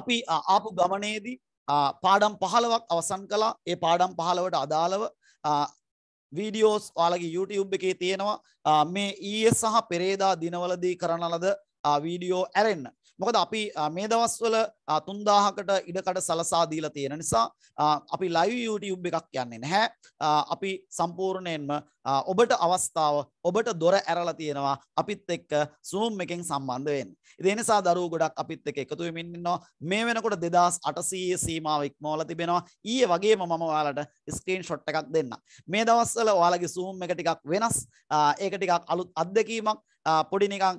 අපි ආපු ගමනේදී පාඩම් 15ක් අවසන් කළා. ඒ පාඩම් 15ට අදාළව වීඩියෝස් ඔයාලගේ YouTube එකේ තියෙනවා මේ ඊයේ සහ පෙරේදා දිනවලදී කරන ලද වීඩියෝ ඇරෙන්න. මොකද අපි මේ දවස්වල 3000කට ඉඩකඩ සලසා දීලා තියෙන නිසා අපි live YouTube එකක් යන්නේ නැහැ. අපි සම්පූර්ණයෙන්ම ඔබට අවස්ථාව ඔබට දොර ඇරලා තියෙනවා අපිත් එක්ක Zoom එකෙන් සම්බන්ධ වෙන්න. ඉතින් ඒ නිසා දරුවෝ ගොඩක් අපිත් එක්ක එකතු වෙමින් ඉන්නවා. මේ වෙනකොට 2800 සීමාව ඉක්මවලා තිබෙනවා. ඊයේ වගේම මම ඔයාලට screenshot එකක් දෙන්නම්. මේ දවස්වල ඔයාලගේ Zoom එක ටිකක් වෙනස්. ඒක ටිකක් අලුත් අත්දැකීමක්. පොඩි නිකං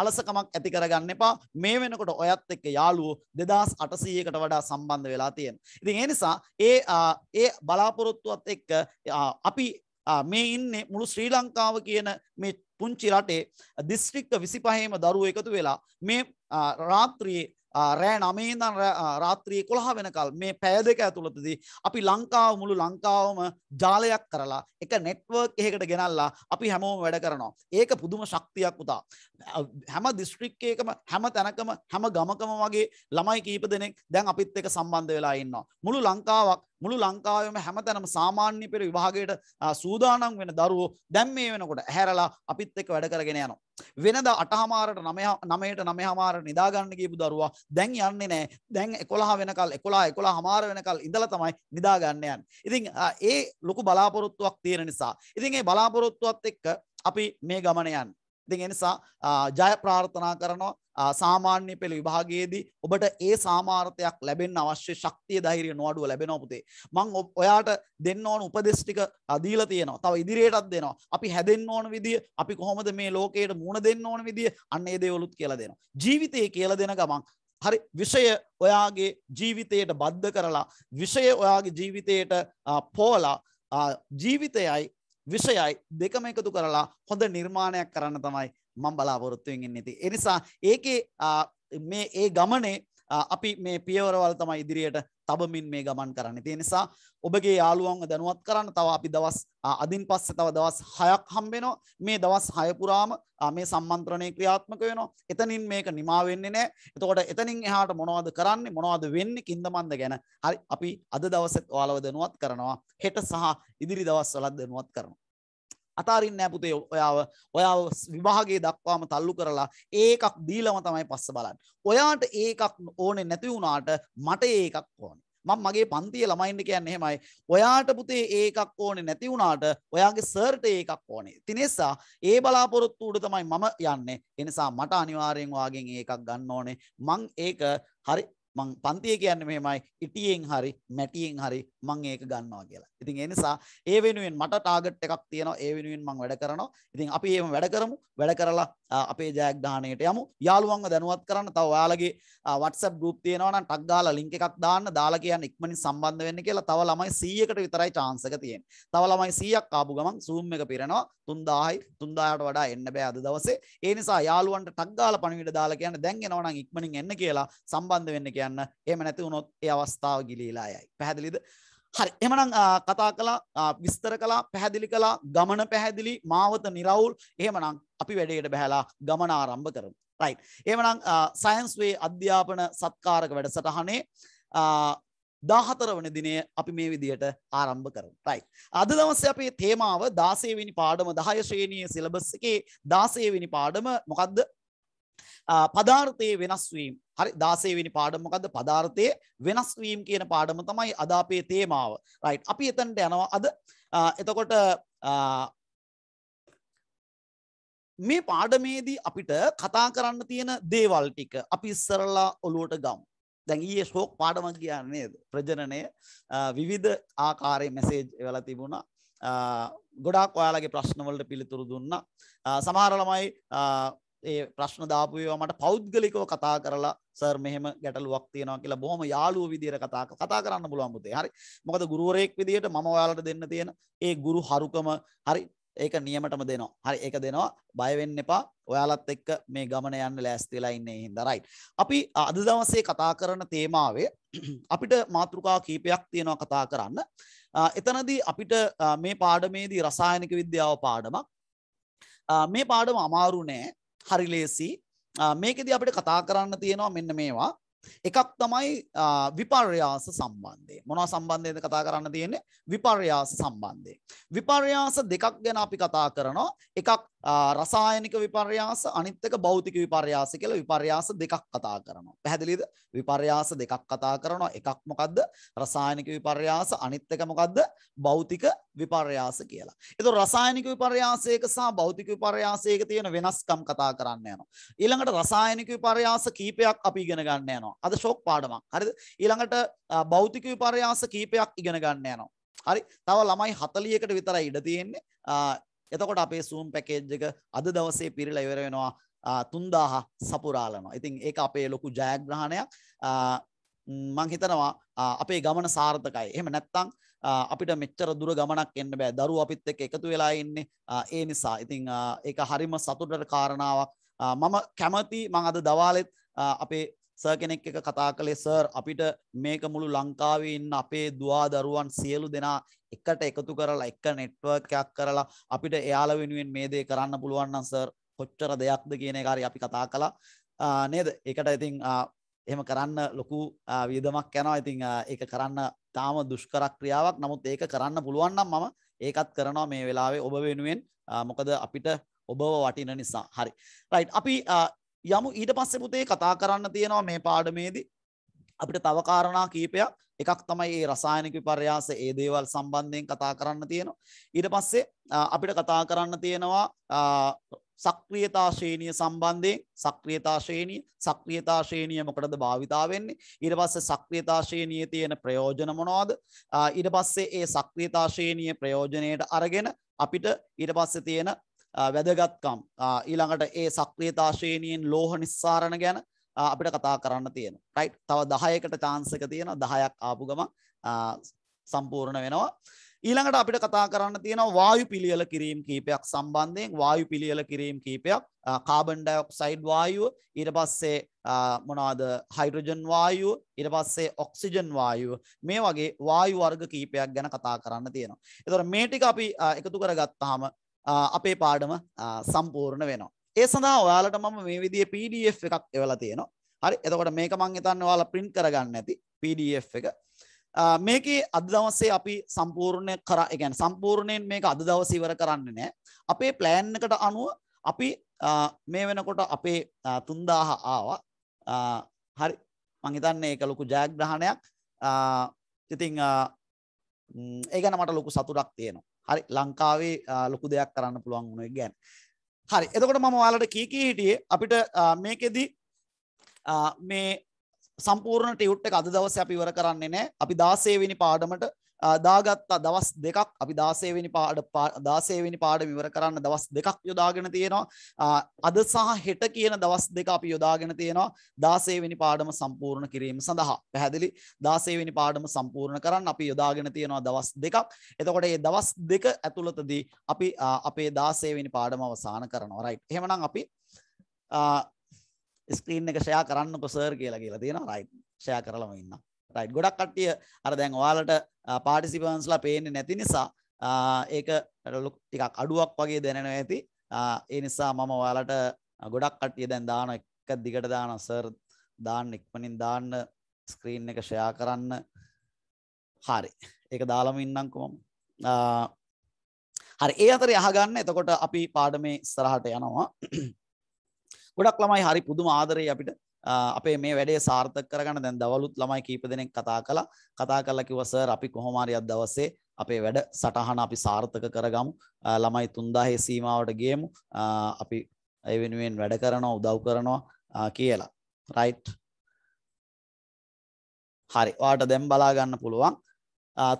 අලසකමක් ඇති කරගන්න එපා මේ වෙනකොට ඔයත් එක්ක යාළුවෝ දෙදස් අටසීයකට වඩා සම්බන්ධ වෙලා තියෙන. ඉතින් ඒ නිසා ඒ ඒ බලාපොරොත්තුවත් එක්ක අපි මේ ඉන්නේ මුළු ශ්‍රී ලංකාව කියන මේ පුංචි රටේ දිස්ත්‍රික්ක විසි පහේම දරුව එකතු වෙලා මේ රාත්‍රයේ රෑ නමේදන් රාත්‍රී කොළහ වෙනකල් මේ පෑදක ඇතුළතදී අපි ලංකාව මුළු ලංකාවම ජාලයක් කරලා එක නෙට්වර්ක් එහෙකට ගෙනල්ලා අපි හැමෝම වැඩ කරනවා. ඒක පුදුම ශක්තියක් උතා. හැම දිස්ත්‍රික්කයකම හැම තැනකම හැම ගමකම වගේ ළමයි කීප දෙනෙක් දැන් අපිත් එක සම්බන්ධ වෙලා ඉන්නවා. මුළු ලංකාවක් මුළු ලංකාවම හැමතැනම සාමාන්‍ය පෙර විභාගයට සූදානම් වෙන දරුවෝ දැම් මේ වෙනකොට හැරලා අපිත් එක්ක වැඩ කරගෙන යනවා. වෙනද අටහමාරට නමයට නම හමාරට නිදාගන්න කියපු දරුවා දැන් යන්නේ නෑ දැන් එකොලා වෙනකල් එකොලා එකොලා හමාර වෙනකල් ඉඳල තමයි නිදාගන්නයන්. ඉතින් ඒ ලොකු බලාපොරොත්තුවක් තියෙන නිසා. ඉතින් ඒ බලාපොරොත්තුවත් එක්ක අපි මේ ගමනයන්. දෙ එනිසා ජය ප්‍රාර්ථනා කරනවා සාමාන්‍ය පෙළ විභාගයේදී ඔබට ඒ සාමාර්ථයක් ලැබෙන් අවශ්‍ය ශක්තිය දෛරිය නොඩුව ලැබෙනවපුතේ මං ඔයාට දෙන්න ඕන උපදෙස්ටික අදීල තියෙනවා තව ඉදිරියටත් දෙනවා අපි හැදෙන් ඕන විදිිය අපි කොහොමද මේ ලෝකයට මුණ දෙන්න ඕන විදිිය අන්න ඒදේවලුත් කියල දෙනවා ජීවිතය කියල දෙන ගමන් හරි විෂය ඔයාගේ ජීවිතයට බද්ධ කරලා විෂය ඔයාගේ ජීවිතයට පෝලා ජීවිතයයි විෂයයි දෙකම එකතු කරලා හොඳ නිර්මාණයක් කරන්න තමයි මම බලාපොරොත්තු වෙන්නේ. ඉතින් ඒ නිසා ඒකේ මේ ඒ ගමනේ අපි මේ පියවරවල් තමයි ඉදිරියට තබමින් මේ ගමන් කරන්න. තිය නිසා ඔබගේ යාළුවන්ව දැනුවත් කරන්න තව අපි දවස් අදින් පස්ස තව දවස් හයක් හම්බෙනෝ මේ දවස් හයපුරාම මේ සම්මන්ත්‍රණය ක්‍රියාත්මක වෙන එතනින් මේක නිමාවෙන්නේ නෑ එතකොට එතනින් එහාට මොනවද කරන්නේ මොනවද වෙන්න කින්දමන්ද ගැන හරි අපි අද දවසත් ඔයාලව දැනුවත් කරනවා හෙට සහ ඉදිරි දවස් වලත් දැනුවත් කරනවා. අතාරින්න නෑ පුතේ ඔයාව ඔයාව විභාගයේ දක්වාම තල්ලු කරලා ඒකක් දීලම තමයි පස්ස බලන්න. ඔයාට ඒකක් ඕනේ නැති වුණාට මට ඒකක් ඕනේ. මම මගේ පන්තිය ළමයින්ට කියන්නේ එහෙමයි. ඔයාට පුතේ ඒකක් ඕනේ නැති වුණාට ඔයාගේ සර්ට ඒකක් ඕනේ. ඉතින් නිසා ඒ බලාපොරොත්තු උඩ තමයි මම යන්නේ. ඒ නිසා මට අනිවාර්යෙන් වාගෙන් ඒකක් ගන්න ඕනේ. මං ඒක හරි මං පන්තිය කියන්නේ මෙහෙමයි ඉටියෙන් හරි මැටියෙන් හරි මං ඒක ගන්නවා කියලා. ඉතින් ඒ නිසා ඒ වෙනුවෙන් මට ටාගට් එකක් තියෙනවා ඒ වෙනුවෙන් මං වැඩ කරනවා. ඉතින් අපි එහෙම වැඩ කරමු. වැඩ කරලා අපේ ජයග්‍රහණයට යමු. යාළුවන්ව දැනුවත් කරන්න තව ඔයාලගේ WhatsApp group තියෙනවා නම් ටක් ගාලා link එකක් දාන්න. දාලා කියන්න ඉක්මනින් සම්බන්ධ වෙන්න කියලා. තව ළමයි 100කට විතරයි chance එක තියෙන්නේ. තව ළමයි 100ක් ආපු ගමන් Zoom එක පිරෙනවා. 3000යි 3000ට වඩා එන්න බෑ අද දවසේ. ඒ නිසා යාළුවන්ට ටක් ගාලා පණිවිඩ දාලා කියන්න දැන් එනවා නම් ඉක්මනින් එන්න කියලා සම්බන්ධ වෙන්න කියලා කියන්න එහෙම නැති වුණොත් ඒ අවස්ථාව ගිලීලා යයි. පැහැදිලිද? හරි. එහෙනම් කතා කළා විස්තර කළා පැහැදිලි කළා ගමන පැහැදිලි මාවත निराවුල්. එහෙමනම් අපි වැඩේට බහැලා ගමන ආරම්භ කරමු. රයිට්. එහෙමනම් සයන්ස් වේ අධ්‍යාපන සත්කාරක වැඩසටහනේ 14 වන දිනය අපි මේ විදියට ආරම්භ කරමු. රයිට්. අද දවසේ අපේ තේමාව 16 වෙනි පාඩම 10 ශ්‍රේණියේ සිලබස් එකේ 16 වෙනි පාඩම මොකද්ද? පදාර්ථයේ වෙනස් වීම හරි 16 වෙනි පාඩම මොකද්ද? පදාර්ථයේ වෙනස් වීම කියන පාඩම තමයි අද අපේ තේමාව. රයිට්. අපි එතනට යනවා අද. එතකොට මේ පාඩමේදී අපිට කතා කරන්න තියෙන දේවල් ටික අපි ඉස්සරලා ඔලුවට ගමු. දැන් ඊයේ ෂෝක් පාඩම කියන්නේ ප්‍රජනනය විවිධ ආකාරයේ මැසේජ් එවලා තිබුණා. ගොඩාක් ඔයාලගේ ප්‍රශ්න වලට පිළිතුරු දුන්නා. සමහර ළමයි ඒ ප්‍රශ්න දාපුයෝ මට පෞද්ගලිකව කතා කරලා සර් මෙහෙම ගැටලුවක් තියෙනවා කියලා බොහොම යාළුව විදිහට කතා කතා කරන්න පුළුවන් පුතේ. හරි. මොකද ගුරුවරයෙක් විදිහට මම ඔයාලට දෙන්න තියෙන ඒ ගුරු හරුකම හරි ඒක නියමටම දෙනවා. හරි ඒක දෙනවා. බය වෙන්න එපා. ඔයාලත් එක්ක මේ ගමන යන්න ලෑස්ති වෙලා ඉන්නේ හින්දා රයිට්. අපි අද දවසේ කතා කරන තේමාවේ අපිට මාතෘකා කීපයක් තියෙනවා කතා කරන්න. එතනදී අපිට මේ පාඩමේදී රසායනික විද්‍යාව පාඩමක් මේ පාඩම අමාරු නෑ හරි ලේසි මේකෙදී අපිට කතා කරන්න තියෙනවා මෙන්න මේවා එකක් තමයි විපර්යාස සම්බන්ධය මොනවා සම්බන්ධයද කතා කරන්න තියෙන්නේ විපර්යාස සම්බන්ධය විපර්යාස දෙකක් ගැන අපි කතා කරනවා එකක් රසායනික විපර්යාස අනිත් එක භෞතික විපර්යාස කියලා විපර්යාස දෙකක් කතා කරනවා පැහැදිලිද විපර්යාස දෙකක් කතා කරනවා එකක් මොකද්ද රසායනික විපර්යාස අනිත් එක මොකද්ද භෞතික විපර්යාස කියලා. එතු රසායනික විපර්යාසයක සහ බෞතික විපර්යාසයක තියෙන වෙනස්කම් කතා කරන්න යනවා. ඊළඟට රසායනික විපර්යාස කීපයක් අපි ඉගෙන ගන්න යනවා. අද ශෝක් පාඩමක්. හරිද? ඊළඟට භෞතික විපර්යාස කීපයක් ඉගෙන ගන්න යනවා. හරි. තව ළමයි 40කට විතරයි ඉඩ තියෙන්නේ. එතකොට අපේ Zoom පැකේජ් එක අද දවසේ පිරලා ඉවර වෙනවා. 3000 සපුරාලනවා. ඉතින් ඒක අපේ ලොකු ජයග්‍රහණයක්. මං හිතනවා අපේ ගමන සාර්ථකයි. එහෙම නැත්නම් අපිට මෙච්චර දුර ගමනක් එන්න බෑ දරු අපිත් එක්ක එකතු වෙලා ඉන්නේ ඒ නිසා ඉතින් ඒක හරිම සතුටට කාරණාවක් මම කැමති මං අද දවාලෙත් අපේ සර් කෙනෙක් එක කතා කළේ සර් අපිට මේක මුළු ලංකාවේ ඉන්න අපේ දවා දරුවන් සියලු දෙනා එකට එකතු කරලා එක නෙට්වර්කයක් කරලා අපිට එයාල වෙනුවෙන් මේ දේ කරන්න පුළුවන්න සර් කොච්චර දෙයක්ද කියන කාරි අපි කතා කලා නේද එකට ඉතින් එහෙම කරන්න ලොකු වියදමක් යනවා. ඉතින් ඒක කරන්න තාම දුෂ්කර ක්‍රියාවක්. නමුත් ඒක කරන්න පුළුවන් නම් මම ඒකත් කරනවා මේ වෙලාවේ ඔබ වෙනුවෙන්. මොකද අපිට ඔබව වටින නිසා. හරි. රයිට්. අපි යමු ඊට පස්සේ පුතේ කතා කරන්න තියෙනවා මේ පාඩමේදී අපිට තව කාරණා කීපයක් එකක් තමයි මේ රසායනික විපර්යාස ඒ දේවල් සම්බන්ධයෙන් කතා කරන්න තියෙනවා ඊට පස්සේ අපිට කතා කරන්න තියෙනවා සක්‍රියතා ශ්‍රේණිය සම්බන්ධයෙන් සක්‍රියතා ශ්‍රේණිය සක්‍රියතා ශ්‍රේණිය මොකටද භාවිතා වෙන්නේ ඊට පස්සේ සක්‍රියතා ශ්‍රේණියේ තියෙන ප්‍රයෝජන මොනවද ඊට පස්සේ ඒ සක්‍රියතා ශ්‍රේණිය ප්‍රයෝජනයට අරගෙන අපිට ඊට පස්සේ තියෙන වැදගත්කම් ඊළඟට ඒ සක්‍රියතා ශ්‍රේණියෙන් ලෝහ නිස්සාරණ ගැන අපිට කතා කරන්න තියෙන රයිට් තව 10කට chance එක තියෙනවා 10ක් ආපු ගමන් සම්පූර්ණ වෙනවා ඊළඟට අපිට කතා කරන්න තියෙනවා වායු පිළියල කිරීම කීපයක් සම්බන්ධයෙන් වායු පිළියල කිරීම කීපයක් කාබන් ඩයොක්සයිඩ් වායුව ඊට පස්සේ මොනවාද හයිඩ්‍රජන් වායුව ඊට පස්සේ ඔක්සිජන් වායුව මේ වගේ වායු වර්ග කීපයක් ගැන කතා කරන්න තියෙනවා. ඒතොර මේ ටික අපි එකතු කරගත්තාම අපේ පාඩම සම්පූර්ණ වෙනවා. ඒ සඳහා ඔයාලට මම මේ විදිහේ PDF එකක් එවලා තියෙනවා. හරි එතකොට මේක මං හිතන්නේ ඔයාලා print කරගන්න ඇති PDF එක. මේකේ අද දවසේ අපි සම්පූර්ණ කර ගැන සම්පූර්ණයෙන් මේක අද දවස ඉවර කරන්න නෑ අපේ ප්ලෑන් එකට අනුව අපි මේ වෙනකොට අපේ තුන්දාහ ආවා හරි මංහිතන්නේ එක ලොකු ජයග්‍රහණයක් ඉතිං ඒගැන මට ලොකු සතුරක් තියෙනවා හරි ලංකාවේ ලොකු දෙයක් කරන්න පුළුවන් වුණ ගැන් හරි එතකොට මම වාලට කීකී හිටියේ අපිට මේකෙදී මේ සම්පූර්ණ ටියුට් එක අද දවසේ අපි ඉවර කරන්නේ නැහැ. අපි 16 වෙනි පාඩමට දාගත්තා දවස් දෙකක් අපි 16 වෙනි පාඩ 16 වෙනි පාඩම ඉවර කරන්න දවස් දෙකක් යොදාගෙන තියෙනවා. අද සහ හෙට කියන දවස් දෙක අපි යොදාගෙන තියෙනවා 16 වෙනි පාඩම සම්පූර්ණ කිරීම සඳහා. පැහැදිලි 16 වෙනි පාඩම සම්පූර්ණ කරන්න අපි යොදාගෙන තියෙනවා දවස් දෙකක්. එතකොට මේ දවස් දෙක ඇතුළතදී අපි අපේ 16 වෙනි පාඩම අවසන් කරනවා. රයිට්. එහෙමනම් අපි ස්ක්‍රීන් එක ෂෙයා කරන්නකො සර් කියලා කියලා තියෙනවා රයිට් ෂෙයා කරලම ඉන්න රයිට් ගොඩක් කට්ටිය අර දැන් ඔයාලට පාටිසිපන්ස්ලා පේන්නේ නැති නිසා ඒක ටිකක් අඩුවක් වගේ දැනෙනවා ඇති ඒ නිසා මම ඔයාලට ගොඩක් කට්ටිය දැන් දාන එක දිගට දාන සර් දාන්න ඉක්මනින් දාන්න ස්ක්‍රීන් එක ෂෙයා කරන්න හරි ඒක දාලම ඉන්නම්කො මම හරි ඒ අතර යහගන්න එතකොට අපි පාඩමේ ඉස්සරහට යනවා ගොඩක් ළමයි හරි පුදුම ආදරේ අපිට අපේ මේ වැඩේ සාර්ථක කරගන්න දැන් දවලුත් ළමයි කීප දෙනෙක් කතා කළා කතා කරලා කිව්වා සර් අපි කොහොම හරි අද දවසේ අපේ වැඩ සටහන අපි සාර්ථක කරගමු ළමයි 3000 සීමාවට ගියමු අපි ඒ වෙනුවෙන් වැඩ කරනවා උදව් කරනවා කියලා රයිට් හරි ඔයාට දැන් බලා ගන්න පුළුවන්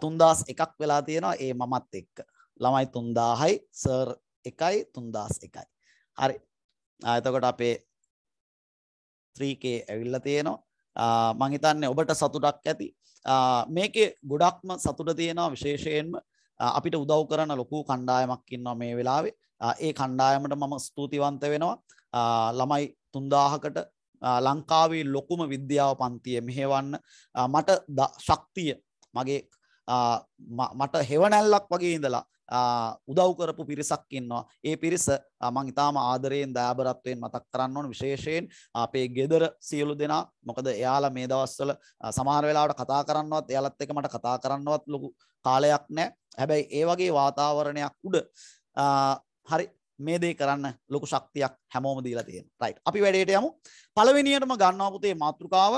3000 එකක් වෙලා තියෙනවා ඒ මමත් එක්ක ළමයි 3000යි සර් 1යි 3001යි හරි එතකොට අපේ 3K ඇවිල්ලා තියෙනවා මං හිතන්නේ ඔබට සතුටක් ඇති මේකේ ගොඩක්ම සතුට තියෙනවා විශේෂයෙන්ම අපිට උදව් කරන ලොකු කණ්ඩායමක් ඉන්නවා මේ වෙලාවේ ඒ කණ්ඩායමට මම ස්තුතිවන්ත වෙනවා ළමයි 3000කට ලංකාවේ ලොකුම විද්‍යාව පන්තිය මෙහෙවන්න මට ශක්තිය මගේ මට හෙවණැල්ලක් වගේ ඉඳලා උදව් කරපු පිරිසක් ඉන්නවා. ඒ පිරිස මං ඉතාම ආදරයෙන් දෑබරත්වයෙන් මතක් කරන්න ඕන විශේෂයෙන් අපේ ගෙදර සියලු දෙනා මොකද එයාලා මේ දවස්වල සමහර වෙලාවට කතා කරන්නවත් එයාලත් එක්ක මට කතා කරන්නවත් ලොකු කාලයක් නැහැ. හැබැයි ඒ වගේ වාතාවරණයක් උඩ හරි මේ දේ කරන්න ලොකු ශක්තියක් හැමෝම දීලා තියෙනවා. රයිට්. අපි වැඩේට යමු. පළවෙනියටම ගන්නවා පුතේ මාතෘකාව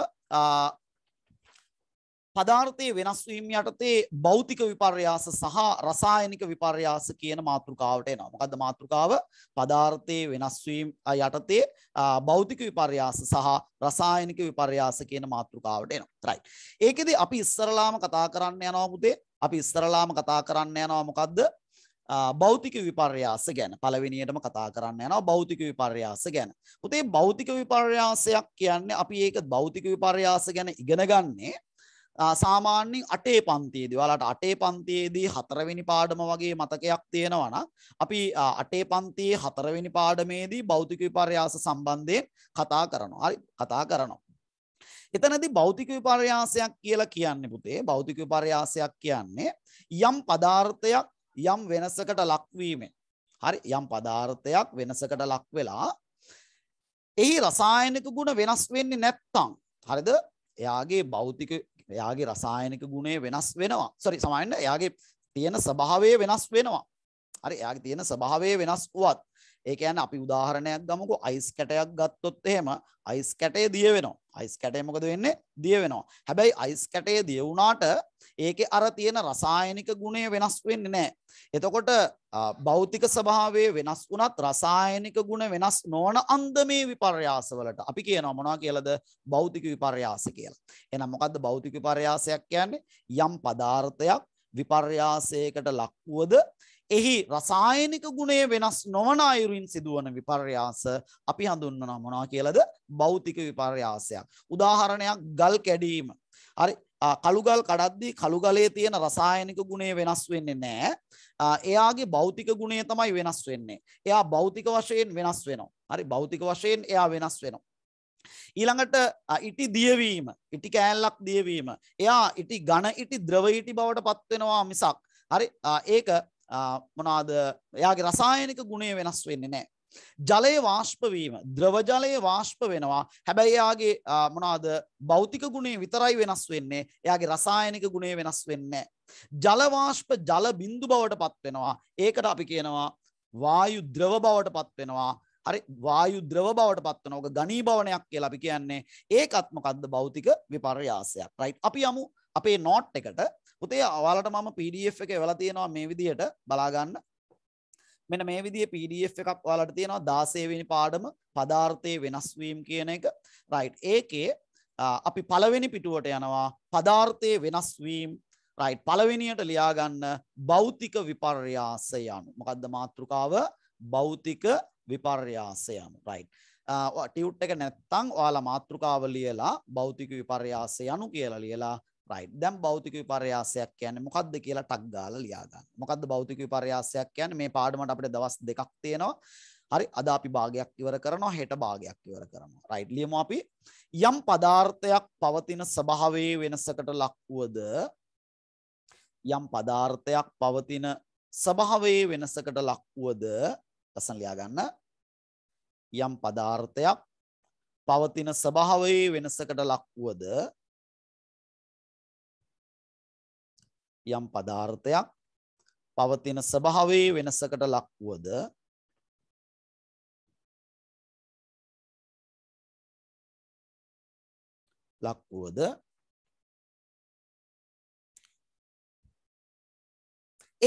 පදාර්ථයේ වෙනස් වීම යටතේ භෞතික විපර්යාස සහ රසායනික විපර්යාස කියන මාතෘකාවට එනවා. මොකද්ද මාතෘකාව? පදාර්ථයේ වෙනස් වීම යටතේ භෞතික විපර්යාස සහ රසායනික විපර්යාස කියන මාතෘකාවට එනවා. right. ඒකෙදි අපි ඉස්සරලාම කතා කරන්න යනවා පුතේ. අපි ඉස්සරලාම කතා කරන්න යනවා මොකද්ද? භෞතික විපර්යාස ගැන පළවෙනියටම කතා කරන්න යනවා භෞතික විපර්යාස ගැන. පුතේ භෞතික විපර්යාසයක් කියන්නේ අපි ඒක භෞතික විපර්යාස ගැන ඉගෙන ගන්නේ සාමාන්‍යෙන් අටේ පන්තියේදී ඔයාලට අටේ පන්තියේදී හතරවෙනි පාඩම වගේ මතකයක් තියෙනවා නම් අපි අටේ පන්තියේ හතරවෙනි පාඩමේදී භෞතික විපර්යාස සම්බන්ධයෙන් කතා කරනවා. හරි කතා කරනවා. එතනදී භෞතික විපර්යාසයක් කියලා කියන්නේ පුතේ භෞතික විපර්යාසයක් කියන්නේ යම් පදාර්ථයක් යම් වෙනසකට ලක්වීමෙන් හරි යම් පදාර්ථයක් වෙනසකට ලක් වෙලා එහි රසායනික ගුණ වෙනස් වෙන්නේ නැත්තම් හරිද එයාගේ භෞතික එයාගේ රසායනික ගුණේ වෙනස් වෙනවා සොරි සමහරවිට එයාගේ තියෙන ස්වභාවය වෙනස් වෙනවා හරි එයාගේ තියෙන ස්වභාවය වෙනස් වුවත් ඒ කියන්නේ අපි උදාහරණයක් ගමුකෝ අයිස් කැටයක් ගත්තොත් එහෙම අයිස් කැටේ දිය වෙනවා. අයිස් කැටේ මොකද වෙන්නේ? දිය වෙනවා. හැබැයි අයිස් කැටේ දිය වුණාට ඒකේ අර තියෙන රසායනික ගුණය වෙනස් වෙන්නේ නැහැ. එතකොට භෞතික ස්වභාවයේ වෙනස් වුණත් රසායනික ගුණ වෙනස් නොවන අන්දමේ විපර්යාසවලට අපි කියනවා මොනවා කියලාද? භෞතික විපර්යාස කියලා. එහෙනම් මොකද්ද භෞතික විපර්යාසයක් කියන්නේ? යම් පදාර්ථයක් විපර්යාසයකට ලක්වුවද එහි රසායනික ගුණය වෙනස් නොවන අයුරින් සිදුවන විපර්යාස අපි හඳුන්වනවා මොනවා කියලාද භෞතික විපර්යාසයක්. උදාහරණයක් ගල් කැඩීම. හරි කළුගල් කඩද්දී කළුගලේ තියෙන රසායනික ගුණය වෙනස් වෙන්නේ නැහැ. එයාගේ භෞතික ගුණය තමයි වෙනස් වෙන්නේ. එයා භෞතික වශයෙන් වෙනස් වෙනවා. හරි භෞතික වශයෙන් එයා වෙනස් වෙනවා. ඊළඟට ඉටි දියවීම, ඉටි කෑල්ලක් දියවීම. එයා ඉටි ඝන ඉටි ද්‍රව ඉටි බවට පත් වෙනවා මිසක් හරි ඒක මොනාද එයාගේ රසායනික ගුණය වෙනස් වෙන්නේ නෑ. ජලය වාශ්පවීම ද්‍රවජලය වාශ්ප වෙනවා හැබැයි එයාගේ මොනාද භෞතික ගුණේ විතරයි වෙනස් වෙන්නේ එයාගේ රසායනික ගුණේ වෙනස් වෙන්නේ. ජලවාශ්ප ජල බින්දු බවට පත් වෙනවා ඒකට අපි කියනවා වායු ද්‍රව බවට පත් වෙනවා හරි වායු ද්‍රව බවට පත්වන ඕක ගනී භවනයක් කියලා අපි කියන්නේ ඒකත්මකක්ද භෞතික විපර්යාසයක් රයි් අපි යමු අපේ නෝට් එකට පුතේ ඔයාලට මම PDF එක එවලා තියෙනවා මේ විදිහට බලා ගන්න. මෙන්න මේ විදිහේ PDF එකක් ඔයාලට තියෙනවා 16 වෙනි පාඩම පදාර්ථයේ වෙනස් වීම කියන එක. right. ඒකේ අපි පළවෙනි පිටුවට යනවා පදාර්ථයේ වෙනස් වීම. right. පළවෙනියට ලියා ගන්න භෞතික විපර්යාසය anu. මොකද්ද මාතෘකාව? භෞතික විපර්යාසය anu. right. ටියුට් එක නැත්තම් ඔයාලා මාතෘකාව ලියලා භෞතික විපර්යාසය anu කියලා ලියලා right දැන් භෞතික විපර්යාසයක් කියන්නේ මොකද්ද කියලා ටක් ගාලා ලියා ගන්න. මොකද්ද භෞතික විපර්යාසයක් කියන්නේ මේ පාඩමට අපිට දවස් දෙකක් තියෙනවා. හරි අද අපි භාගයක් ඉවර කරනවා හෙට භාගයක් ඉවර කරනවා. right ලියමු අපි යම් පදාර්ථයක් පවතින ස්වභාවයේ වෙනසකට ලක් වුවද යම් පදාර්ථයක් පවතින ස්වභාවයේ වෙනසකට ලක් වුවද ලස්සන ලියා ගන්න. යම් පදාර්ථයක් පවතින ස්වභාවයේ වෙනසකට ලක් වුවද යම් පදාර්ථයක් පවතින ස්වභාවයේ වෙනසකට ලක් වුවද ලක් වුවද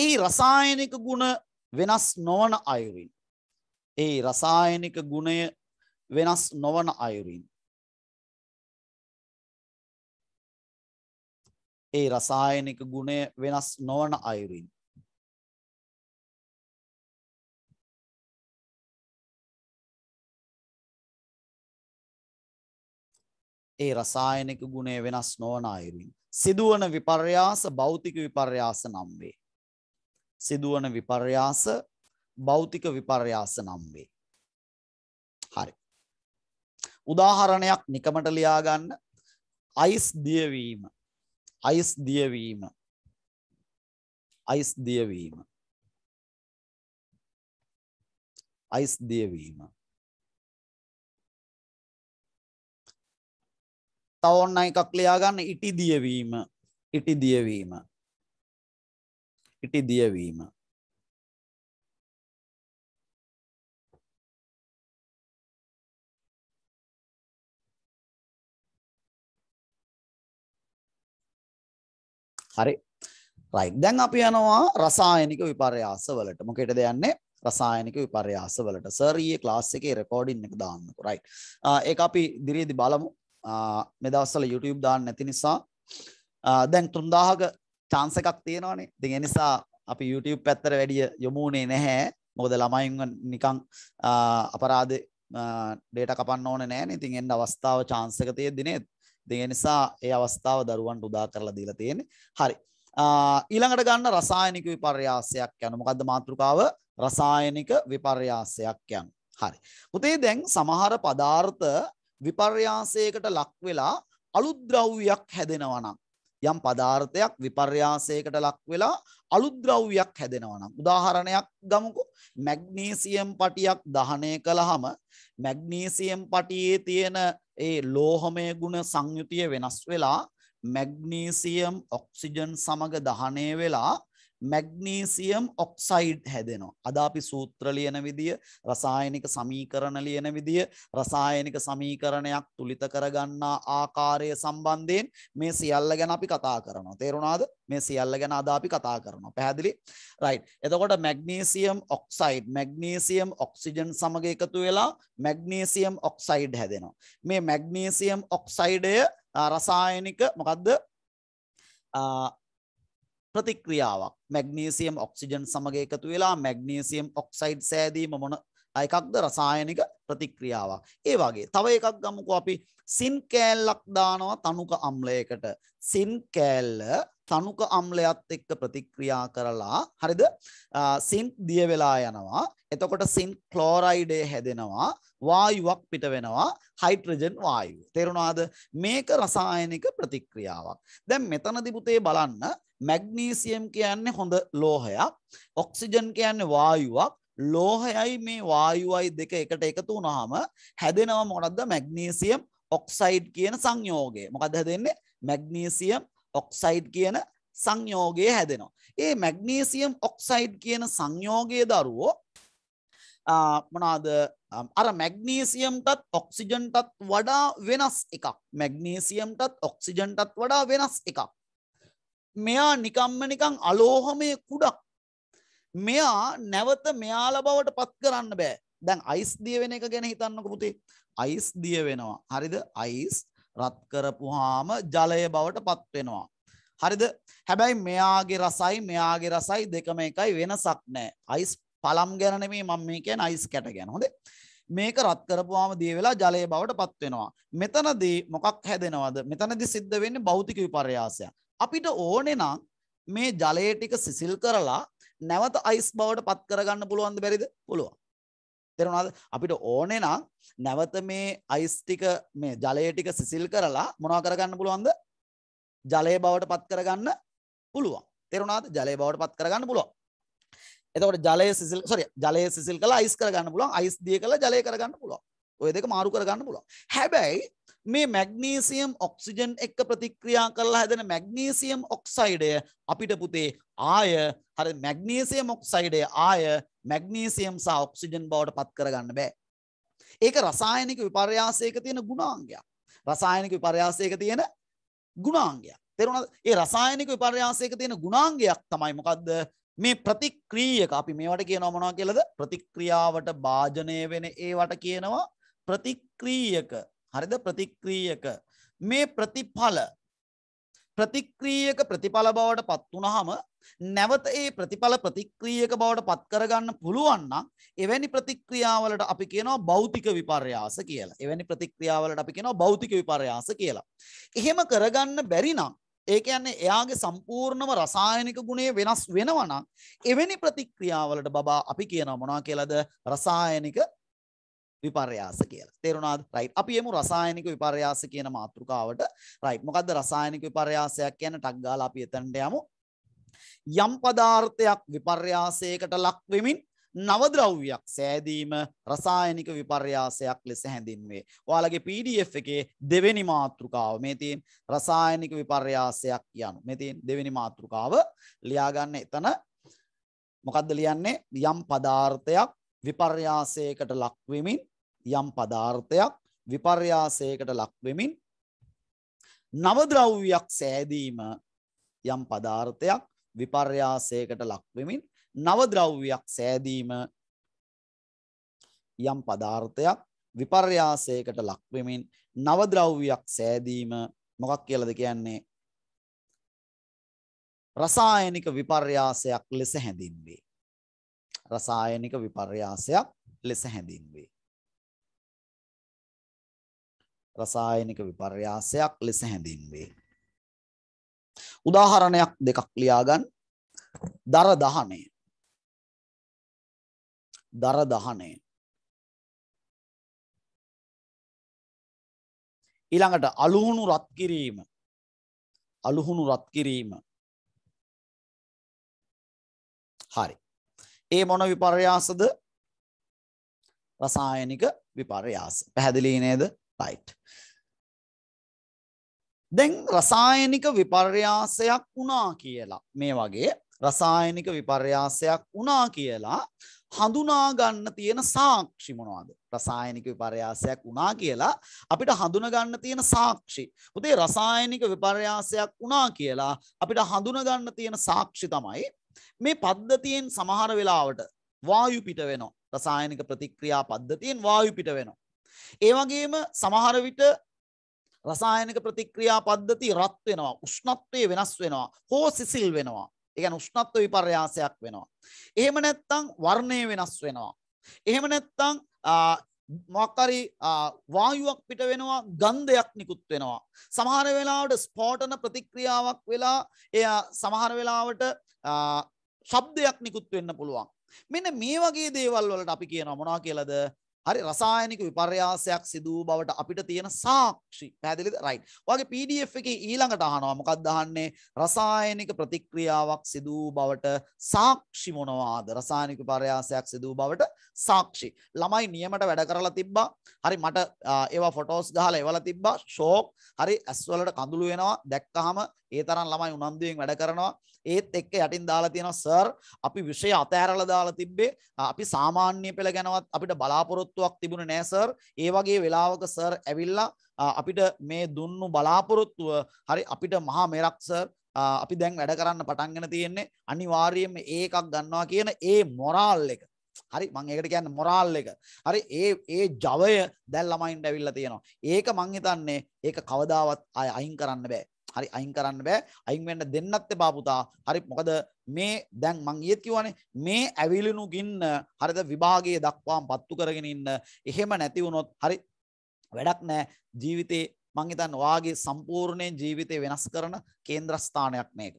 එහි රසායනික ගුණ වෙනස් නොවන අයුරින් ඒ රසායනික ගුණය වෙනස් නොවන අයුරින් ඒ රසායනික ගුණය වෙනස් නොවන අයුරින් ඒ රසායනික ගුණය වෙනස් නොවන අයුරින් සිදුවන විපර්යාස භෞතික විපර්යාස නම් වේ සිදුවන විපර්යාස භෞතික විපර්යාස නම් වේ හරි උදාහරණයක් නිකමට ලියා ගන්න අයිස් දියවීම අයිස් දියවීම අයිස් දියවීම අයිස් දියවීම තව ඔන්න එකක් ලියා ගන්න ඉටි දියවීම ඉටි දියවීම ඉටි දියවීම හරි රයිට් දැන් අපි යනවා රසායනික විපර්යාස වලට මොකේටද යන්නේ රසායනික විපර්යාස වලට සර් ඊයේ ක්ලාස් එකේ රෙකෝඩින් එක දාන්නකො රයිට් ඒක අපි ඉදිරියේදී බලමු මේ දවස්වල YouTube දාන්න නැති නිසා දැන් 3000ක chance එකක් තියෙනවානේ ඉතින් ඒ නිසා අපි YouTube පැත්තට වැඩිය යොමු වුණේ නැහැ මොකද ළමයින්ව නිකන් අපරාධ ඩේට කපන්න ඕන නෑන ඉතින් එන්න අවස්ථාව චාන්සක තියද්දිනේ ඒ නිසා ඒ අවස්ථාව දරුවන්ට උදා කරලා දීලා තියෙන්නේ. හරි. ඊළඟට ගන්න රසායනික විපර්යාසයක් යන මොකද්ද මාතෘකාව? රසායනික විපර්යාසයක් යන. හරි. පුතේ දැන් සමහර පදාර්ථ විපර්යාසයකට ලක් වෙලා අලුත් ද්‍රව්‍යයක් හැදෙනවා නම් යම් පදාර්ථයක් විපර්යාසයකට ලක් වෙලා අලුත් ද්‍රව්‍යයක් හැදෙනවා නම් උදාහරණයක් ගමුකෝ මැග්නීසියම් පටියක් දහනය කළාම මැග්නීසියම් පටියේ තියෙන ඒ ලෝහමය ගුණ සංයුතිය වෙනස් වෙලා මැග්නීසියම් ඔක්සිජන් සමග දහනය වෙලා මැග්නීසියම් ඔක්සයිඩ් හැදෙනවා. අද අපි සූත්‍ර ලියන විදිය, රසායනික සමීකරණ ලියන විදිය, රසායනික සමීකරණයක් තුලිත කරගන්නා ආකාරය සම්බන්ධයෙන් මේ සියල්ල ගැන අපි කතා කරනවා. තේරුණාද? මේ සියල්ල ගැන අද අපි කතා කරනවා. පැහැදිලි? රයිට්. එතකොට මැග්නීසියම් ඔක්සයිඩ්, මැග්නීසියම් ඔක්සිජන් සමග එකතු වෙලා මැග්නීසියම් ඔක්සයිඩ් හැදෙනවා. මේ මැග්නීසියම් ඔක්සයිඩය රසායනික මොකද්ද? ප්‍රතික්‍රියාවක් මැග්නීසියම් ඔක්සිජන් සමග එකතු වෙලා මැග්නීසියම් ඔක්සයිඩ් සෑදීම මොන එකක්ද රසායනික ප්‍රතික්‍රියාවක්. ඒ වගේ තව එකක් ගමුකෝ අපි සින් කෑල්ලක් දානවා තනුක අම්ලයකට. සින් කෑල්ල තනුක අම්ලයත් එක්ක ප්‍රතික්‍රියා කරලා හරිද? සින් දිය වෙලා යනවා. එතකොට සින් ක්ලෝරයිඩේ හැදෙනවා. වායුවක් පිට වෙනවා. හයිඩ්‍රජන් වායුව. තේරුණාද? මේක රසායනික ප්‍රතික්‍රියාවක්. දැන් මෙතනදී පුතේ බලන්න මැග්නීසියම් කියන්නේ හොඳ ලෝහයක් ඔක්සිජන් කියන්නේ වායුවක් ලෝහයයි මේ වායුවයි දෙක එකට එකතු වුණාම හැදෙනව මොකක්ද මැග්නීසියම් ඔක්සයිඩ් කියන සංයෝගය. මොකද හැදෙන්නේ? මැග්නීසියම් ඔක්සයිඩ් කියන සංයෝගය හැදෙනවා. ඒ මැග්නීසියම් ඔක්සයිඩ් කියන සංයෝගයේ දරුවෝ මොනවාද අර මැග්නීසියම්ටත් ඔක්සිජන්ටත් වඩා වෙනස් එකක්. මැග්නීසියම්ටත් ඔක්සිජන්ටත් වඩා වෙනස් එකක්. මෙයා නිකම්ම නිකං අලෝහමය කුඩක් මෙයා නැවත මෙයාල බවට පත් කරන්න බෑ දැන් අයිස් දිය වෙන එක ගැන හිතන්න පුතේ අයිස් දිය වෙනවා හරිද අයිස් රත් කරපුහාම ජලය බවට පත්වෙනවා හරිද හැබැයි මෙයාගේ රසයි මෙයාගේ රසයි දෙකම එකයි වෙනසක් නෑ අයිස් පළම් ගැනනේ මම මේ කියන අයිස් කැට ගැන හොඳේ මේක රත් කරපුවාම දිය වෙලා ජලය බවට පත්වෙනවා මෙතනදී මොකක් හැදෙනවද මෙතනදි සිද්ධ වෙන්නේ භෞතික විපර්යාසයක් අපිට ඕනේ නම් මේ ජලය ටික සිසිල් කරලා නැවත අයිස් බවට පත් කරගන්න පුළුවන්ද බැරිද? පුළුවන්. තේරුණාද? අපිට ඕනේ නම් නැවත මේ අයිස් ටික මේ ජලය ටික සිසිල් කරලා මොනවා කරගන්න පුළුවන්ද? ජලය බවට පත් කරගන්න පුළුවන්. තේරුණාද? ජලය බවට පත් කරගන්න පුළුවන්. එතකොට ජලය සිසිල් sorry ජලය සිසිල් කරලා අයිස් කරගන්න පුළුවන්. අයිස් දිය කරලා ජලය කරගන්න පුළුවන්. ඔය දෙක මාරු කරගන්න පුළුවන්. හැබැයි මේ මැග්නීසියම් ඔක්සිජන් එක්ක ප්‍රතික්‍රියා කරලා හැදෙන මැග්නීසියම් ඔක්සයිඩය අපිට පුතේ ආය හරි මැග්නීසියම් ඔක්සයිඩය ආය මැග්නීසියම් සහ ඔක්සිජන් බවට පත් කරගන්න බෑ. ඒක රසායනික විපර්යාසයක තියෙන ගුණාංගයක්. රසායනික විපර්යාසයක තියෙන ගුණාංගයක්. තේරුණාද? ඒ රසායනික විපර්යාසයක තියෙන ගුණාංගයක් තමයි මොකද්ද? මේ ප්‍රතික්‍රීයක අපි මේවට කියනවා මොනවා කියලාද? ප්‍රතික්‍රියාවට භාජනය වෙන ඒවට කියනවා ප්‍රතික්‍රීයක හරිද ප්‍රතික්‍රීයක මේ ප්‍රතිඵල ප්‍රතික්‍රීයක ප්‍රතිඵල බවට පත් වනහම නැවත ඒ ප්‍රතිඵල ප්‍රතික්‍රීයක බවට පත් කරගන්න පුළුවන්නම් එවැනි ප්‍රතික්‍රියාවලට අපි කියනවා භෞතික විපර්යාස කියලා එවැනි ප්‍රතික්‍රියාවලට අපි කියනවා භෞතික විපර්යාස කියලා. එහෙම කරගන්න බැරි නම් ඒ කියන්නේ එයාගේ සම්පූර්ණම රසායනික ගුණේ වෙනස් වෙනවනම් එවැනි ප්‍රතික්‍රියාවලට බබා අපි කියනවා මොනවා කියලාද රසායනික විපර්යාස කියලා. තේරුණාද? right. අපි යමු රසායනික විපර්යාස කියන මාතෘකාවට. right. මොකද්ද රසායනික විපර්යාසයක් කියන්නේ? ටක් ගාලා අපි එතනට යමු. යම් පදාර්ථයක් විපර්යාසයකට ලක් වෙමින් නවද්‍රව්‍යයක් සෑදීම රසායනික විපර්යාසයක් ලෙස හැඳින්වේ. ඔයාලගේ PDF එකේ දෙවෙනි මාතෘකාව මේ තියෙන රසායනික විපර්යාසයක් යනු. මේ තියෙන දෙවෙනි මාතෘකාව ලියාගන්න එතන මොකද්ද ලියන්නේ? යම් පදාර්ථයක් විපර්යාසයකට ලක් වෙමින් යම් පදාර්ථයක් විපර්යාසයකට ලක්වෙමින් නවද්‍රව්‍යයක් සෑදීම යම් පදාර්ථයක් විපර්යාසයකට ලක්වෙමින් නවද්‍රව්‍යයක් සෑදීම යම් පදාර්ථයක් විපර්යාසයකට ලක්වෙමින් නවද්‍රව්‍යයක් සෑදීම මොකක් කියලද කියන්නේ රසායනික විපර්යාසයක් ලෙස හැඳින්වේ. රසායනික විපර්යාසයක් ලෙස හැඳින්වේ. රසායනික විපර්යාසයක් ලෙස හැඳින්වේ. උදාහරණයක් දෙකක් ලියාගන්න දර දහනය දර දහනය ඊළඟට අලුහුණු රත් කිරීම අලුහුණු රත් කිරීම හරි ඒ මොන විපර්යාසද රසායනික විපර්යාස පැහැදිලි නේද ලයිට්. දැන් රසායනික විපර්යාසයක් වුණා කියලා මේ වගේ රසායනික විපර්යාසයක් වුණා කියලා හඳුනා ගන්න තියෙන සාක්ෂි මොනවද? රසායනික විපර්යාසයක් වුණා කියලා අපිට හඳුනා ගන්න තියෙන සාක්ෂි. උදේ රසායනික විපර්යාසයක් වුණා කියලා අපිට හඳුනා ගන්න තියෙන සාක්ෂි තමයි මේ පද්ධතියෙන් සමහර වෙලාවට වායු පිට වෙනවා. රසායනික ප්‍රතික්‍රියා පද්ධතියෙන් වායු පිට වෙනවා. ඒ වගේම සමහර විට රසායනික ප්‍රතික්‍රියා පද්ධති රත් වෙනවා උෂ්ණත්වය වෙනස් වෙනවා හෝ සිසිල් වෙනවා ඒ කියන්නේ උෂ්ණත්ව විපර්යාසයක් වෙනවා එහෙම නැත්නම් වර්ණය වෙනස් වෙනවා එහෙම නැත්නම් මොකරි වායුවක් පිට වෙනවා ගන්ධයක් නිකුත් වෙනවා සමහර වෙලාවට ස්පෝටන ප්‍රතික්‍රියාවක් වෙලා එය සමහර වෙලාවට ශබ්දයක් නිකුත් වෙන්න පුළුවන් මෙන්න මේ වගේ දේවල් වලට අපි කියනවා මොනවා කියලාද හරි රසායනික විපර්යාසයක් සිදු වූ බවට අපිට තියෙන සාක්ෂි පැහැදිලිද රයිට් ඔයාගේ PDF එකේ ඊළඟට අහනවා මොකක්ද අහන්නේ රසායනික ප්‍රතික්‍රියාවක් සිදු වූ බවට සාක්ෂි මොනවාද රසායනික විපර්යාසයක් සිදු වූ බවට සාක්ෂි ළමයි නියමට වැඩ කරලා තිබ්බා හරි මට ඒවා ෆොටෝස් ගහලා එවලා තිබ්බා ෂෝක් හරි ඇස් වලට කඳුළු වෙනවා දැක්කහම ඒ තරම් ළමයි උනන්දුවෙන් වැඩ කරනවා ඒත් එක්ක යටින් දාලා තියෙනවා සර් අපි විෂය අතහැරලා දාලා තිබ්බේ අපි සාමාන්‍ය පෙළ ගැනවත් අපිට බලාපොරොත්තුවක් තිබුණේ නෑ සර් ඒ වගේ වෙලාවක සර් ඇවිල්ලා අපිට මේ දුන්නු බලාපොරොත්තුව හරි අපිට මහා මෙරක් සර් අපි දැන් වැඩ කරන්න පටන්ගෙන තියෙන්නේ අනිවාර්යයෙන්ම ඒකක් ගන්නවා කියන ඒ මොරාල් එක හරි මං ඒකට කියන්නේ මොරාල් එක. හරි ඒ ඒ ජවය දැන් ළමයින්ට ඇවිල්ලා තියෙනවා. ඒක මං හිතන්නේ ඒක කවදාවත් අයින් කරන්න බෑ. හරි අයින් කරන්න බෑ අයින් වෙන්න දෙන්නත් එපා පුතා හරි මොකද මේ දැන් මං ඊයේත් කිව්වනේ මේ ඇවිලිනු ගින්න හරිද විභාගයේ දක්වාම පත්තු කරගෙන ඉන්න එහෙම නැති වුණොත් හරි වැඩක් නෑ ජීවිතේ මං හිතන්නේ ඔයාගේ සම්පූර්ණයෙන් ජීවිතේ වෙනස් කරන කේන්ද්‍රස්ථානයක් මේක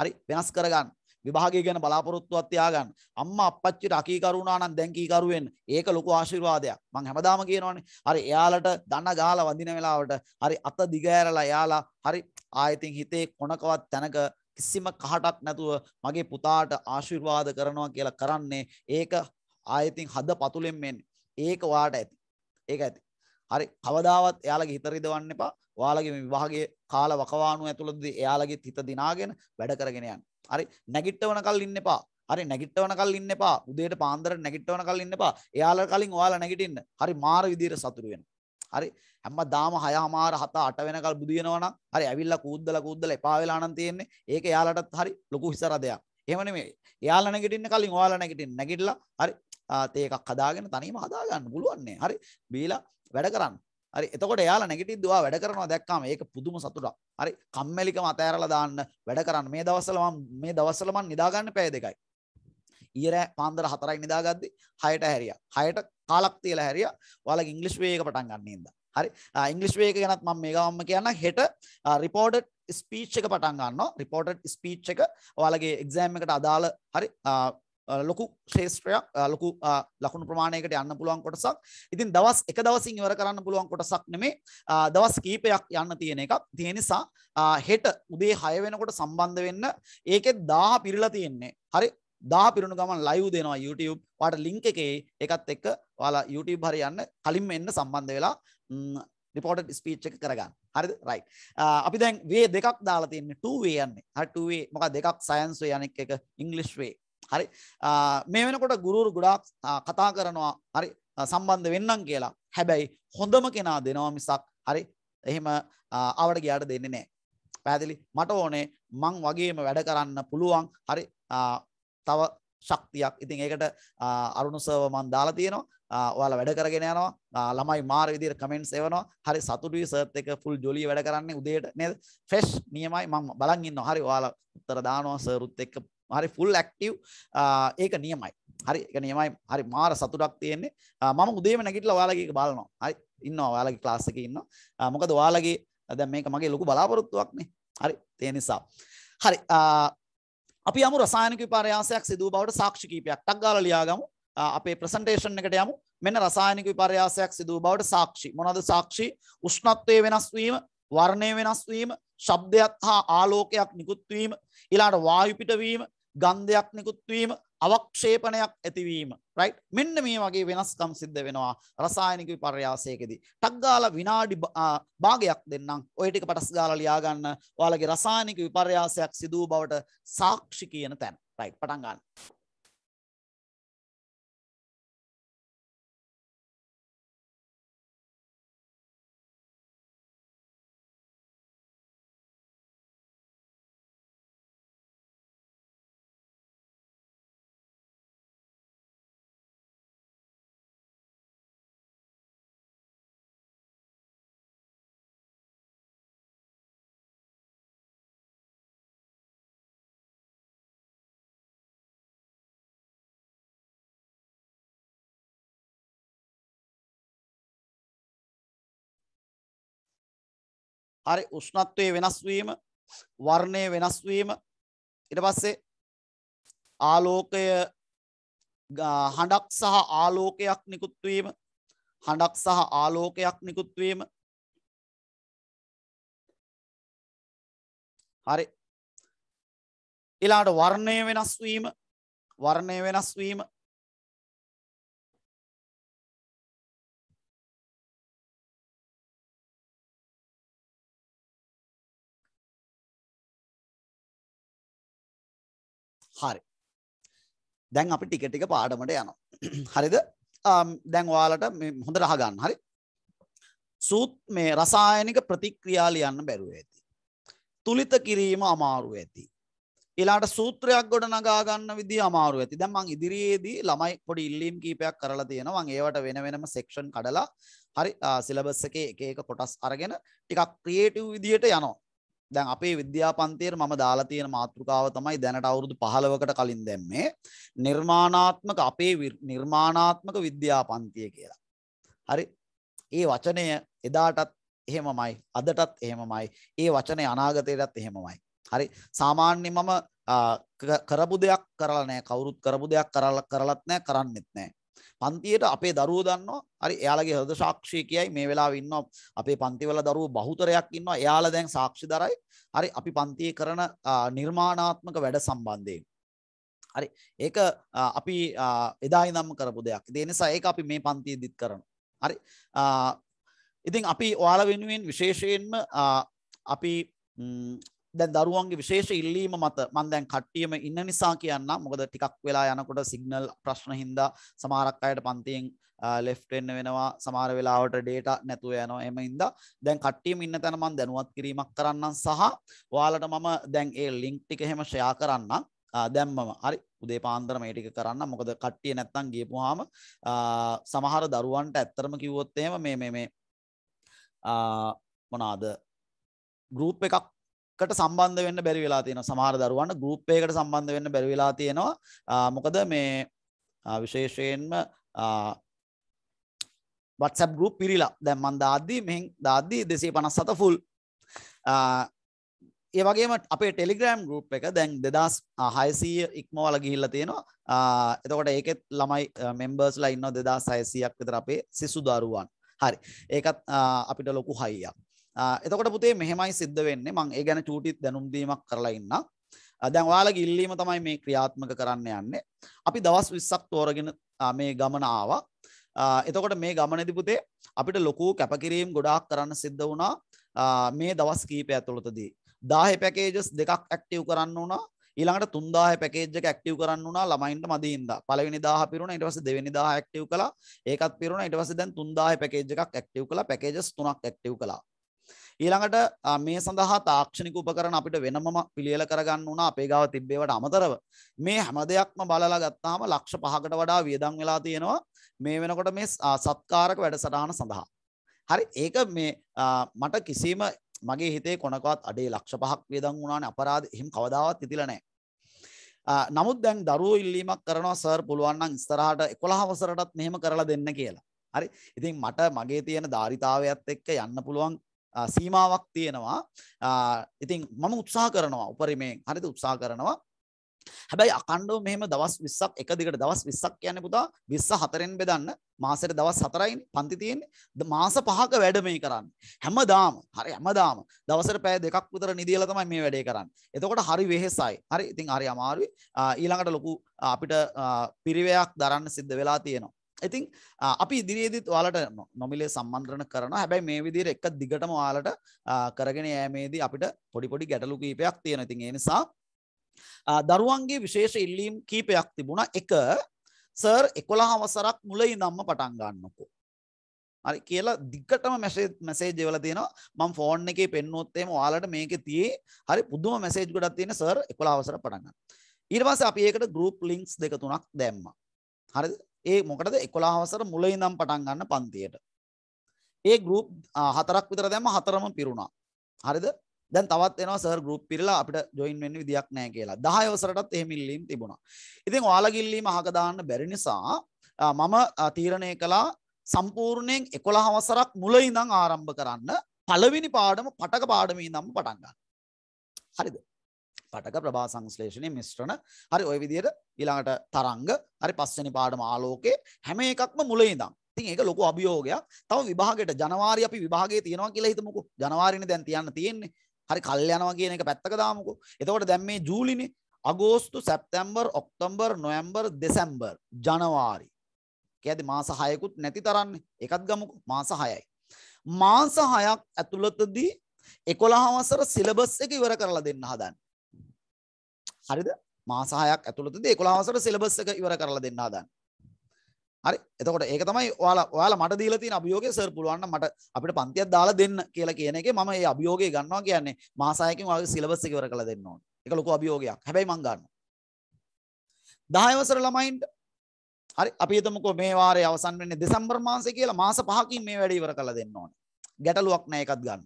හරි වෙනස් කරගන්න විභාගය ගැන බලාපොරොත්තුවක් තියාගන්න. අම්මා අප්පච්චිට අකීකරු වුණා නම් දැන් කීකරු වෙන්න. ඒක ලොකු ආශිර්වාදයක්. මං හැමදාම කියනවනේ. හරි එයාලට දන ගහලා වඳින වෙලාවට හරි අත දිගෑරලා එයාලා හරි ආයතින් හිතේ කොනකවත් තැනක කිසිම කහටක් නැතුව මගේ පුතාට ආශිර්වාද කරනවා කියලා කරන්නේ ඒක ආයතින් හද පතුලෙන් මෙන්නේ. ඒක ඔයාට ඇති. ඒක ඇති. හරි කවදාවත් එයාලගේ හිත රිදවන්න එපා. ඔයාලගේ මේ විවාහයේ කාල වකවානුව ඇතුළතදී එයාලගේ හිත දිනාගෙන වැඩ කරගෙන යන්න. හරි නැගිටවනකල් ඉන්න එපා. හරි නැගිටවනකල් ඉන්න එපා. උදේට පාන්දර නැගිටවනකල් ඉන්න එපා. එයාලා කලින් ඔයාලා නැගිටින්න. හරි මාර විදියට සතුරු වෙනවා. හරි හැමදාම 6මාර 7 8 වෙනකල් බුදු වෙනවා නම් හරි ඇවිල්ලා කූද්දලා කූද්දලා එපා වෙලා නම් තියෙන්නේ. ඒක එයාලටත් හරි ලොකු හිසරදයක්. එහෙම නෙමෙයි. එයාලා නැගිටින්න කලින් ඔයාලා නැගිටින්න. නැගිටලා හරි තේ එකක් හදාගෙන තනියම හදා ගන්න පුළුවන් නේ. හරි බීලා වැඩ කරන්න. හරි එතකොට එයාලා නැගිටිද්දී ඔයා වැඩ කරනවා දැක්කාම ඒක පුදුම සතුටක්. හරි කම්මැලිකම අතෑරලා දාන්න වැඩ කරන්න. මේ දවස්වල මම මේ දවස්වල මම නිදා ගන්න පැය දෙකයි. ඊයර පාන්දර 4යි නිදාගද්දි 6ට හැරියා. 6ට කාලක් තියලා හැරියා. ඔයාලගේ ඉංග්‍රීසි වේ එක පටන් ගන්න ඉඳා. හරි ඉංගලිස්ේ එක ගැනත් මම මේකවම්ම කියන්න හෙට රිපෝඩ් ස්පීච් එක පටන් ගන්න රිපෝට් ස්පීච් එක ඔයාලගේ එක්සෑම් එකට අදාළ හරි ලොකු ශේෂත්‍රයක් ලොකු ලකුණු ප්‍රමාණයකට යන්න පුළුවන් කොටසක් ඉතින් දවස් එක දවසින් ඉවර කරන්න පුළුවන් කොටසක් නෙමේ දවස් කීපයක් යන්න තියෙන එකක් තියෙන නිසා හෙට උදේ හය වෙනකොට සම්බන්ධ වෙන්න ඒකෙත් දාහ පිරලා තියෙන්නේ හරි දා පිරුණු ගමන් ලයිව් දෙනවා YouTube වාට ලිංක් එකේ එකත් එක්ක ඔයාලා YouTube හරි යන්න කලින්ම එන්න සම්බන්ධ වෙලා රිපෝටඩ් ස්පීච් එක කරගන්න. හරිද? right. අපි දැන් වේ දෙකක් දාලා තියෙන්නේ 2 වේ යන්නේ. හරි 2 වේ මොකක්ද දෙකක් සයන්ස් වේ අනෙක් එක ඉංග්‍රීසි වේ. හරි. මේ වෙනකොට ගුරුවරු ගොඩාක් කතා කරනවා හරි සම්බන්ධ වෙන්නම් කියලා. හැබැයි හොඳම කෙනා දෙනවා මිසක් හරි එහෙම ආවට ගියාට දෙන්නේ නැහැ. පැහැදිලි? මට ඕනේ මං වගේම වැඩ කරන්න පුළුවන්. හරි. තව ශක්තියක්. ඉතින් ඒකට අරුණ සර්ව මන් දාලා තියෙනවා. ඔයාලා වැඩ කරගෙන යනවා ළමයි මාර විදිහට කමෙන්ට්ස් එවනවා හරි සතුටුයි සර්ත් එක ෆුල් ජොලිය වැඩ කරන්නේ උදේට නේද ෆ්‍රෙෂ් නියමයි මම බලන් ඉන්නවා හරි ඔයාලා උත්තර දානවා සර්ත් එක්ක හරි ෆුල් ඇක්ටිව් ඒක නියමයි හරි ඒක නියමයි හරි මාර සතුටක් තියෙන්නේ මම උදේම නැගිටලා ඔයාලගේ එක බලනවා හරි ඉන්නවා ඔයාලගේ ක්ලාස් එකේ ඉන්නවා මොකද ඔයාලගේ දැන් මේක මගේ ලොකු බලාපොරොත්තුවක් නේ හරි ඒ නිසා හරි අපි යමු රසායනික විපර්යාසයක් සිදු බවට සාක්ෂි කීපයක් ටක් ගාලා ලියාගමු අපේ ප්‍රසන්ටේෂන් එකට යමු මෙන්න රසායනික විපර්යාසයක් සිදුව බවට සාක්ෂි මොනද සාක්ෂි උෂ්ණත්වය වෙනස් වීම වර්ණය වෙනස් වීම ශබ්දයක් හා ආලෝකයක් නිකුත් වීම ඊළාට වායු පිටවීම ගන්ධයක් නිකුත් වීම අවක්ෂේපණයක් ඇතිවීම රයිට් මෙන්න මේ වගේ වෙනස්කම් සිද්ධ වෙනවා රසායනික විපර්යාසයකදී ටක් ගාලා විනාඩි භාගයක් දෙන්නම් ඔය ටික පටස් ගාලා ලියා ගන්න ඔයාලගේ රසායනික විපර්යාසයක් සිදු බවට සාක්ෂි කියන තැන රයිට් පටන් ගන්න හරි උෂ්ණත්වයේ වෙනස් වීම වර්ණය වෙනස් වීම ඊට පස්සේ ආලෝකය හඬක් සහ ආලෝකයක් නිකුත් වීම හඬක් සහ ආලෝකයක් නිකුත් වීම හරි ඊළඟට වර්ණය වෙනස් වීම වර්ණය වෙනස් වීම හරි. දැන් අපි ටික ටික පාඩමට යනවා. හරිද? දැන් ඔයාලට මේ හොඳට අහගන්න. හරි. සූත් මේ රසායනික ප්‍රතික්‍රියා ලියන්න බැරුව ඇති. තුලිත කිරීම අමාරු ඇති. ඊළාට සූත්‍රයක් ගොඩ නගා ගන්න විදිහ අමාරු ඇති. දැන් මං ඉදිරියේදී ළමයි පොඩි ඉල්ලීම් කීපයක් කරලා තියෙනවා. මං ඒවට වෙන වෙනම සෙක්ෂන් කඩලා හරි සිලබස් එකේ එක එක කොටස් අරගෙන ටිකක් ක්‍රියේටිව් විදිහට යනවා. දැන් අපේ විද්‍යාපන්තියට මම දාලා තියෙන මාතෘකාව තමයි දැනට අවුරුදු 15කට කලින් දැම්මේ නිර්මාණාත්මක අපේ නිර්මාණාත්මක විද්‍යාපන්තිය කියලා. හරි. ඒ වචනය එදාටත් එහෙමමයි අදටත් එහෙමමයි. ඒ වචනය අනාගතයටත් එහෙමමයි. හරි. සාමාන්‍යයෙන් මම කරපු දෙයක් කරලා නැහැ. කවුරුත් කරපු දෙයක් කරලා කරලත් නැහැ, කරන්නෙත් නැහැ. පන්තියට අපේ දරුවෝ දන්නවා. හරි එයාලගේ හෘද සාක්ෂිය කියයි මේ වෙලාවේ ඉන්නවා අපේ පන්තිවල දරුවෝ බහුතරයක් ඉන්නවා. එයාලා දැන් සාක්ෂි දරයි. හරි අපි පන්තියේ කරන නිර්මාණාත්මක වැඩ සම්බන්ධයෙන්. හරි ඒක අපි එදා ඉඳන්ම කරපු දෙයක්. ඒ නිසා ඒක අපි මේ පන්තියේදීත් කරනවා. හරි ඉතින් අපි ඔයාලා වෙනුවෙන් විශේෂයෙන්ම අපි දැන් දරුවන්ගේ විශේෂ ඉල්ලීම මත මම දැන් කට්ටියම ඉන්න නිසා කියන්නම්. මොකද ටිකක් වෙලා යනකොට සිග්නල් ප්‍රශ්න හින්දා සමහරක් අයට පන්තියෙන් ලෙෆ්ට් වෙන්න වෙනවා. සමහර වෙලාවට ඩේටා නැතුව යනවා. එහෙම හින්දා දැන් කට්ටියම ඉන්න තැන මම දැනුවත් කිරීමක් කරන්නම් සහ ඔයාලට මම දැන් ඒ ලින්ක් ටික එහෙම ෂෙයා කරන්නම්. දැම්මම හරි උදේ පාන්දර මේ ටික කරන්න මොකද කට්ටිය නැත්තම් ගියපුවාම සමහර දරුවන්ට ඇත්තරම කිව්වොත් එහෙම මේ මේ මේ මොනවාද ගෲප් එකක් කට සම්බන්ධ වෙන්න බැරි වෙලා තියෙනවා. සමහර දරුවන්ට ගෲප් එකකට සම්බන්ධ වෙන්න බැරි වෙලා තියෙනවා. මොකද මේ විශේෂයෙන්ම WhatsApp group පිරිලා. දැන් මම දාද්දී මෙහෙන් දාද්දී 257 full. ඒ වගේම අපේ ටෙලිග්‍රෑම් ගරුප් එක දැන් දෙදස් හයසීය ඉක්මවල ගිහිල්ල තියෙනවා එතකොට ඒකෙත් ළමයි මෙම්බර්ස්ලා ඉන්න දෙදා සයසියක් විතර අපේ සිසු දරුවන් හරි ඒකත් අපිට ලොකු හයියක් එතකොට පුතේ මෙහෙමයි සිද්ධ වෙන්නේ මං ඒ ගැන චූටිත් දැනුම් දීමක් කරලා ඉන්න. දැන් ඔයාලගේ ඉල්ලීම තමයි මේ ක්‍රියාත්මක කරන්න යන්නේ. අපි දවස් 20ක් තෝරගෙන මේ ගමන ආවා. එතකොට මේ ගමනේදී පුතේ අපිට ලොකු කැපකිරීම් ගොඩාක් කරන්න සිද්ධ වුණා මේ දවස් කීපය ඇතුළතදී. 1000 පැකේජස් දෙකක් ඇක්ටිව් කරන්න වුණා. ඊළඟට 3000 පැකේජ් එක ඇක්ටිව් කරන්න වුණා ළමයින්ට මදින්දා. පළවෙනි 1000 පිරුණා ඊට පස්සේ දෙවෙනි 1000 ඇක්ටිව් කළා. ඒකත් පිරුණා ඊට පස්සේ දැන් 3000 පැකේජ් එකක් ඇක්ටිව් කළා. පැකේජස් තුනක් ඇක්ටිව් කළා. ඊළඟට මේ සඳහා තාක්ෂණික උපකරණ අපිට වෙනමම පිළියෙල කරගන්න වුණා අපේ ගාව තිබ්බේවට අමතරව මේ හැම දෙයක්ම බලලා ගත්තාම ලක්ෂ 5කට වඩා වියදම් වෙලා තියෙනවා මේ වෙනකොට මේ සත්කාරක වැඩසටහන සඳහා හරි ඒක මේ මට කිසිම මගේ හිතේ කොනකවත් අඩේ ලක්ෂ 5ක් වියදම් වුණානේ අපරාධ එහෙම කවදාවත් ඉතිලා නැහැ නමුත් දැන් දරුවෝ ඉල්ලීමක් කරනවා සර් පුළුවන් නම් ඉස්සරහට 11 වසරටත් මෙහෙම කරලා දෙන්න කියලා. හරි. ඉතින් මට මගේ තියෙන ධාරිතාවයත් එක්ක යන්න පුළුවන් සීමාවක් තියෙනවා ඉතින් මම උත්සාහ කරනවා උපරිමයෙන් හරිද උත්සාහ කරනවා හැබැයි අකණ්ඩව මෙහෙම දවස් 20ක් එක දිගට දවස් 20ක් කියන්නේ පුතා 24 න් බෙදන්න මාසෙට දවස් 4යිනේ පන්ති තියෙන්නේ මාස 5ක වැඩ මේ කරන්නේ හැමදාම හරි හැමදාම දවසට පැය දෙකක් විතර නිදියලා තමයි මේ වැඩේ කරන්නේ එතකොට හරි වෙහෙසයි හරි ඉතින් හරි අමාරුයි ඊළඟට ලොකු අපිට පිරිවැයක් දරන්න සිද්ධ වෙලා තියෙනවා ඉතින් අපි ඉදිරියේදත් වාලට නොමිලේ සම්බන්ධරන කරන හැබැයි මේ විදිර එක දිගටම වාලට කරගෙන යෑමේදී අපිට පොඩිපොඩි ගැටලු කීපයක් තියෙන ඉතින් ඒ නිසා දරුවන්ගේ විශේෂ ඉල්ලීම් කීපයක් තිබුණ එක සර් එකොලා අවසරක් මුලයි නම්ම පටන්ගන්නකෝ හරි කියලා දිගටම මැසේ මැසේ ජෙවල තියෙනවා මං ෆෝන් එකේ පෙන්නොත්තේම වාලට මේක තියේ හරි පුදුම මැසේජ් ගොඩක් තියෙන සර් එකොලා අවසර පටන්ගන්න ඊට පස්සේ අපි ඒකට ගෲප් ලින්ක්ස් දෙක තුනක් දැම්මා හරිද ඒ මොකටද 11 වසර මුල ඉඳන් පටන් ගන්න පන්තියට. ඒ ගෲප් හතරක් විතර දැම්ම හතරම පිරුණා. හරිද? දැන් තවත් එනවා සර් ගෲප් පිරලා අපිට ජොයින් වෙන්න විදියක් නැහැ කියලා. 10 වසරටත් එහෙම ඉල්ලීම් තිබුණා. ඉතින් ඔයාලා ගිල්ලීම අහක දාන්න බැරි නිසා මම තීරණය කළා සම්පූර්ණයෙන් 11 වසරක් මුල ඉඳන් ආරම්භ කරන්න පළවෙනි පාඩම පටක පාඩමේ ඉඳන්ම පටන් ගන්න. හරිද? පටක ප්‍රභා සංශ්ලේෂණය මිශ්‍රණ හරි ඔය විදියට ඊළඟට තරංග හරි පස්වෙනි පාඩම ආලෝකේ හැම එකක්ම මුල ඉඳන්. ඉතින් ඒක ලොකු අභියෝගයක්. තව විභාගයට ජනවාරි අපි විභාගයේ තියනවා කියලා හිතමුකෝ. ජනවාරිනේ දැන් තියන්න තියෙන්නේ. හරි කල් යනවා කියන එක පැත්තක දාමුකෝ. එතකොට දැන් මේ ජූලිනේ අගෝස්තු, සැප්තැම්බර්, ඔක්තෝබර්, නොවැම්බර්, දෙසැම්බර්, ජනවාරි. කෑද මාස 6කුත් නැති තරන්නේ. ඒකත් ගමුකෝ මාස 6යි. මාස 6ක් ඇතුළතදී 11 වසර සිලබස් එක ඉවර කරලා දෙන්න හදන්නේ. හරිද? මාස 6ක් ඇතුළතදී 11 වසර සිලබස් එක ඉවර කරලා දෙන්න හදන්නේ. හරි එතකොට ඒක තමයි ඔයාලා ඔයාලා මට දීලා තියෙන අභියෝගය සර් පුළුවන් නම් මට අපිට පන්තියක් දාලා දෙන්න කියලා කියන එකේ මම මේ අභියෝගය ගන්නවා කියන්නේ මාස 6කින් ඔයාලගේ සිලබස් එක ඉවර කරලා දෙන්න ඕනේ. ඒක ලොකු අභියෝගයක්. හැබැයි මම ගන්නවා. 10 වසර ළමයින්ට හරි අපි හිතමුකෝ මේ වාරේ අවසන් වෙන්නේ දෙසැම්බර් මාසයේ කියලා මාස 5කින් මේ වැඩේ ඉවර කරලා දෙන්න ඕනේ. ගැටලුවක් නෑ එකත් ගන්න.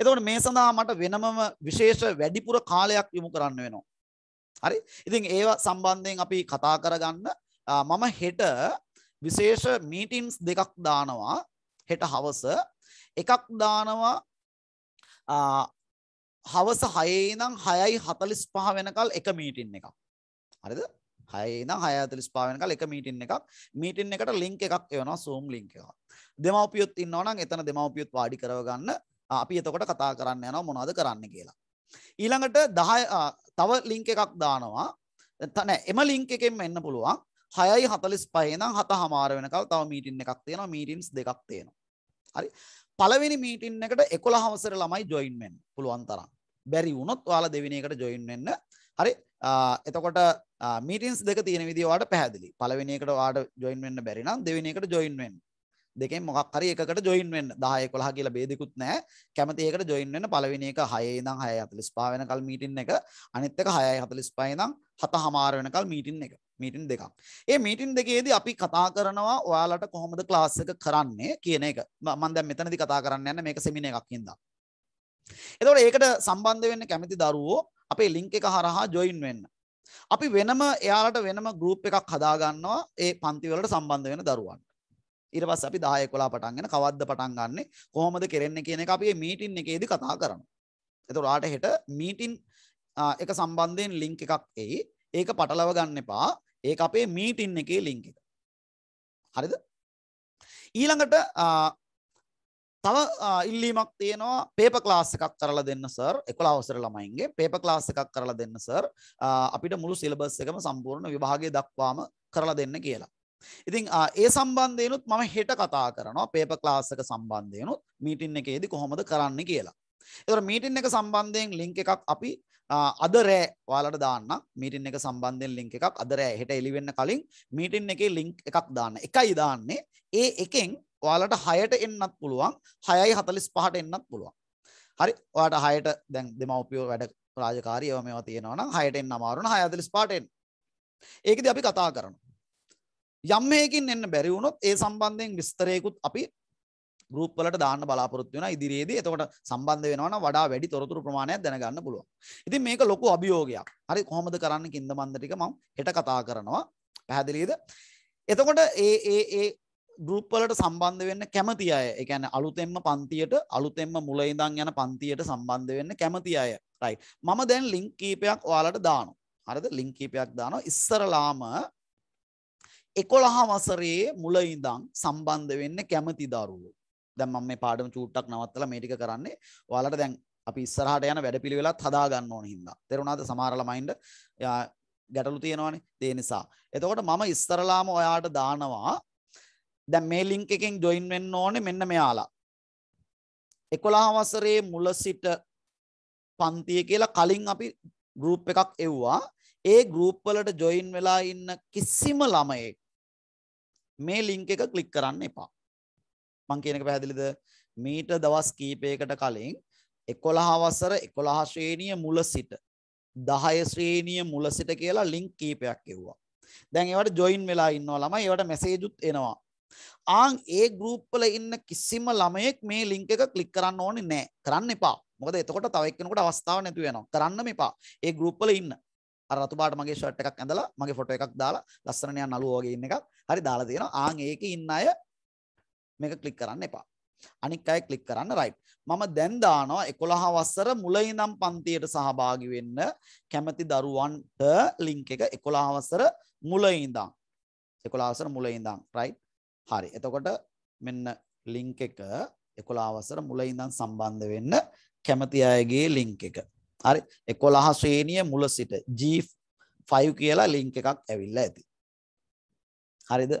එතකොට මේ සඳහා මට වෙනමම විශේෂ වැඩිපුර කාලයක් යොමු කරන්න වෙනවා. හරි ඉතින් ඒවා සම්බන්ධයෙන් අපි කතා කරගන්න මම හෙට විශේෂ මීටින්ස් දෙකක් දානවා හෙට හවස එකක් දානවා හවස හයේනම් හයයි හතලිස් පහ වෙනකල් එක මීටින් එකක් හරිද හයනම් හය හතලිස් පහ වෙනකල් එක මීටින් එකක් මීටින් එකට ලින්ක් එකක් එවනවා සූම් ලින්ක් එකක් දෙමව්පියොත් ඉන්නවා නම් එතන දෙමව්පියොත් වාඩි කරව ගන්න අපි එතකොට කතා කරන්න යනවා මොනවද කරන්න කියලා ඊළඟට දහය තව ලිංක එකක් දානවා තන එම ලිංක එකෙන් එන්න පුළුවන් හයයි හතලිස් පයනම් හත හමාර වෙනකල් තව මීටින් එකක් තියෙන මීටින්ස් දෙකක් තියෙනවා හරි පළවෙනි මීටින් එකට එකොළ හවසර ළමයි ජොයින්මෙන් පුළුවන් තරම් බැරි වුණොත් වාල දෙවිනි එකට ජොයින් වෙන්න හරි එතකොට මීටින්ස් දෙක තියෙන විදිහට පැහැදිලි පළවෙනි එකට වාට ජොයින් වෙන්න බැරි නම් දෙවෙනි එකට ජොයින් වෙන්න දෙකෙන් මොකක් හරි එකකට ජොයින් වෙන්න 10 11 කියලා බේදිකුත් නැහැ. කැමති එකට ජොයින් වෙන්න පළවෙනි එක 6 ඉඳන් 6:45 වෙනකල් මීටින් එක. අනිත් එක 6:45 ඉඳන් 7:00 වෙනකල් මීටින් එක. මීටින් දෙකක්. ඒ මීටින් දෙකේදී අපි කතා කරනවා ඔයාලට කොහොමද ක්ලාස් එක කරන්නේ කියන එක. මම දැන් මෙතනදී කතා කරන්න යන්නේ මේක සෙමින එකක් හින්දා. එතකොට ඒකට සම්බන්ධ වෙන්න කැමති දරුවෝ අපේ ලින්ක් එක හරහා ජොයින් වෙන්න. අපි වෙනම එයාලට වෙනම ගෲප් එකක් හදාගන්නවා ඒ පන්තිවලට සම්බන්ධ වෙන දරුවන්ට. ඊට පස්සේ අපි 10 11 පටන්ගෙන කවද්ද පටන් ගන්නෙ කොහොමද කෙරෙන්නේ කියන එක අපි මේ මීටින් එකේදී කතා කරනවා. එතකොට ඔයාලට හෙට මීටින් එක සම්බන්ධයෙන් ලින්ක් එකක් එයි. ඒක පටලව ගන්න එපා. ඒක අපේ මීටින් එකේ ලින්ක් එක. හරිද? ඊළඟට තව ඉල්ලීමක් තියෙනවා පේප ක්ලාස් එකක් කරලා දෙන්න සර් 11 අවසර ළමයින්ගේ පේප ක්ලාස් එකක් කරලා දෙන්න සර් අපිට මුළු සිලබස් එකම සම්පූර්ණ විභාගය දක්වාම කරලා දෙන්න කියලා. ඉතින් ඒ සම්බන්ධයනුත් මම හෙට කතා කරනවා පේප ක්ලාස්සක සම්බන්ධයනුත් මීටින් එකේදී කොහොමද කරන්න කියලා. එතකොට මීටින් එක සම්බන්ධයෙන් ලින්ක් එකක් අපි අද රෑ ඔයාලට දාන්න මීටින් එක සම්බන්ධයෙන් ලින්ක් එකක් අද රෑ හෙට එලි වෙන්න කලින් මීටින් එකේ ලින්ක් එකක් දාන්න. එකයි දාන්නේ. ඒ එකෙන් ඔයාලට 6ට එන්නත් පුළුවන්. 6.45ට එන්නත් පුළුවන්. හරි ඔයාට 6ට දැන් දෙමව්පියෝ වැඩ රාජකාරී ඒවා මේවා තියෙනවා නම් 6ට එන්න අමාරු නම් 6.45ට එන්න. ඒකදී අපි කතා කරනවා. යම් හේකින් එන්න බැරි වුණොත් ඒ සම්බන්ධයෙන් විස්තරයකුත් අපි ගරුප් වලට දාන්න බලාපොරොත්තු වෙනවා ඉදිරියේදී. එතකොට සම්බන්ධ වෙනවා නම් වඩා වැඩි තොරතුරු ප්‍රමාණයක් දැනගන්න පුළුවන්. ඉතින් මේක ලොකු අභියෝගයක්. හරි කොහොමද කරන්න කින්දමන්ද ටික මම හෙට කතා කරනවා. පැහැදිලිද? එතකොට ඒ ඒ ඒ ගරුප් වලට සම්බන්ධ වෙන්න කැමති අය. ඒ කියන්නේ අලුතෙන්ම පන්තියට අලුතෙන්ම මුල ඉඳන් යන පන්තියට සම්බන්ධ වෙන්න කැමති අය. රයිට්. මම දැන් ලින්ක් කීපයක් ඔයාලට දානවා. හරිද? ලින්ක් කීපයක් දානවා. ඉස්සරලාම එකොළහ වසරයේ මුල ඉඳං සම්බන්ධ වෙන්න කැමති දරුවෝ. දැන් මම මේ පාඩම චූට්ටක් නවත්තලා මේ ටික කරන්නේ. ඔයාලට දැන් අපි ඉස්සරහට යන වැඩපිළිවෙලත් හදා ගන්න ඕන හින්දා. තේරුණාද? සමහර ළමයින්ට ගැටලු තියෙනවානේ. ඒ නිසා. එතකොට මම ඉස්සරලාම ඔයාට දානවා දැන් මේ ලින්ක් එකෙන් ජොයින් වෙන්න ඕනේ මෙන්න මෙයාලා. 11 වසරේ මුල සිට පන්තිය කියලා කලින් අපි ගෲප් එකක් එව්වා. ඒ ගෲප් වලට ජොයින් වෙලා ඉන්න කිසිම ළමයෙක් මේ ලිංක එක ක්ලික් කරන්න එපා. මං කියනක පැහැදිලිද මීට දවස් කීපයකට කලින් එකොළහ වසර එකොළහ ශ්‍රේණිය මුල සිට දහය ශ්‍රේණිය මුල සිට කියලා ලිංක් කීපයක් එව්වා. දැන් ඒවට ජොයින් වෙලා ඉන්නවා ළමයි ඒවට මැසේජුත් එනවා. ආන් ඒ ගෲප් වල ඉන්න කිසිම ළමයෙක් මේ ලින්ක් එක ක්ලික් කරන්න ඕනේ නැහැ. කරන්න එපා. මොකද එතකොට තව එක්කෙනෙකුට අවස්ථාවක් නැති වෙනවා. කරන්න මෙපා. ඒ ගෲප් වල ඉන්න. අර රතු පාට මගේ ෂර්ට් එකක් ඇඳලා මගේ ෆොටෝ එකක් දාලා ලස්සන නියන් නළුවෝ වගේ ඉන්න එකක් හරි දාලා තියෙනවා. ආන් ඒකේ ඉන්න අය මේක ක්ලික් කරන්න එපා. අනික් අය ක්ලික් කරන්න රයිට්. මම දැන් දානවා 11 වසර මුල ඉඳන් පන්තියට සහභාගී වෙන්න කැමති දරුවන්ට ලින්ක් එක 11 වසර මුල ඉඳන්. 11 වසර මුල ඉඳන් රයිට්. හරි. එතකොට මෙන්න ලින්ක් එක 11 වසර මුල ඉඳන් සම්බන්ධ වෙන්න කැමති අයගේ ලින්ක් එක. හරි 11 ශ්‍රේණිය මුල සිට G5 කියලා ලින්ක් එකක් ඇවිල්ලා ඇති. හරිද?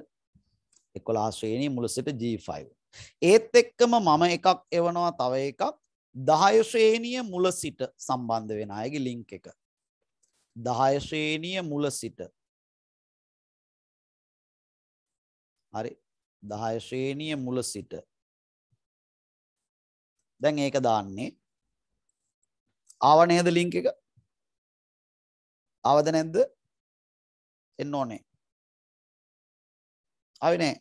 11 ශ්‍රේණිය මුල සිට G5. ඒත් එක්කම මම එකක් එවනවා තව එකක් 10 ශ්‍රේණිය මුල සිට සම්බන්ධ වෙන අයගේ ලින්ක් එක. 10 ශ්‍රේණිය මුල සිට. හරි. 10 ශ්‍රේණිය මුල සිට. දැන් ඒක දාන්නේ ආව නේද ලින්ක් එක? ආවද නැද්ද? එන්න ඕනේ. ආවේ නෑ.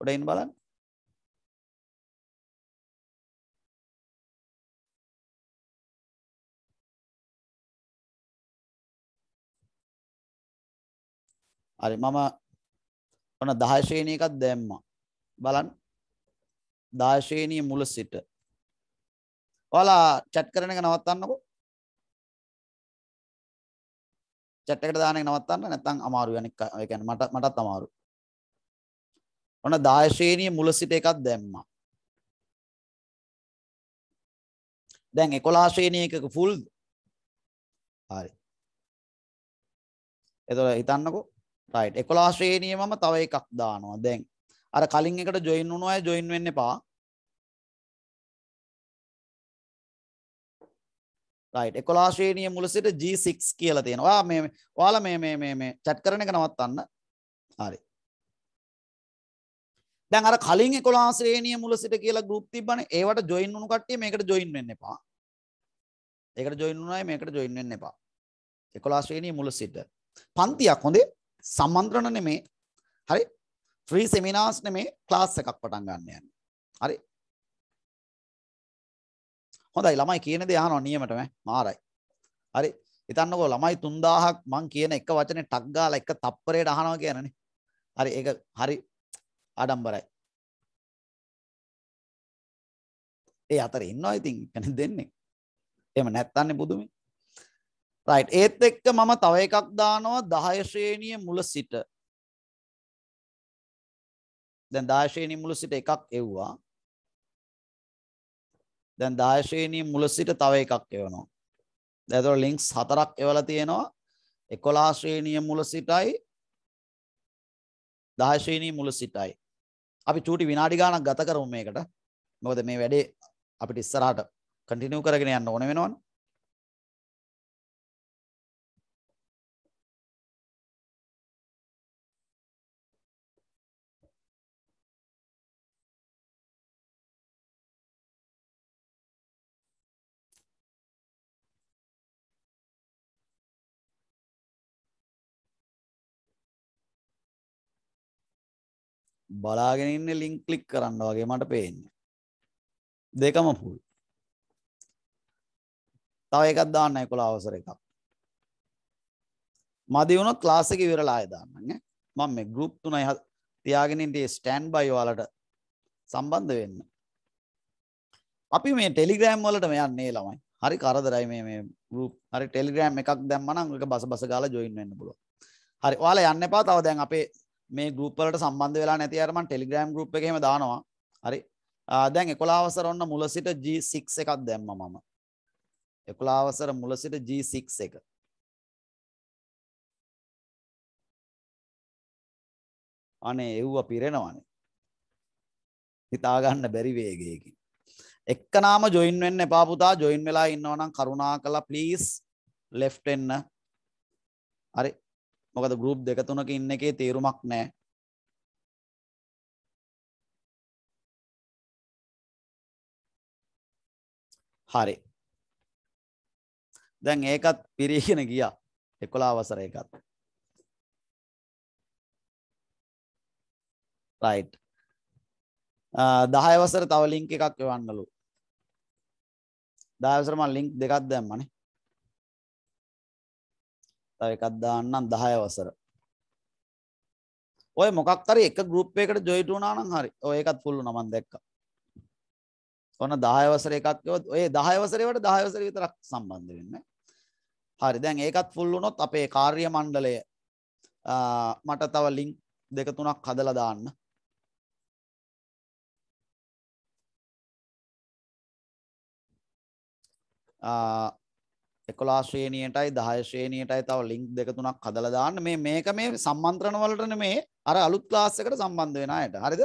උඩ ඉන්න බලන්න. හරි මම ඔන්න 10 ශ්‍රේණිය එකක් දැම්මා. බලන්න 10 ශ්‍රේණිය මුල සිට ඔයාලා chat කරන එක නවත්තන්නකෝ. chat එකට දාන එක නවත්තන්න නැත්නම් අමාරු යන එක. ඒ කියන්නේ මට මටත් අමාරු. ඔන්න 10 ශ්‍රේණියේ මුල සිට එකක් දැම්මා. දැන් 11 ශ්‍රේණිය එකක ෆුල් හරි. එතකොට හිතන්නකෝ රයිට් 11 ශ්‍රේණිය මම තව එකක් දානවා. දැන් අර කලින් එකට ජොයින් වුණ අය ජොයින් වෙන්න එපා. right 11 ශ්‍රේණිය මුල සිට G6 කියලා තියෙනවා. ඔයා මේ ඔයාලා මේ මේ මේ මේ chat කරන එක නවත්තන්න. හරි. දැන් අර කලින් 11 ශ්‍රේණිය මුල සිට කියලා group තිබ්බනේ. ඒවට join වුණු කට්ටිය මේකට join වෙන්න එපා. ඒකට join වුණායි මේකට join වෙන්න එපා. 11 ශ්‍රේණිය මුල සිට. පන්තියක් හොඳේ. සම්මන්ත්‍රණ නෙමේ. හරි. free seminars නෙමේ class එකක් පටන් ගන්න යන්නේ. හරි. හොඳයි ළමයි කියන දේ අහනවා නියමටම මාරයි. හරි. හිතන්නකෝ ළමයි 3000ක් මං කියන එක වචනේ ටක් ගාලා එක තප්පරයකට අහනවා කියනනේ. හරි ඒක හරි ආඩම්බරයි. ඒ අතරේ ඉන්නවා ඉතින් එකනේ දෙන්නේ. එහෙම නැත්තන්නේ පුදුමේ. රයිට් ඒත් එක්ක මම තව එකක් දානවා 10 ශ්‍රේණිය මුල සිට. දැන් 10 ශ්‍රේණිය මුල සිට එකක් එව්වා. දැන් 10 ශ්‍රේණිය මුල සිට තව එකක් එවනවා. දැන් ඒතකොට ලින්ක්ස් හතරක් එවලා තියෙනවා. 11 ශ්‍රේණිය මුල සිටයි 10 ශ්‍රේණිය මුල සිටයි. අපි චූටි විනාඩි ගාණක් ගත කරමු මේකට. මොකද මේ වැඩේ අපිට ඉස්සරහට කන්ටිනියු කරගෙන යන්න ඕන වෙනවනේ. බලාගෙන ඉන්න ලින්ක් ක්ලික් කරන්න වගේ මට පේන්නේ. දෙකම ෆුල්. තව එකක් දාන්න 11 අවසර එකක්. මදි වුණොත් ක්ලාස් එක ඉවරලා ආයෙ දාන්න නේ. මම මේ ගෲප් 3යි තියාගෙන ඉන්නේ ස්ටෑන්ඩ් බයි ඔයාලට සම්බන්ධ වෙන්න. අපි මේ ටෙලිග්‍රෑම් වලට මේ යන්නේ ළමයි. හරි කරදරයි මේ මේ ගෲප් හරි ටෙලිග්‍රෑම් එකක් දැම්මනම් ඒක බස බස ගාලා ජොයින් වෙන්න පුළුවන්. හරි ඔයාලා යන්න එපා තව දැන් අපේ මේ ගරුපලට සම්බන්ධ වෙලා නැති අරමන් ටෙලිග්‍රම් ගුප් එකහෙම දානවා හරි දැන් එකොලාවසර ඔන්න මුල සිට G6 එකක් දැම්ම මම එකොලාවසර මුල සිට G6 එක අනේ එව්ව පිරෙනවනේ හිතාගන්න බැරි වේගයකින් එක්කනාම ජොයින් වෙන්න එපා පුතා ජොයින් වෙලා ඉන්නවා නම් කරුණා කළා ප්ලීස් ලෙෆ්ට් වෙන්න හරි මොකද ගරුප් දෙක තුනක ඉන්න එකේ තේරුමක් නෑ හරි දැන් ඒකත් පිරීගෙන ගියා එකොලා අවසර එකත් රයි් දහයවසර තව ලිංක එකක් එවන්නලු දාවසරම ලිංක් දෙකක් දැම්මනේ තව එකක් දාන්නම් 10 වසර. ඔය මොකක් හරි එක ගෲප් එකකට ජොයිට් වුණා නම් හරි. ඔය එකත් ෆුල් වුණා මම දැක්කා. ඔන්න 10 වසර එකක් කිව්වොත් ඔය 10 වසරේ වට 10 වසර විතරක් සම්බන්ධ වෙන්නේ. හරි දැන් ඒකත් ෆුල් වුණොත් අපේ කාර්ය මණ්ඩලය මට තව ලින්ක් දෙක තුනක් හදලා දාන්න. 11 ශ්‍රේණියටයි 10 ශ්‍රේණියටයි තව ලින්ක් දෙක තුනක් හදලා දාන්න මේ මේක මේ සම්මන්ත්‍රණ වලට නෙමේ අර අලුත් ක්ලාස් එකට සම්බන්ධ වෙන අයට හරිද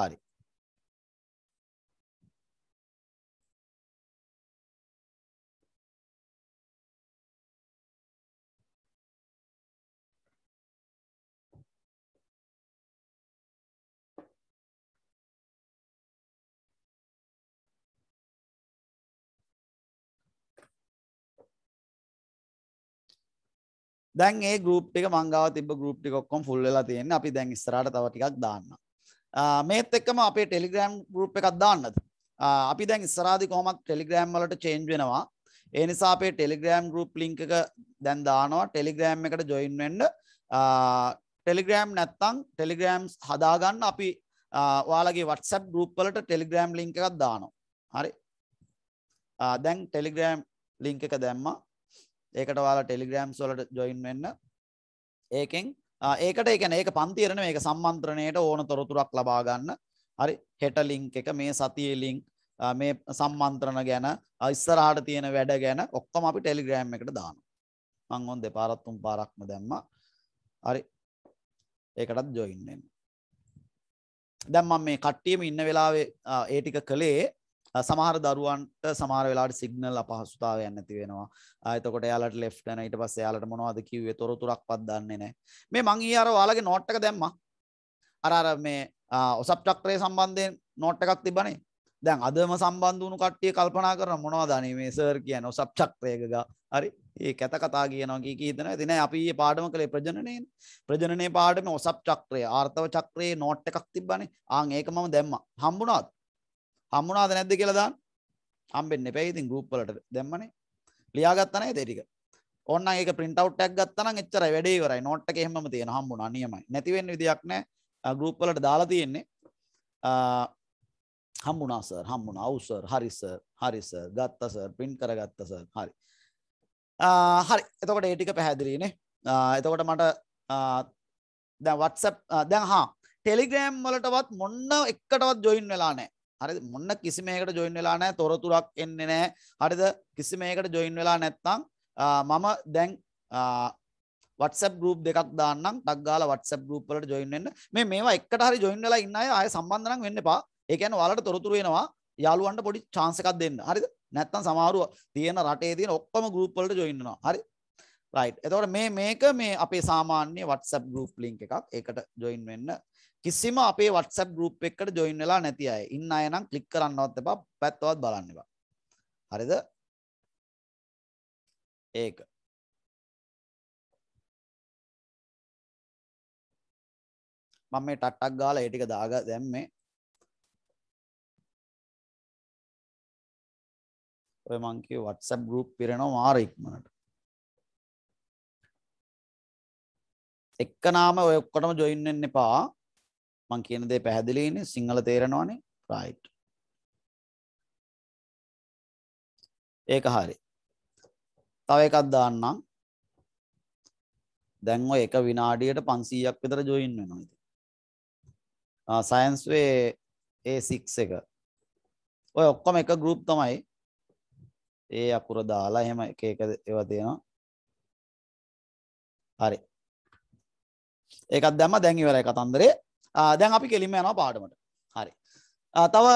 හරි දැන් ඒ ගරුප් එක මංගාව තිබ ගරුප් ටිකොක්කොම් ෆුල් වෙලා තියෙන අපි දැන් ස්රට තව ටිකක් දාන්න මේත් එක්කම අපේ ටෙලිග්‍රෑම් ගරුප් එකක් දාන්නද අපි දැන් ස්රාධි කොමත් ටෙලිග්‍රෑම් වලට චේන්ජ් වෙනවා ඒ නිසා අපේ ටෙලිග්‍රෑම් ගරුප් ලිංක එක දැන් දානවා ටෙලිග්‍රෑම් එකට ජොයින් වෙන්ඩ ටෙලිග්‍රෑම් නැත්තං ටෙලිග්‍රෑම්ස් හදාගන්න අපි වාලගේ වටසැප් ගරුප් වලට ටෙලිග්‍රෑම් ලිංක එකක් දානවා හරි දැන් ටෙලිග්‍රෑම් ලිංක එක දැම්මා ඒකට ඔයාලා ටෙලිග්‍රෑම්ස් වලට ජොයින් වෙන්න. ඒකෙන් ඒකට ඒ කියන්නේ ඒක පන්තිය නෙමෙයි ඒක සම්මන්ත්‍රණයට ඕන තොරතුරක් ලබා ගන්න. හරි හෙට ලින්ක් එක මේ සතියේ ලින්ක් මේ සම්මන්ත්‍රණ ගැන ඉස්සරහට තියෙන වැඩ ගැන ඔක්කොම අපි ටෙලිග්‍රෑම් එකට දානවා මං ඔන් දෙපාරක් තුන් පාරක්ම දැම්මා හරි ඒකටත් ජොයින් වෙන්න දැන් මම මේ කට්ටියම ඉන්න වෙලාවේ ඒ ටික කළේ සමහර දරුවන්ට සමහර වෙලාට සිගනල් අපහසුතාවයක් නැති වෙනවා එතකොට යාලට ලෙෆ්ටන ඊට පස්සේ යාලට මොනවද කිව්වේ තොරතුරක් පත් දන්නේ නැහැ මේ මං ඊ අර ඔයාලගේ නෝට් එක දැම්මා අර අර මේ ඔසප් චක්‍රය සම්බන්ධයෙන් නෝට් එකක් තිබ්බනේ දැන් අදම සම්බන්ධ වුණු කට්ටිය කල්පනා කරන මොනවද අනේ මේ සර් කියන්නේ ඔසප් චක්‍රයක ගා හරි ඒ කැත කතා කියනවා කී කී දෙනා ඉතින් අපි ඊයේ පාඩම කළේ ප්‍රජනනයනේ ප්‍රජනනයේ පාඩමේ ඔසප් චක්‍රය ආර්තව චක්‍රයේ නෝට් එකක් තිබ්බනේ ආන් ඒක මම දැම්මා හම්බුණාද හම්බුණාද නැද්ද කියලා දාන්න. හම්බෙන්න එපා. ඉතින් group වලට දැම්මනේ. ලියාගත්තා නේද ඒ ටික? ඕන්න ඒක print out එකක් ගත්තා නම් එච්චරයි වැඩේ ඉවරයි. note එක එහෙමම තියෙන හම්බුණා නියමයි. නැති වෙන්න විදියක් නැහැ. group වලට දාලා තියෙන්නේ. හම්බුණා සර් හම්බුණා අවු සර් හරි සර් හරි සර් ගත්තා සර් print කරගත්තා සර් හරි. හරි එතකොට ඒ ටික පැහැදිලිනේ. එතකොට මට දැන් WhatsApp දැන් හා ටෙලිග්‍රෑම් වලටවත් මොන්න එකටවත් ජොයින් වෙලා නෑ හරිද මොන්න කිසිමයකට ජොයින් වෙලා නැහැ තොරතුරක් එන්නේ නැහැ හරිද කිසිමයකට ජොයින් වෙලා නැත්නම් මම දැන් WhatsApp group දෙකක් දාන්නම් ටක් ගාලා WhatsApp group වලට join වෙන්න මේ මේවා එකට හරි join වෙලා ඉන්න අය ආය සම්බන්ධ නම් වෙන්න එපා ඒ කියන්නේ ඔයාලට තොරතුරු එනවා යාළුවන්ට පොඩි chance එකක් දෙන්න හරිද නැත්නම් සමහරව තියෙන රටේ තියෙන ඔක්කොම group වලට join වෙනවා හරි රයිට් එතකොට මේ මේක මේ අපේ සාමාන්‍ය WhatsApp group link එකක් ඒකට join වෙන්න කිසිම අපේ WhatsApp group එකකට join වෙලා නැති අය. ඉන්න අය නම් click කරන්නවත් එපා, පැත්තවත් බලන්න එපා. හරිද? ඒක. මම මේ ටට්ටක් ගාලා ඒ ටික දාග දැම්මේ. ඔය මං කිව්ව WhatsApp group පිරෙනවා මාර ඉක්මනට. එක්කනාම ඔය ඔක්කොටම join වෙන්න එපා. මං කියන දේ පැහැදිලිනේ සිංහල තේරෙනවනේ රයිට් ඒක හරි තව එකක් දාන්නම් දැන් ඔය එක විනාඩියට 500ක් විතර ජොයින් වෙනවා ඉතින් ආ සයන්ස් වේ A6 එක ඔය ඔක්කොම එක ගෲප් තමයි ඒ අකුර දාලා එහෙම එක එක ඒවා තියෙනවා හරි ඒකත් දැම්ම දැන් ඉවරයි කතන්දරේ දැන් අපි කෙලින්ම යනවා පාඩමට හරි තව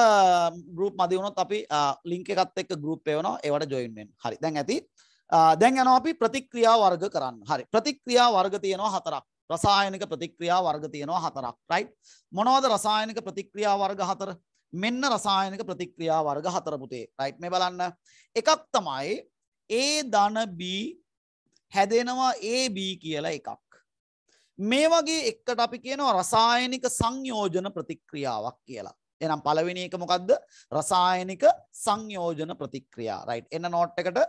ගරුප් මදිවුණොත් අපි ලිංක එකත් එක් ගරුප් එවනවා ඒවට ජොයින්ෙන් හරි දැන් ඇති දැන් යනවා අපි ප්‍රතික්‍රියා වර්ග කරන්න හරි ප්‍රතික්‍රියා වර්ග තියෙනවා හතරක් රසායනික ප්‍රතික්‍රියා වර්ග තියෙනවා හතරක් රයි් මොනවද රසායනික ප්‍රතික්‍රියා වර්ග හතර මෙන්න රසායනික ප්‍රතික්‍රියා වර්ග හතරපුතේ රයිට් මේ බලන්න එකක් තමයි ඒ ධන B හැදෙනවා AB කියලා එකක් මේ වගේ එක්කට අපි කියනවා රසායනික සංයෝජන ප්‍රතික්‍රියාවක් කියලා. එනම් පළවෙනි එක මොකද්ද? රසායනික සංයෝජන ප්‍රතික්‍රියා. රයිට්. එන්න නෝට් එකට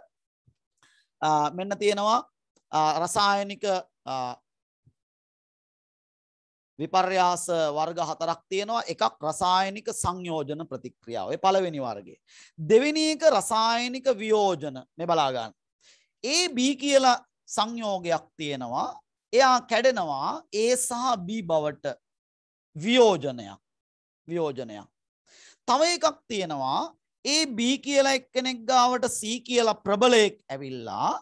මෙන්න තියෙනවා රසායනික විපර්යාස වර්ග හතරක් තියෙනවා එකක් රසායනික සංයෝජන ප්‍රතික්‍රියාව ඔය පළවෙනි වර්ගයේ දෙවෙනි එක රසායනික වියෝජන මේ බලා ගන්න. AB කියලා සංයෝගයක් තියෙනවා එයා කැඩෙනවා ඒ සහ B බවට වියෝජනයක් වියෝජනයක්. තව එකක් තියෙනවා ඒ B කියලා එක්කෙනෙක් ගාවට C කියලා ප්‍රබලයෙක් ඇවිල්ලා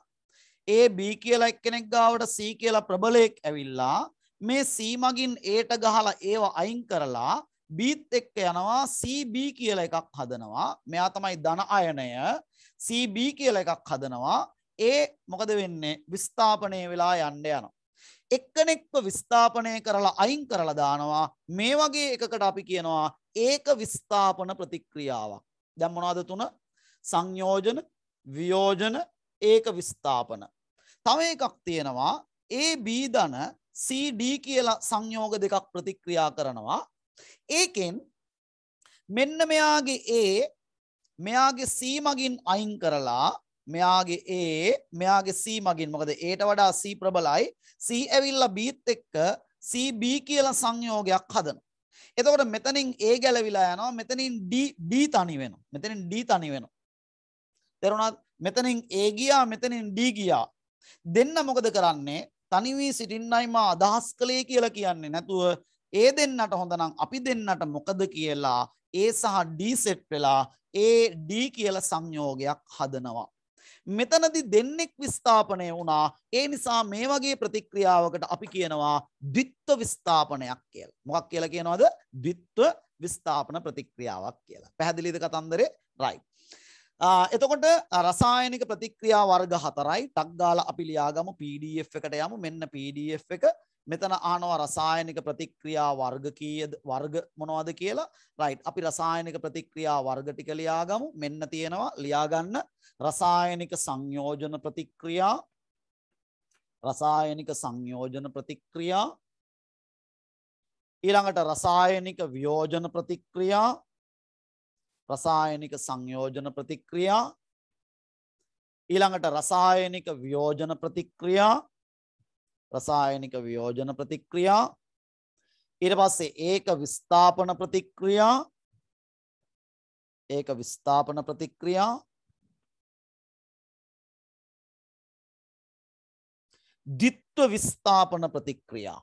ඒ B කියලා එක්කෙනෙක් ගාවට C කියලා ප්‍රබලයෙක් ඇවිල්ලා මේ C මගින් ඒට ගහලා ඒව අයින් කරලා බීත් එක්ක යනවා CB කියල එකක් හදනවා මෙයා තමයි ධන අයනය CB කියල එකක් හදනවා ඒ මොකද වෙන්නේ විස්ථාපනය වෙලා යන්න යනවා. එක්කෙනෙක්ව විස්ථාපනය කරලා අයින් කරලා දානවා මේ වගේ එකකට අපි කියනවා ඒක විස්ථාපන ප්‍රතික්‍රියාවක් දැන් මොනවද තුන සංයෝජන වියෝජන ඒක විස්ථාපන තව එකක් තියෙනවා ඒ බීධන CD කියලා සංයෝග දෙකක් ප්‍රතික්‍රියා කරනවා ඒකෙන් මෙන්න මෙයාගේ ඒ මෙයාගේ සීමගින් අයින් කරලා මෙයාගේ ඒ මෙයාගේ C මගින් මොකද ඒට වඩා C ප්‍රබලයි C ඇවිල්ලා B එක්ක CB කියලා සංයෝගයක් හදනවා. එතකොට මෙතනින් A ගැලවිලා යනවා මෙතනින් D D තනි වෙනවා. මෙතනින් D තනි වෙනවා. තේරුණාද? මෙතනින් A ගියා මෙතනින් D ගියා. දෙන්න මොකද කරන්නේ? තනි වී සිටින්නයි මා අදහස් කළේ කියලා කියන්නේ නැතුව ඒ දෙන්නට හොඳනම් අපි දෙන්නට මොකද කියලා ඒ සහ D සෙට් වෙලා ඒ D කියලා සංයෝගයක් හදනවා. මෙතනදි දෙන්නෙක් විස්ථාපනය වුණා. ඒ නිසා මේ වගේ ප්‍රතික්‍රියාවකට අපි කියනවා ද්විත්ව විස්ථාපනයක් කියලා. මොකක් කියලා කියනවද? ද්විත්ව විස්ථාපන ප්‍රතික්‍රියාවක් කියලා. පැහැදිලිද කතන්දරේ? right. එතකොට රසායනික ප්‍රතික්‍රියා වර්ග හතරයි ටක් ගාලා අපි ලියාගමු PDF එකට යමු. මෙන්න PDF එක මෙතන ආනවා රසායනික ප්‍රතික්‍රියා වර්ග කීයද වර්ග මොනවද කියලා රයිට් අපි රසායනික ප්‍රතික්‍රියා වර්ග ටික ලියාගමු මෙන්න තියෙනවා ලියාගන්න රසායනික සංයෝජන ප්‍රතික්‍රියා රසායනික සංයෝජන ප්‍රතික්‍රියා ඊළඟට රසායනික ව්‍යෝජන ප්‍රතික්‍රියා රසායනික සංයෝජන ප්‍රතික්‍රියා ඊළඟට රසායනික ව්‍යෝජන ප්‍රතික්‍රියා රසායනික වියෝජන ප්‍රතික්‍රියා ඊට පස්සේ ඒක විස්ථාපන ප්‍රතික්‍රියා ඒක විස්ථාපන ප්‍රතික්‍රියා ද්විත්ව විස්ථාපන ප්‍රතික්‍රියා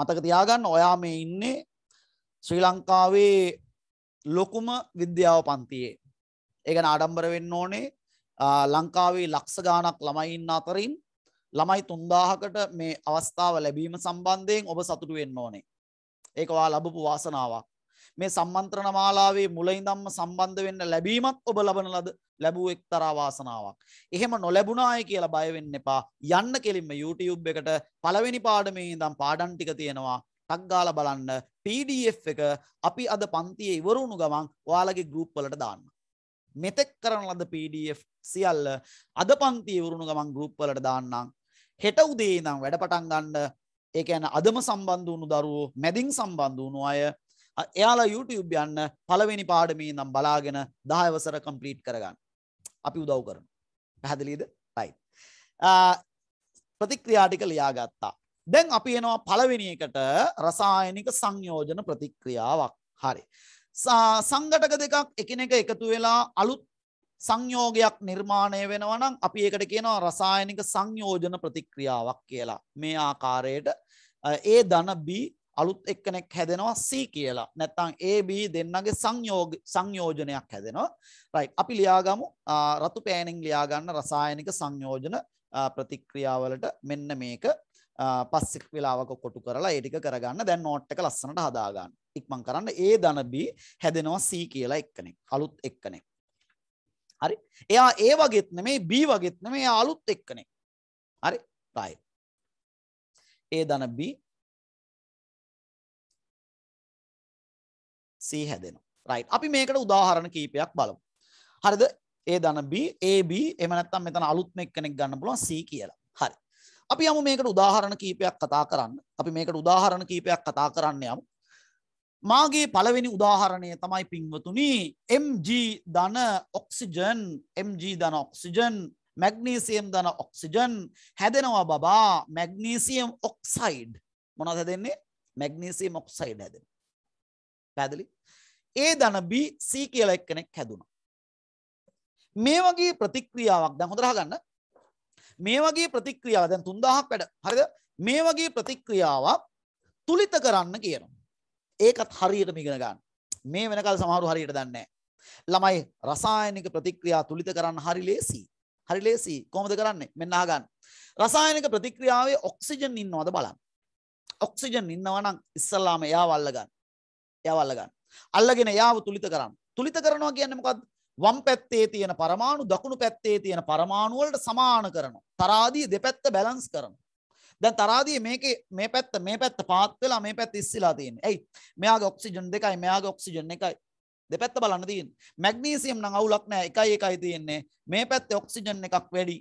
මතක තියාගන්න ඔයා මේ ඉන්නේ ශ්‍රී ලංකාවේ ලොකුම විද්‍යාව පන්තියේ ඒකන ආඩම්බර වෙන්න ඕනේ ලංකාවේ ලක්ෂ ගානක් ළමයි ඉන්න අතරින් ළමයි 3000කට මේ අවස්ථාව ලැබීම සම්බන්ධයෙන් ඔබ සතුටු වෙන්න ඕනේ. ඒක ඔයා ලැබපු වාසනාවක්. මේ සම්මන්ත්‍රණ මාලාවේ මුල ඉඳන්ම සම්බන්ධ වෙන්න ලැබීමත් ඔබ ලබන ලද ලැබූ එක්තරා වාසනාවක්. එහෙම නොලැබුණා අය කියලා බය වෙන්න එපා. යන්න කෙලින්ම YouTube එකට පළවෙනි පාඩමේ ඉඳන් පාඩම් ටික තියෙනවා. ටක් ගාලා බලන්න PDF එක අපි අද පන්තියේ ඉවර වුණු ගමන් ඔයාලගේ group වලට දාන්න. මෙතෙක් කරන ලද PDF සියල්ල අද පන්තියේ ඉවරුණු ගමන් group වලට දාන්නම්. හෙට උදේ නම් වැඩ පටන් ගන්න ඒ කියන්නේ අදම සම්බන්ධ වුණු දරුවෝ මැදින් සම්බන්ධ වුණු අය එයාලා YouTube යන්න පළවෙනි පාඩමේ නම් බලාගෙන 10 වසර කම්ප්ලීට් කරගන්න. අපි උදව් කරනවා. පැහැදිලිද? right. ප්‍රතික්‍රියා ටික ලියාගත්තා. දැන් අපි එනවා පළවෙනි එකට රසායනික සංයෝජන ප්‍රතික්‍රියාවක්. හරි. සංගටක දෙකක් එකිනෙක එකතු වෙලා අලුත් සංයෝගයක් නිර්මාණය වෙනවා නම් අපි ඒකට කියනවා රසායනික සංයෝජන ප්‍රතික්‍රියාවක් කියලා. මේ ආකාරයට ඒ ධන B අලුත් එක්කෙනෙක් හැදෙනවා C කියලා. නැත්නම් AB දෙන්නගේ සංයෝග සංයෝජනයක් හැදෙනවා. right අපි ලියාගමු රතු පෑනෙන් ලියාගන්න රසායනික සංයෝජන ප්‍රතික්‍රියාවලට මෙන්න මේක පස්සෙක් වෙලාවක කොටු කරලා ඒ ටික කරගන්න දැන් නෝට් එක ලස්සනට හදාගන්න. ඉක්මන් කරන්න A ධන B හැදෙනවා C කියලා එක්කෙනෙක්. අලුත් එක්කෙනෙක්. හරි එයා ඒ වගෙත් නෙමේ බී වගෙත් නෙමේ අලුත් එක්කනේ හරි රයි ඒ දන B C හැදෙනවා රයිට් අපි මේකට උදාහරණ කීපයක් බලමු හරිද ඒ දන B AB එහෙම නැත්නම් මෙතන අලුත්ම එක්කෙනෙක් ගන්න පුළුවන් C කියලා හරි අපි යමු මේකට උදාහරණ කීපයක් කතා කරන්න අපි මේකට උදාහරණ කීපයක් කතා කරන්න යමු මාගේ පළවෙනි උදාහරණය තමයි පින්වතුනි MG ධන ඔක්සිජන් MG ධන ඔක්සිජන් මැග්නීසියම් ධන ඔක්සිජන් හැදෙනවා බබා මැග්නීසියම් ඔක්සයිඩ් මොනවද හැදෙන්නේ මැග්නීසියම් ඔක්සයිඩ් හැදෙන. පැහැදිලි? A ධන B C කියලා එක්කෙනෙක් හැදුණා. මේ වගේ ප්‍රතික්‍රියාවක් දැන් හොඳට අහගන්න. මේ වගේ ප්‍රතික්‍රියාව දැන් 3000ක් වැඩ. හරිද? මේ වගේ ප්‍රතික්‍රියාවක් තුලිත කරන්න කියනවා. ඒකත් හරියටම ඉගෙන ගන්න. මේ වෙනකල් සමහරු හරියට දන්නේ ළමයි රසායනික ප්‍රතික්‍රියා තුලිත කරන්න හරි ලේසි. හරි ලේසි. කොහොමද කරන්නේ? මෙන්න අහගන්න. රසායනික ප්‍රතික්‍රියාවේ ඔක්සිජන් ඉන්නවද බලන්න. ඔක්සිජන් ඉන්නවා නම් ඉස්සල්ලාම එයාව අල්ල ගන්න. එයාව අල්ල ගන්න. අල්ලගෙන එයාව තුලිත කරන්න. තුලිත කරනවා කියන්නේ මොකද්ද? වම් පැත්තේ තියෙන පරමාණු දකුණු පැත්තේ තියෙන පරමාණු වලට සමාන කරනවා. තරාදී දෙපැත්ත බැලන්ස් කරනවා. දැන් තරාදියේ මේකේ මේ පැත්ත මේ පැත්ත පාත් වෙලා මේ පැත්ත ඉස්සිලා තියෙන්නේ. ඇයි? මෙයාගේ ඔක්සිජන් දෙකයි මෙයාගේ ඔක්සිජන් එකයි. දෙපැත්ත බලන්න තියෙන්නේ. මැග්නීසියම් නම් අවුලක් නැහැ. එකයි එකයි තියෙන්නේ. මේ පැත්තේ ඔක්සිජන් එකක් වැඩි.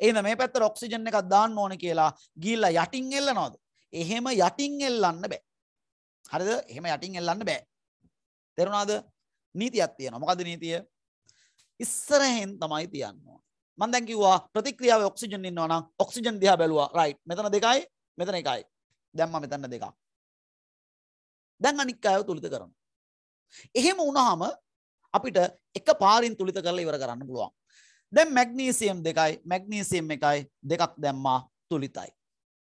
එහෙනම් මේ පැත්තට ඔක්සිජන් එකක් දාන්න ඕනේ කියලා ගිහිල්ලා යටින් එල්ලනවද? එහෙම යටින් එල්ලන්න බෑ. හරිද? එහෙම යටින් එල්ලන්න බෑ. තේරුණාද? නීතියක් තියෙනවා. මොකද්ද නීතිය? ඉස්සරහෙන් තමයි තියන්න ඕනේ. මම දැන් කිව්වා ප්‍රතික්‍රියාවේ ඔක්සිජන් ඉන්නවා නම් ඔක්සිජන් දිහා බැලුවා රයිට් මෙතන දෙකයි මෙතන එකයි දැන් මම මෙතන දෙකක් දැන් අනික් අයව තුලිත කරනවා එහෙම වුණාම අපිට එක පාරින් තුලිත කරලා ඉවර කරන්න පුළුවන් දැන් මැග්නීසියම් දෙකයි මැග්නීසියම් එකයි දෙකක් දැම්මා තුලිතයි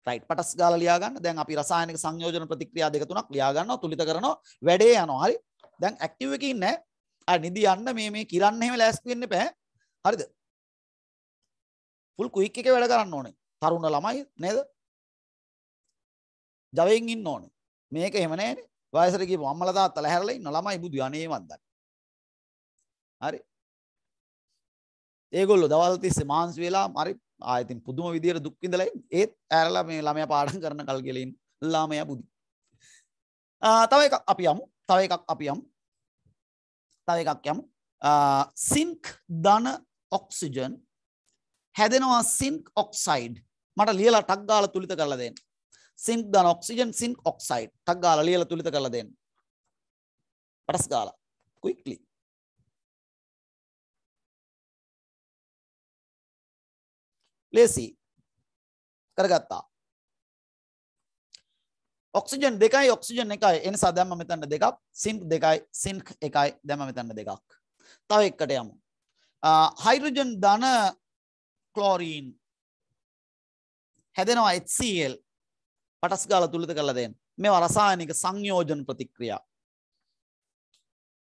රයිට් පටස් ගාලා ලියා ගන්න දැන් අපි රසායනික සංයෝජන ප්‍රතික්‍රියා දෙක තුනක් ලියා ගන්නවා තුලිත කරනවා වැඩේ යනවා හරි දැන් ඇක්ටිව් එකේ ඉන්නේ අර නිදි යන්න මේ මේ කිරන්න එහෙම ලෑස්ති වෙන්න එපා හරිද ෆුල් ක්වික් එක වැඩ කරන්න ඕනේ. තරුණ ළමයි නේද? ජවයෙන් ඉන්න ඕනේ. මේක එහෙම නෑනේ. වයසට ගිහම අම්මලා තාත්තලා හැරලා ඉන්න ළමයි බුදු අනේ වන්දන. හරි. ඒගොල්ලෝ දවල් තිස්සේ මාන්සි වෙලා හරි ආයතින් පුදුම විදියට දුක් විඳලා ඉන්නේ. ඒත් ඇරලා මේ ළමයා පාඩම් කරන කල් කියලා ඉන්න. ළමයා බුදු. ආ තව එකක් අපි යමු. තව එකක් අපි යමු. තව එකක් යමු. සිංක් ධන ඔක්සිජන් හැදෙනවා සින්ක් ඔක්සයිඩ් මට ලියලා ටක් ගාලා තුලිත කරලා දෙන්න. සින්ක් දාන ඔක්සිජන් සින්ක් ඔක්සයිඩ් ටක් ගාලා ලියලා තුලිත කරලා දෙන්න. පටස් ගාලා quickly. ලේසි. කරගත්තා. ඔක්සිජන් දෙකයි ඔක්සිජන් එකයි එනිසා දැම්ම මෙතන්න දෙකක් සින්ක් දෙකයි සින්ක් එකයි දැම මෙතන්න දෙකක් තව එක්කට යමු හයිරජන් ධන ක්ලෝරීන් හැදෙනවා HCl පටස් ගාලා තුලිත කරලා දෙන්න. මේවා රසායනික සංයෝජන ප්‍රතික්‍රියා.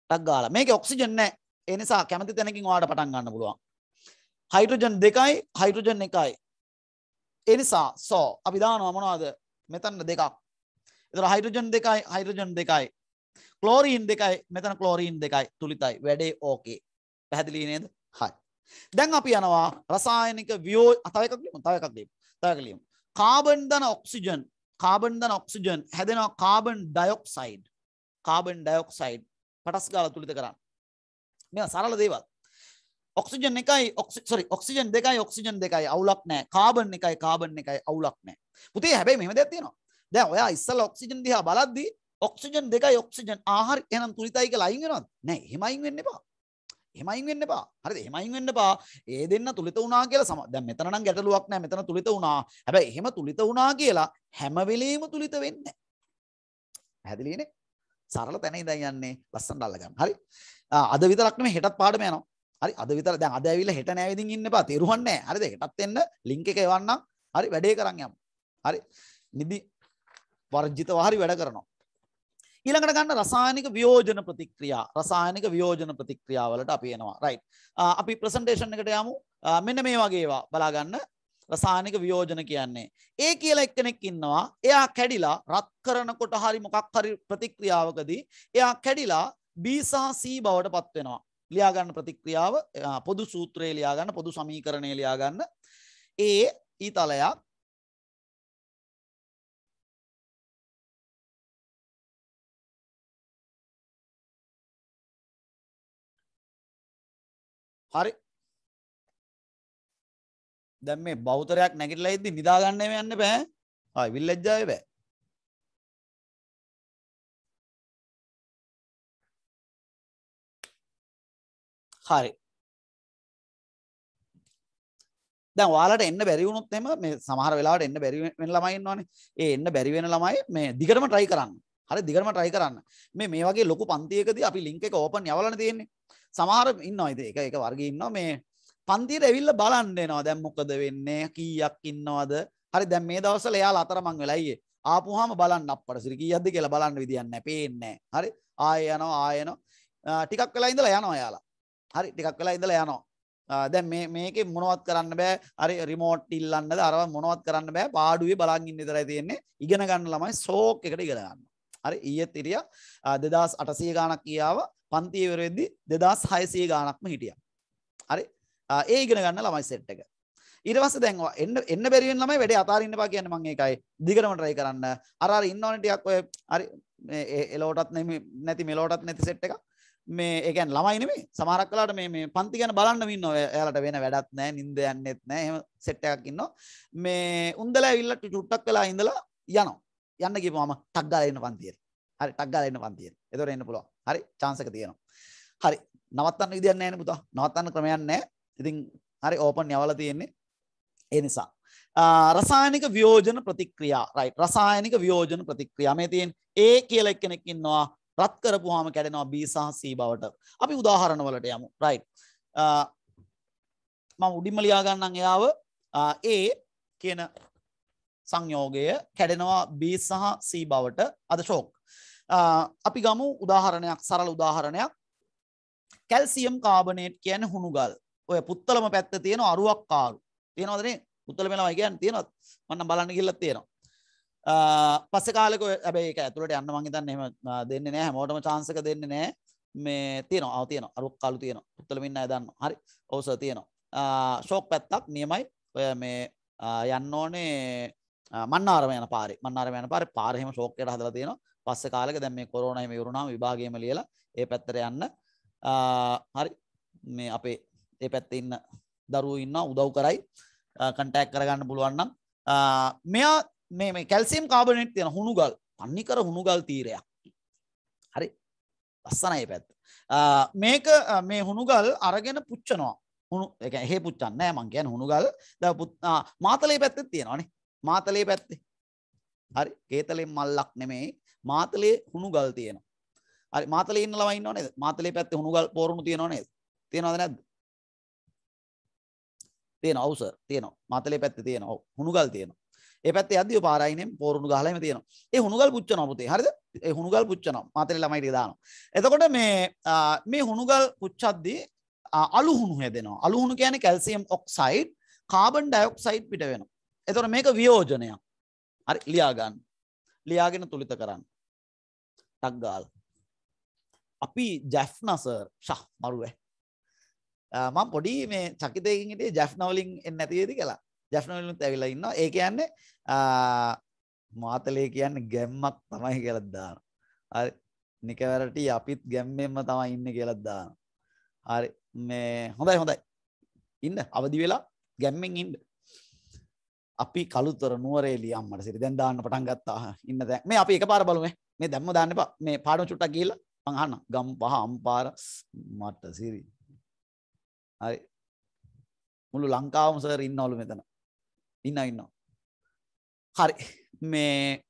ටක් ගාලා. මේකේ ඔක්සිජන් නැහැ. ඒ නිසා කැමති තැනකින් ඔයාලට පටන් ගන්න පුළුවන්. හයිඩ්‍රජන් දෙකයි හයිඩ්‍රජන් එකයි. ඒ නිසා සෝ අපි දානවා මොනවද? මෙතන දෙකක්. ඒතර හයිඩ්‍රජන් දෙකයි හයිඩ්‍රජන් දෙකයි. ක්ලෝරීන් දෙකයි මෙතන ක්ලෝරීන් දෙකයි තුලිතයි. වැඩේ ඕකේ. පැහැදිලි නේද? හරි. දැන් අපි යනවා රසායනික වියෝ තව එකක් ලියමු තව එකක් ලියමු තව එකක් ලියමු කාබන් දන ඔක්සිජන් කාබන් දන ඔක්සිජන් හැදෙනවා කාබන් ඩයොක්සයිඩ් කාබන් ඩයොක්සයිඩ් පටස් ගාලා තුලිත කරන්න මේවා සරල දේවල් ඔක්සිජන් එකයි සොරි ඔක්සිජන් දෙකයි ඔක්සිජන් දෙකයි අවුලක් නැහැ කාබන් එකයි කාබන් එකයි අවුලක් නැහැ පුතේ හැබැයි මෙහෙම දෙයක් තියෙනවා දැන් ඔයා ඉස්සලා ඔක්සිජන් දිහා බලද්දී ඔක්සිජන් දෙකයි ඔක්සිජන් ආහාර එහෙනම් තුලිතයි කියලා අයින් වෙනවද නැහැ එහෙම අයින් වෙන්න එපා එහෙමයින් වෙන්න එපා. හරිද? එහෙමයින් වෙන්න එපා. ඒ දෙන්න තුලිත වුණා කියලා සම දැන් මෙතන නම් ගැටලුවක් නැහැ. මෙතන තුලිත වුණා. හැබැයි එහෙම තුලිත වුණා කියලා හැම වෙලෙම තුලිත වෙන්නේ නැහැ. පැහැදිලිනේ? සරල තැන ඉඳන් යන්නේ ලස්සනට අල්ලගන්න. හරි? අද විතරක් නෙමෙයි හෙටත් පාඩම යනවා. හරි? අද විතර දැන් අද ඇවිල්ලා හෙට නෑ විදිහින් ඉන්න එපා. තේරුවන් නෑ. හරිද? හෙටත් එන්න ලින්ක් එක එවන්නම්. හරි? වැඩේ කරන් යමු. හරි? නිදි වර්ජිතව හරි වැඩ කරනවා. ඊළඟට ගන්න රසායනික වියෝජන ප්‍රතික්‍රියා රසායනික වියෝජන ප්‍රතික්‍රියාවලට අපි එනවා රයිට් අපි ප්‍රසන්ටේෂන් එකට යමු මෙන්න මේ වගේවා බලාගන්න රසායනික වියෝජන කියන්නේ ඒ කියලා එක්කෙනෙක් ඉන්නවා එයා කැඩිලා රත් කරනකොට හරි මොකක් හරි ප්‍රතික්‍රියාවකදී එයා කැඩිලා B සහ C බවට පත් වෙනවා ලියාගන්න ප්‍රතික්‍රියාව පොදු සූත්‍රයේ ලියාගන්න පොදු සමීකරණය ලියාගන්න ඒ ඊතලයක් හරි දැන් මේ බෞතරයක් නැගිටලා ඉද්දි නිදා ගන්න යන්න බෑ. ආයි විල්ලැජ්ජාවේ බෑ. හරි. දැන් ඔයාලට එන්න බැරි වුණොත් එහෙම මේ සමහර වෙලාවට එන්න බැරි වෙන ළමයි ඉන්නවනේ. ඒ එන්න බැරි වෙන ළමයි මේ දිගටම try කරන්න. හරි දිගටම try කරන්න. මේ මේ වගේ ලොකු පන්තියකදී අපි link එක open යවලානේ තියෙන්නේ. සමහර ඉන්නවා ඉතින් ඒක ඒක වර්ගය ඉන්නවා මේ පන්තියට ඇවිල්ලා බලන්න එනවා දැන් මොකද වෙන්නේ කීයක් ඉන්නවද හරි දැන් මේ දවස්වල එයාලා අතරමං වෙලා අයියේ ආපුවාම බලන්න අප්පට සිරි කීයක්ද කියලා බලන්න විදියක් නැහැ පේන්නේ හරි ආය යනවා ආය යනවා ටිකක් වෙලා ඉඳලා යනවා එයාලා හරි ටිකක් වෙලා ඉඳලා යනවා දැන් මේ මේකේ මොනවත් කරන්න බෑ හරි රිමෝට් ඉල්ලන්නද අරව මොනවත් කරන්න බෑ පාඩුවේ බලන් ඉන්න විතරයි තියෙන්නේ ඉගෙන ගන්න ළමයි ෂෝක් එකට ඉගෙන ගන්නවා හරි ඊයේ තිරිය 2800 ගාණක් කියාව පන්ති ඉවරෙද්දි 2600 ගාණක්ම හිටියා. හරි. ඒ ඉගෙන ගන්න ළමයි සෙට් එක. ඊට පස්සේ දැන් එන්න එන්න බැරි වෙන ළමයි වැඩේ අතාරින්න එපා කියන්නේ මම ඒකයි. දිගටම try කරන්න. අර අර ඉන්නවනේ ටිකක් ඔය හරි මේ එලෝටත් නැති මෙලෝටත් නැති සෙට් එකක්. මේ ඒකන් ළමයි නෙමේ සමහරක් වෙලාවට මේ මේ පන්ති ගැන බලන්න ඉන්නවා එයාලට වෙන වැඩක් නැහැ නිින්ද යන්නෙත් නැහැ එහෙම සෙට් එකක් ඉන්නවා මේ උන්දලා ඇවිල්ලා චුට්ටක් වෙලා ඉඳලා යනවා යන්න ගිහපුවාම ටක් ගාලා එන්න පන්තියට. හරි ටක් ගාලා එන්න පන්තියට. එතකොට එන්න පුළුවන්. හරි chance එක තියෙනවා. හරි නවත්තන්න විදියක් නැහැ නේ පුතා. නවත්තන්න ක්‍රමයක් නැහැ. ඉතින් හරි ඕපන් යවලා තියෙන්නේ. ඒ නිසා රසායනික වියෝජන ප්‍රතික්‍රියා රයිට් රසායනික වියෝජන ප්‍රතික්‍රියා මේ තියෙන A කියලා එක්කෙනෙක් ඉන්නවා රත් කරපුවාම කැඩෙනවා B සහ C බවට. අපි උදාහරණ වලට යමු. රයිට්. මම උඩින්ම ලියා ගන්නම් එයාව A කියන සංයෝගය කැඩෙනවා B සහ C බවට අද ශෝක්. අපි ගමු උදාහරණයක් සරල උදාහරණයක් කැල්සියම් කාබනේට් කියන හුණුගල් ඔය පුත්තලම පැත්ත තියෙන අරුවක් කාරු තියෙනවදනේ පුත්තල වෙනවා කියන්න තියෙනත් මන්න බලන්න කිල්ලත් තියෙනවා පස්ස කාලක ඇබේ ඇතුළට යන්න මංහිතන්න එම දෙන්න නෑ මෝටම චාන්සක දෙන්න නෑ මේ තියෙන අව තියෙන අරුක් කාලු තියෙන පුත්තලමින්න දන්න හරි ඕස තියෙනවා ශෝක් පැත්තක් නියමයි ඔය මේ යන්න ඕනේ මන්නාරම යන පාරි මන්නාරම යන පාරි පාරහෙම ශෝකයට හදලා තියෙනවා. පස්සේ කාලෙක දැන් මේ කොරෝනා එහෙම ඉවරුනාම විභාගයේම ලියලා ඒ පැත්තට යන්න හරි මේ අපේ ඒ පැත්තේ ඉන්න දරුවෝ ඉන්නවා උදව් කරයි කන්ටැක්ට් කරගන්න පුළුවන් නම් මෙයා මේ මේ කැල්සියම් කාබනේට් තියෙන හුණුගල් පන්නිකර හුණුගල් තීරයක්. හරි. ලස්සනයි පැත්ත. මේක මේ හුණුගල් අරගෙන පුච්චනවා. හුණු ඒ කියන්නේ එහෙ පුච්චන්නේ නැහැ මං කියන්නේ හුණුගල්. දැන් මාතලේ පැත්තේ තියෙනවානේ. මාතලේ පැත්තේ. හරි කේතලෙන් මල්ලක් නෙමෙයි මාතලේ හුණු ගල් තියෙනවා. හරි මාතලේ ඉන්න ළමයි ඉන්නව නේද? මාතලේ පැත්තේ හුණු ගල් පෝරුණු තියෙනව නේද? තියෙනවද නැද්ද? තියෙනවා. ඔව් සර් තියෙනවා. මාතලේ පැත්තේ තියෙනවා. ඔව් හුණු ගල් තියෙනවා. ඒ පැත්තේ යද්දී පාරයිනේ පෝරුණු ගහලා එමෙ තියෙනවා. ඒ හුණුගල් පුච්චනවා පුතේ. හරිද? ඒ හුණුගල් පුච්චනවා. මාතලේ ළමයි ටික දානවා. එතකොට මේ මේ හුණුගල් පුච්චද්දී අලු හුණු හැදෙනවා. අලු හුණු කියන්නේ කැල්සියම් ඔක්සයිඩ්, කාබන් ඩයොක්සයිඩ් පිට වෙනවා. එතොට මේක වියෝජනයක් හරි ලියාගන්න ලියාගෙන තුළිත කරන්න ටක්ගාල් අපි ජැෆ්නසර් ශහ මරුවේ මං පොඩි මේ චකිතයකට ජැෆ්නවලින් එන්න ඇතිේති කියලා ජැෆ්නවලින් ඇවිලා ඉන්න ඒ කියන්නේ මාතලේ කියන්න ගැම්මක් තමයි කියලද්දාන හරි නිකවැරට අපිත් ගැම්මෙන්ම තමයි ඉන්න කියලද්දාන හරි මේ හොඳයි හොඳයි ඉන්න අවදි වෙලා ගැම්මෙන් ඉන්ඩ අපි කළුතර නුවරේ ලියම්මට සිරි දැන් දාන්න පටන් ගත්තා ඉන්න දැන් මේ අපි එකපාර බලමු මේ දැම්ම දාන්න එපා මේ පාඩම චුට්ටක් ගිහිල්ලා මං අහන්න ගම් පහ අම්පාර මට සිරි හරි මුළු ලංකාවම සර් ඉන්නවලු මෙතන ඉන්න ඉන්නවා හරි මේ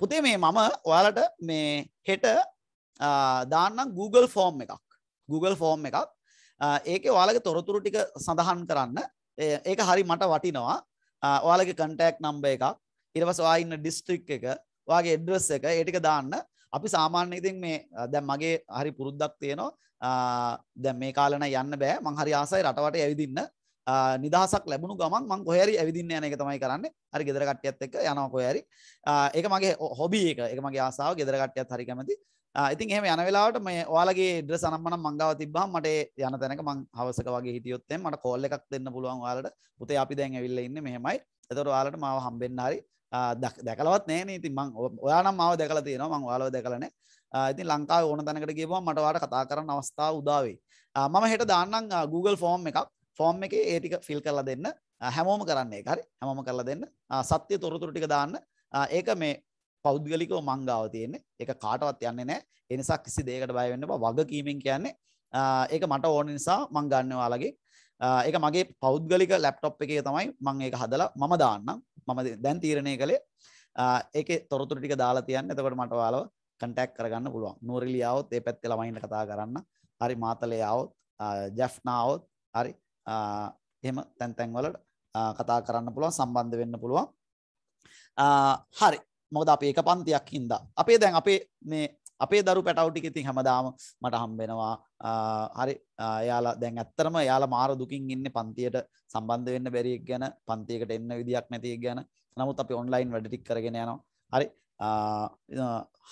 පුතේ මේ මම ඔයාලට මේ හෙට දාන්නම් Google ෆෝම් එකක් Google ෆෝම් එකක් ඒකේ ඔයාලගේ තොරතුරු ටික සඳහන් කරන්න ඒක හරි මට වටිනවා ඔයාලගේ කන්ටැක් නම්බ එකක් ඉරවස ඔයා ඉන්න ඩිස්ට්‍රික් එක ඔයාගේ එඩ්‍රස් එක ඒ ටික දාන්න අපි සාමාන්‍ය ඉතින් මේ දැන් මගේ හරි පුරුද්දක් තියෙනවා දැන් මේ කාලේ නම් යන්න බෑ මං හරි ආසයි රටවට ඇවිදින්න නිදහසක් ලැබුණු ගමන් මං කොහරි ඇවිදින්න යන එක තමයි කරන්නේ හරි ගෙදර කට්ටියත් එක්ක යනවා කොහරි ඒක මගේ හොබි එක ඒක මගේ ආසාව ගෙදර කට්ටියත් හරි කැමති ඉතින් එහෙම යන වෙලාවට මේ ඔයාලගේ ඉඩ්‍රස් අනම්මනම් මංගාව තිබ්බහම මට යන තැනක මං හවසක වගේ හිටියොත් එම් මට කෝල් එකක් දෙන්න පුළුවන් ඔයාලට පුතේ අපි දැන් ඇවිල්ලා ඉන්නේ මෙහෙමයි. එතකොට ඔයාලට මාව හම්බෙන්න හරි දැකලවත් නැහැ නේ. ඉතින් මං ඔයා නම් මාව දැකලා තියෙනවා. මං ඔයාලව දැකලා නැහැ. ඉතින් ලංකාවේ ඕන තැනකට ගියපුවම මට ඔයාලට කතා කරන්න අවස්ථාව උදා වෙයි. මම හෙට දාන්නම් Google form එකක්. form එකේ ඒ ටික fill කරලා දෙන්න. හැමෝම කරන්න ඒක හරි. හැමෝම කරලා දෙන්න. සත්‍ය තොරතුරු ටික දාන්න. ඒක මේ පෞද්ගලිකව මංගාව තියෙන්නේ. ඒක කාටවත් යන්නේ නැහැ. ඒ නිසා කිසි දෙයකට බය වෙන්න එපා. වගකීමෙන් කියන්නේ ඒක මට ඕන නිසා මං ගන්නවා වලගේ. ඒක මගේ පෞද්ගලික ලැප්ටොප් එකේ තමයි මම ඒක හදලා මම දාන්නම්. මම දැන් තීරණය කළේ ඒකේ තොරතුරු ටික දාලා තියන්න. එතකොට මට ඔයාලව කන්ටැක්ට් කරගන්න පුළුවන්. නූරිලි ආවොත් ඒ පැත්තේ ළමයින්ට කතා කරන්න. හරි මාතලේ ආවොත්, ජෙෆ්නා ආවොත්, හරි එහෙම තැන් තැන් වලට කතා කරන්න පුළුවන් සම්බන්ධ වෙන්න පුළුවන්. හරි මොකද අප ඒක පන්තියක් හින්දා අපේ දැන් අපේ මේ අපේ දරු පැටවටික ඉතින් හැමදාම මට හම්බෙනවා හරි යාලා දැන් ඇත්තරම යාලා මාර දුකින් ඉන්න පන්තියට සම්බන්ධ වෙන්න බැරික් ගැන පන්තියකට එන්න විදික් නැතික් ගැන නමුත් අපි ඔන්ලයින් වැඩටික් කරගෙන යනවා හරි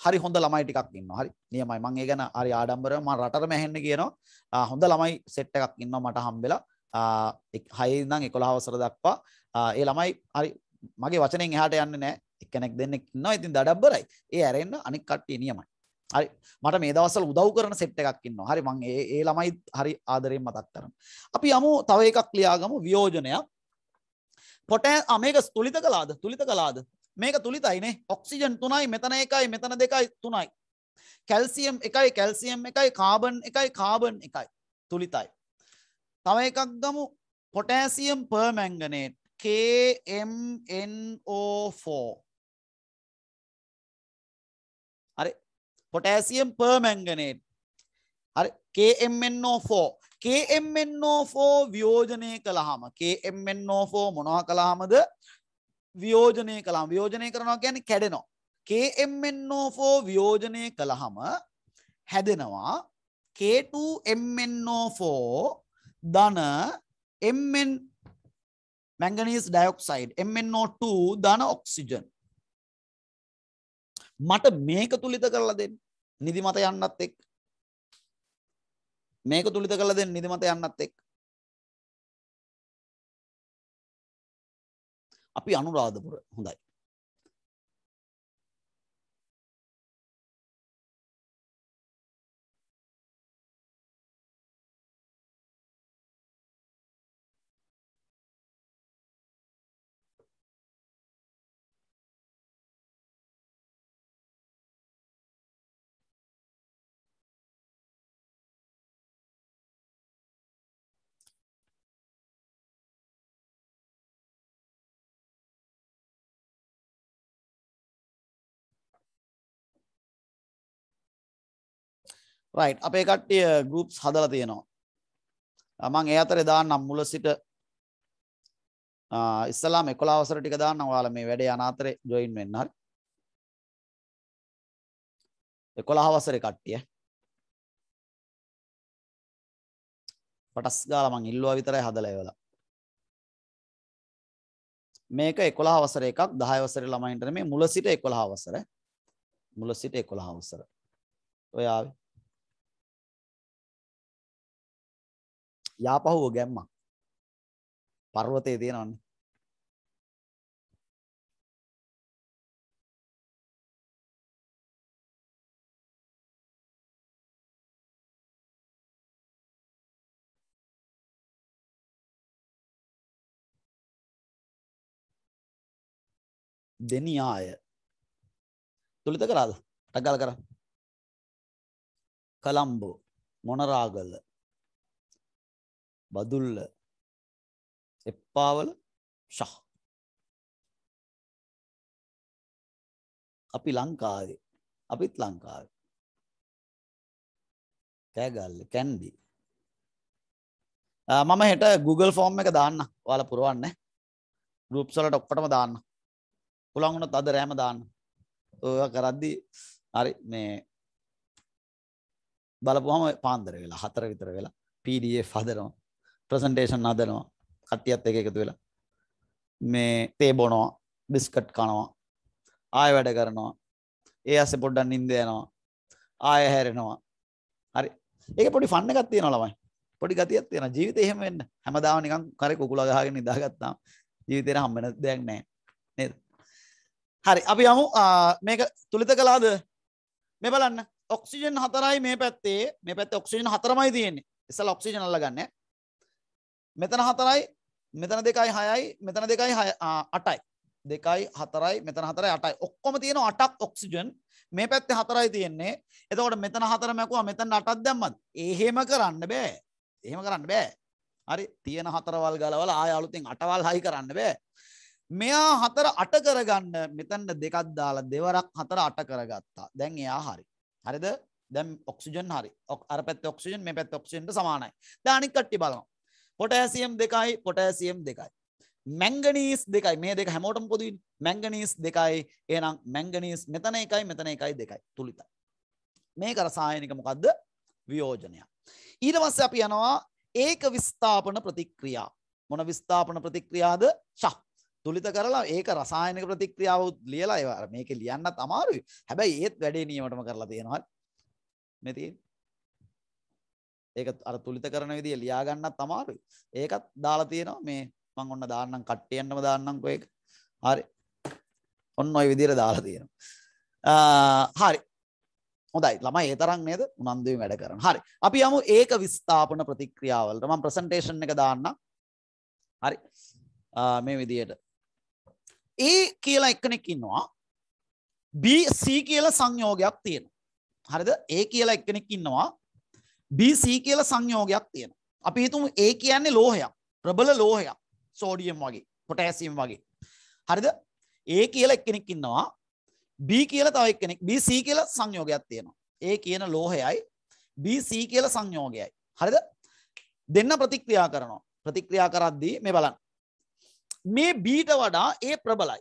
හරි හොඳ ළමයි ටිකක් ඉන්න හරි නියමයි මං ඒ ගැන හරි ආඩම්බර ම රටර මැහෙන්න කියනවා හොඳ ළමයි සෙට්ට එකක් ඉන්න මට හම්බෙලා හයිදං එකොළහවසර දක්වා ඒ ළමයි හරි මගේ වචනෙන් එහට යන්න නෑ එක්කෙනෙක් දෙන්නෙක් ඉන්නවා. ඉතින් දඩබ්බරයි. ඒ ඇරෙන්න අනික් කට්ටිය නියමයි. හරි මට මේ දවස්වල උදව් කරන සෙට් එකක් ඉන්නවා. හරි මං ඒ ඒ ළමයි හරි ආදරෙන් මතක් කරනවා. අපි යමු තව එකක් ලියාගමු වියෝජනයක්. පොටෑ ආ මේක තුලිත කළාද? තුලිත කළාද? මේක තුලිතයිනේ. ඔක්සිජන් 3යි මෙතන 1යි මෙතන 2යි 3යි. කැල්සියම් 1යි කැල්සියම් 1යි කාබන් 1යි කාබන් 1යි. තුලිතයි. තව එකක් ගමු පොටෑසියම් පර්මැංගනේට් KMNO4 පොටෑසියම් පර්මැංගනේට් හරි KMNO4 KMNO4 ව්‍යෝජනය කළහම KMNO4 මොනවා කළහමද ව්‍යෝජනය කළම් ව්‍යෝජනය කරනවා ගැන කැඩෙනවා KMNO4 ව්‍යෝජනය කළහම හැදෙනවා K2MNO4 ධන MN මැංගනීස් ඩයොක්සයිඩ් MNO2 ධන ඔක්සිජන් මට මේක තුලිත කරලා දෙන්න නිදිමත යන්නත් එක්ක මේක තුලිත කරලා දෙන්න නිදිමත යන්නත් එක්ක අපි අනුරාධපුර හොඳයි රයි් අපේ කට්ටිය ගරුප්ස් හදල තියෙනවා මං ඒ අතර දාන්නම් මුල සිට ඉස්සලාම එකොලාවසර ටික දාන්න වාල මේ වැඩේ අනාතරය ජොයින් වෙන්න එකොළහවසර කට්ටිය පටස් ගාලමං ඉල්ලවා විතරයි හදල වෙලා මේක එකොළහවසර එකක් දහයවසර ළමයින්ට මේ මුල සිට එකොළහවසර මුල සිට එකොළහවසර ඔයාවේ යාපහුව ගැම්මක්. පර්වතයේ තියෙනවන්නේ. දෙනියාය තුළිත කරාද ටකල් කර කළම්බෝ මොනරාගල්ල බදුල්ල එප්පාවල ෂහ් අපි ලංකාවේ අපිත් ලංකාවේ කෑගල්ල කැන්දි මම හෙට Google ෆෝම් එක දාන්න ඔයාලා පුරවන්න ගෲප්ස් වලට ඔක්කොටම දාන්න පුළුවන් වුණොත් අද රෑම දාන්න ඔයා කරද්දි හරි මේ බලපුවම පාන්දර වෙලා හතර විතර වෙලා PDF හදනවා ප්‍රසන්ටේෂන් හදනවා කට්ටියත් එක එකතු වෙලා මේ තේ බොනවා බිස්කට් කනවා ආය වැඩ කරනවා ඒ අස්සේ පොඩ්ඩක් නිින්ද යනවා ආය හැරෙනවා හරි ඒක පොඩි ෆන් එකක් තියෙනවා ළමයි පොඩි ගතියක් තියෙනවා ජීවිතේ එහෙම වෙන්න හැමදාම නිකන් කරේ කුකුලා ගහගෙන ඉඳාගත්තාම ජීවිතේට හම්බ වෙන දෙයක් නැහැ නේද හරි අපි යමු මේක තුලිත කළාද මේ බලන්න ඔක්සිජන් හතරයි මේ පැත්තේ මේ පැත්තේ ඔක්සිජන් හතරමයි තියෙන්නේ ඉස්සලා ඔක්සිජන් අල්ලගන්න මෙතන හතරයි මෙතන දෙකයි හයයි මෙතන දෙකයි අටයි දෙකයි හතරයි මෙතන හතරයි අටයි ඔක්කොම තියෙන අටක් ඔක්සිජන් මේ පැත්තේ හතරයි තියෙන්නේ එතකොට මෙතන හතර මැකුවා මෙතන අටක් දැම්මත් එහෙම කරන්න බෑ එහෙම කරන්න බෑ හරි තියෙන හතරවල් ගලවලා ආය අලුතින් අටවල් හයි කරන්න බෑ මෙයා හතර අට කරගන්න මෙතන දෙකක් දාලා දෙවරක් හතර අට කරගත්තා දැන් එයා හරි හරිද දැම් ඔක්සිජන් හරි අර පැත් ඔක්සිජන් මේ පැත් ඔක්සිජන්ට සමානයි දානික් කට්ටි බලනවා පොටෑසියම් දෙකයි පොටෑසියම් දෙකයි. මැංගනීස් දෙකයි මේ දෙක හැමෝටම පොදුයි මැංගනීස් දෙකයි ඒනම් මැංගනීස් මෙතන එකයි මෙතන එකයි දෙකයි තුළිතයි. මේක රසායනික මොකක්ද වියෝජනයක්. ඊට පස්සේ අපි යනවා ඒක විස්ථාපන ප්‍රතික්‍රියා. මොන විස්ථාපන ප්‍රතික්‍රියාද ශා. තුළිත කරලා ඒක රසායනික ප්‍රතික්‍රියාවත් ලියලා ඒවා මේක ලියන්න අමාරුයි. හැබැයි ඒත් වැඩේ නියමටම කරලා තියෙනවා. මෙතින් ඒක අර තුලිත කරන විදිය ලියා ගන්නත් අමාරුයි. ඒකත් දාලා තියෙනවා මේ මම ඔන්න දාන්නම් කට්ටියන්නම දාන්නම් කො එක. හරි. ඔන්න ওই විදියට දාලා තියෙනවා. හරි. හොඳයි ළමයි ඒ තරම් නේද උනන්දුවෙන් වැඩ කරන. හරි. අපි යමු ඒක විස්ථාපන ප්‍රතික්‍රියාවලට. මම ප්‍රසන්ටේෂන් එක දාන්නම්. හරි. මේ විදියට. A කියලා එක්කෙනෙක් ඉන්නවා. B C කියලා සංයෝගයක් තියෙනවා. හරිද? A කියලා එක්කෙනෙක් ඉන්නවා. BC කියලා සංයෝගයක් තියෙනවා. අපි හිතමු A කියන්නේ ලෝහයක්. ප්‍රබල ලෝහයක්. සෝඩියම් වගේ, පොටෑසියම් වගේ. හරිද? A කියලා එක්කෙනෙක් ඉන්නවා. B කියලා තව එක්කෙනෙක්. BC කියලා සංයෝගයක් තියෙනවා. A කියන ලෝහයයි BC කියලා සංයෝගයයි. හරිද? දෙන්න ප්‍රතික්‍රියා කරනවා. ප්‍රතික්‍රියා කරද්දී මේ බලන්න. මේ බීට වඩා ඒ ප්‍රබලයි.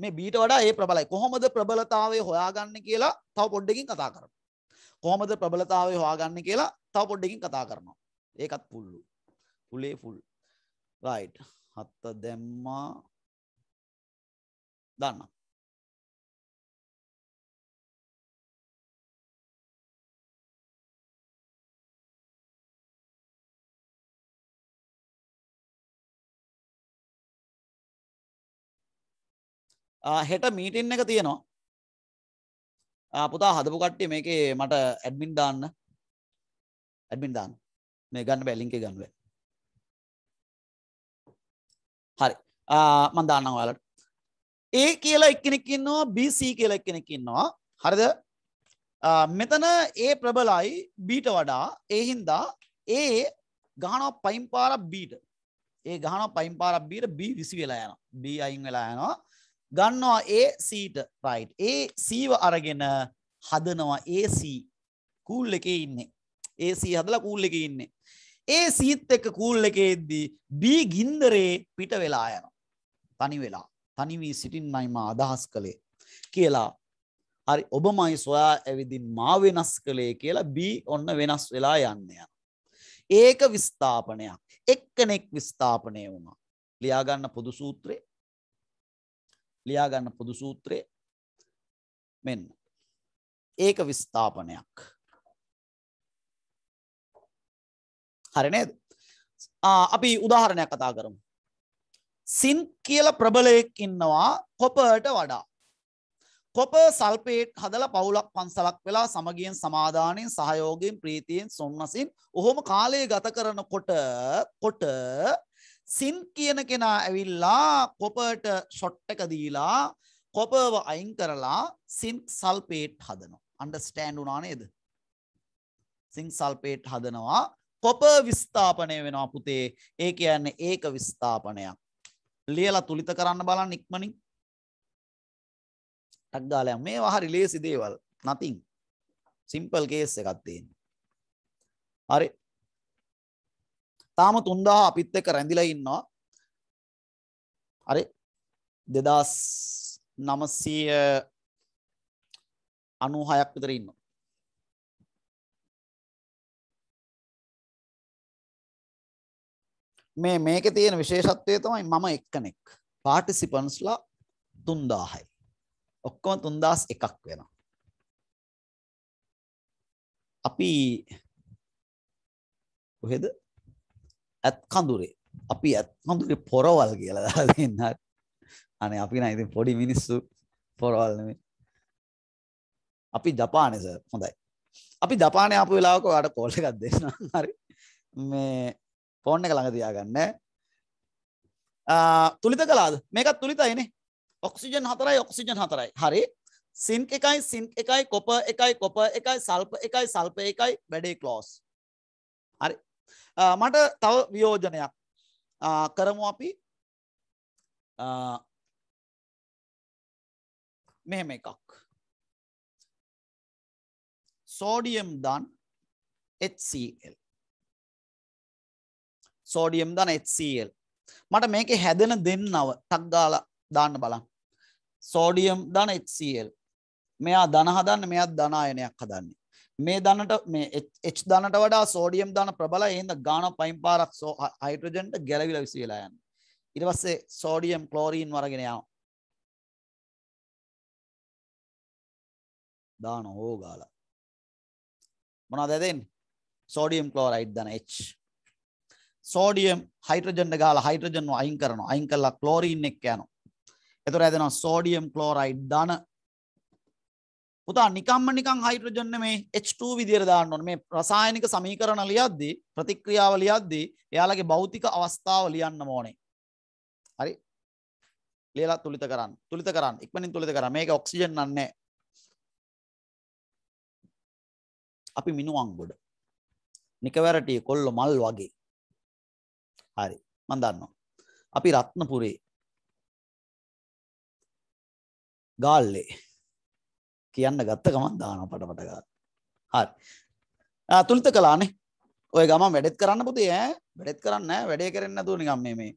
මේ බීට වඩා ඒ ප්‍රබලයි. කොහොමද ප්‍රබලතාවය හොයාගන්න කියලා තව පොඩ්ඩකින් කතා කරමු. කොහොමද ප්‍රබලතාවය හොයාගන්න කියලා තව පොඩ්ඩකින් කතා කරනවා. ඒකත් පුල්ලු. පුලේ ෆුල්. රයිට්. හත්ත දැම්මා. දන්නා. හෙට මීටින් එක තියෙනවා පුතා හදපු කට්ටිය මේකේ මට ඇඩ්මින් දාන්න ඇඩ්මින් දාන්න මේ ගන්න බෑ ලින්ක් එක ගන්න බෑ හරි මම දාන්නම් ඔයාලට A කියලා එක්කෙනෙක් ඉන්නවා BC කියලා එක්කෙනෙක් ඉන්නවා හරිද මෙතන A ප්‍රබලයි B ට වඩා ඒ හින්දා A ගහනවා පයින් පාරක් B ට ඒ ගහනවා පයින් පාරක් B ට B 20 වෙලා යනවා B අයින් වෙලා යනවා ගන්නවා ඒ සීට රයිට් ඒ සීව අරගෙන හදනවා AC කූල් එකේ ඉන්නේ AC හදලා කූල් එකේ ඉන්නේ ඒ සීත් එක්ක කූල් එකේදී B ගින්දරේ පිට වෙලා යනවා තනි වෙලා තනි වී සිටින්නයි මා අදහස් කළේ කියලා හරි ඔබමයි සොයා ඇවිදින් මා වෙනස් කළේ කියලා B ඔන්න වෙනස් වෙලා යන්න යන ඒක විස්ථාපනයක් එක්කෙනෙක් විස්ථාපනය වුණා ලියාගන්න පොදු සූත්‍රේ ලියාගන්න පොදු සූත්‍රය මෙන්න. ඒක විස්ථාපනයක්. හරි නේද? අපි උදාහරණයක් කතා කරමු. සින් කියල ප්‍රබලයෙක් ඉන්නවා කොපට වඩා. කොප සල්පේට් හදල පවුලක් පන්සලක් වෙලා සමගියෙන් සමාධානයෙන් සහයෝගෙන් ප්‍රීතියෙන් සොම්නසින් ඔහොම කාලයේ ගත කරන කොට කොට සින් කියන කෙනා ඇවිල්ලා කොපට ෂොට් එක දීලා කොපව අයින් කරලා සින් සල්පේට් හදනවා. අන්ඩර්ස්ටෑන්ඩ් වුණා නේද? සින් සල්පේට් හදනවා. කොප විස්ථාපනය වෙනවා පුතේ. ඒ කියන්නේ ඒක විස්ථාපනයක්. ලියලා තුලිත කරන්න බලන්න ඉක්මනින්. ටක් ගාලා මේවා හරි ලේසි දේවල්. nothing. සිම්පල් කේස් එකක් තියෙනවා. හරි තාම 3000 අපිත් එක්ක රැඳිලා ඉන්නවා. හරි 2996ක් විතර ඉන්නවා. මේ මේකේ තියෙන විශේෂත්වය තමයි මම එක්කෙනෙක්. පාටිසිපන්ස්ලා 3000යි. ඔක්කොම 3001ක් වෙනවා. අපි කොහෙද ඇත් කඳුරේ අපි ඇත් කඳුරේ පොරවල් කියලා දාලා දෙන්න අනේ අපි නම් ඉතින් පොඩි මිනිස්සු පොරවල් නෙමෙයි අපි ජපානේ සර් හොඳයි අපි ජපානේ ආපු වෙලාවක ඔයාලට කෝල් එකක් දෙන්නම් හරි මේ ෆෝන් එක ළඟ තියාගන්න තුලිත කලාද මේකත් තුලිතයිනේ ඔක්සිජන් හතරයි ඔක්සිජන් හතරයි හරි සින්ක් එකයි සින්ක් එකයි කොපර් එකයි කොපර් එකයි සල්පර් එකයි සල්පර් එකයි වැඩේ ක්ලෝස් හරි මට තව වියෝජනයක් කරමු අපි මෙහෙම එකක් සෝඩියම් දන් HCl සෝඩියම් දන HCl මට මේක හැදෙන දෙන්නව තක්ගාල දාන්න බලන් සෝඩියම් දන HCl මෙයා දන හදන්න මෙයත් ධනායනයක් හදන්නේ මේ දනට මේ එච් දනට වඩා සෝඩියම් දාන ප්‍රබල එහින්ද ගාන පයින් පාරක් සෝ හයිඩ්‍රජන්ට ගැලවිලා විසිලා යන. ඊට පස්සේ සෝඩියම් ක්ලෝරීන් වරගෙන යනවා. දාන ඕ ගාලා. මොනවද දෙන්නේ? සෝඩියම් ක්ලෝරයිඩ් දාන H. සෝඩියම් හයිඩ්‍රජන් එක ගාලා හයිඩ්‍රජන් අයින් කරනවා. අයින් කළා ක්ලෝරීන් එක්ක යනවා. එතකොට හැදෙනවා සෝඩියම් ක්ලෝරයිඩ් දාන පුතා නිකම්ම නිකං හයිට්‍රජන්න මේ H2 විදිරදාන්න ඕන මේ ප්‍රසායනික සමීකරණ ලියද්දී ප්‍රතික්‍රියාව ලියද්දී එයාලගේ භෞතික අවස්ථාව ලියන්න ඕනේ. හරි. ලියලා තුලිත කරන්න. තුලිත කරන්න. ඉක්මනින් තුලිත කරන්න. මේක ඔක්සිජන් නන්නේ. අපි මිනුවන් ගොඩ. නිකවැරටි කොල්ල මල් වගේ. හරි. මන් දන්නවා. අපි රත්නපුරේ ගාල්ලේ කියන්න ගත්ත ගමන් දානවා පටපට ගාලා. හරි. ආ තුලිත කළානේ. ඔය ගමන් වැඩෙත් කරන්න පුතේ ඈ. වැඩෙත් කරන්න නෑ. වැඩේ කරන්නේ නැතුව නිකන් මේ මේ.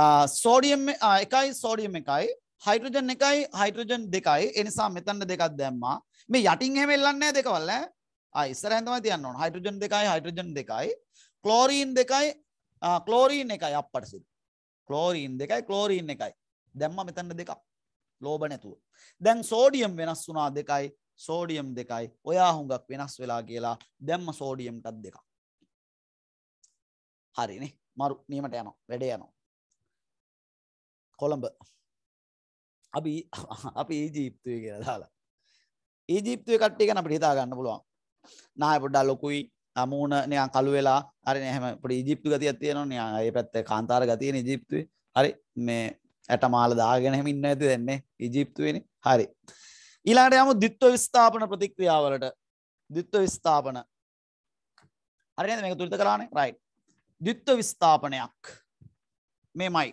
ආ සෝඩියම් එකයි සෝඩියම් එකයි හයිඩ්‍රජන් එකයි හයිඩ්‍රජන් දෙකයි. ඒ නිසා මෙතන දෙකක් දැම්මා. මේ යටින් එහෙම එල්ලන්නේ නෑ දෙකවල් ඈ. ආ ඉස්සරහෙන් තමයි තියන්න ඕන. හයිඩ්‍රජන් දෙකයි හයිඩ්‍රජන් දෙකයි. ක්ලෝරීන් දෙකයි ක්ලෝරීන් එකයි අප්පට සිල්. ක්ලෝරීන් දෙකයි ක්ලෝරීන් එකයි. දැම්මා මෙතන දෙකක්. ලෝබ නැතුව. දැන් සෝඩියම් වෙනස් වුනා දෙකයි සෝඩියම් දෙකයි ඔයා හුඟක් වෙනස් වෙලා කියලා දැම්ම සෝඩියම්ටත් දෙකක්. හරිනේ මරු නීමට යන වැඩේ යනවා. කොළඹ අපි අපි ඊජීප්තුය කියලා දාලා. ඊජීප්තුය කට්ටිය ගැන අපිට හිතා ගන්න පුළුවන්. නාය පොඩ්ඩක් ලොකුයි අමූණ නිකන් කළු වෙලා හරි නෑ හැම පොඩි ඊජිප්තු ගතියක් තියෙනවා නිකන් ඒ පැත්තේ කාන්තාර ගතියනේ ඊජිප්තුවේ. හරි මේ ඇට මාල දාගෙනහම ඉන්න ඇති දෙන්නේ ඉජිප්තුවෙන හරි ඊලාට යම දිත්ව විස්ථාපන ප්‍රතික්‍රියාවලට දිත්ව විස්ථාපන හරි මේක තුරිත කරානේ රයි දිත්ව විස්ථාපනයක් මේ මයි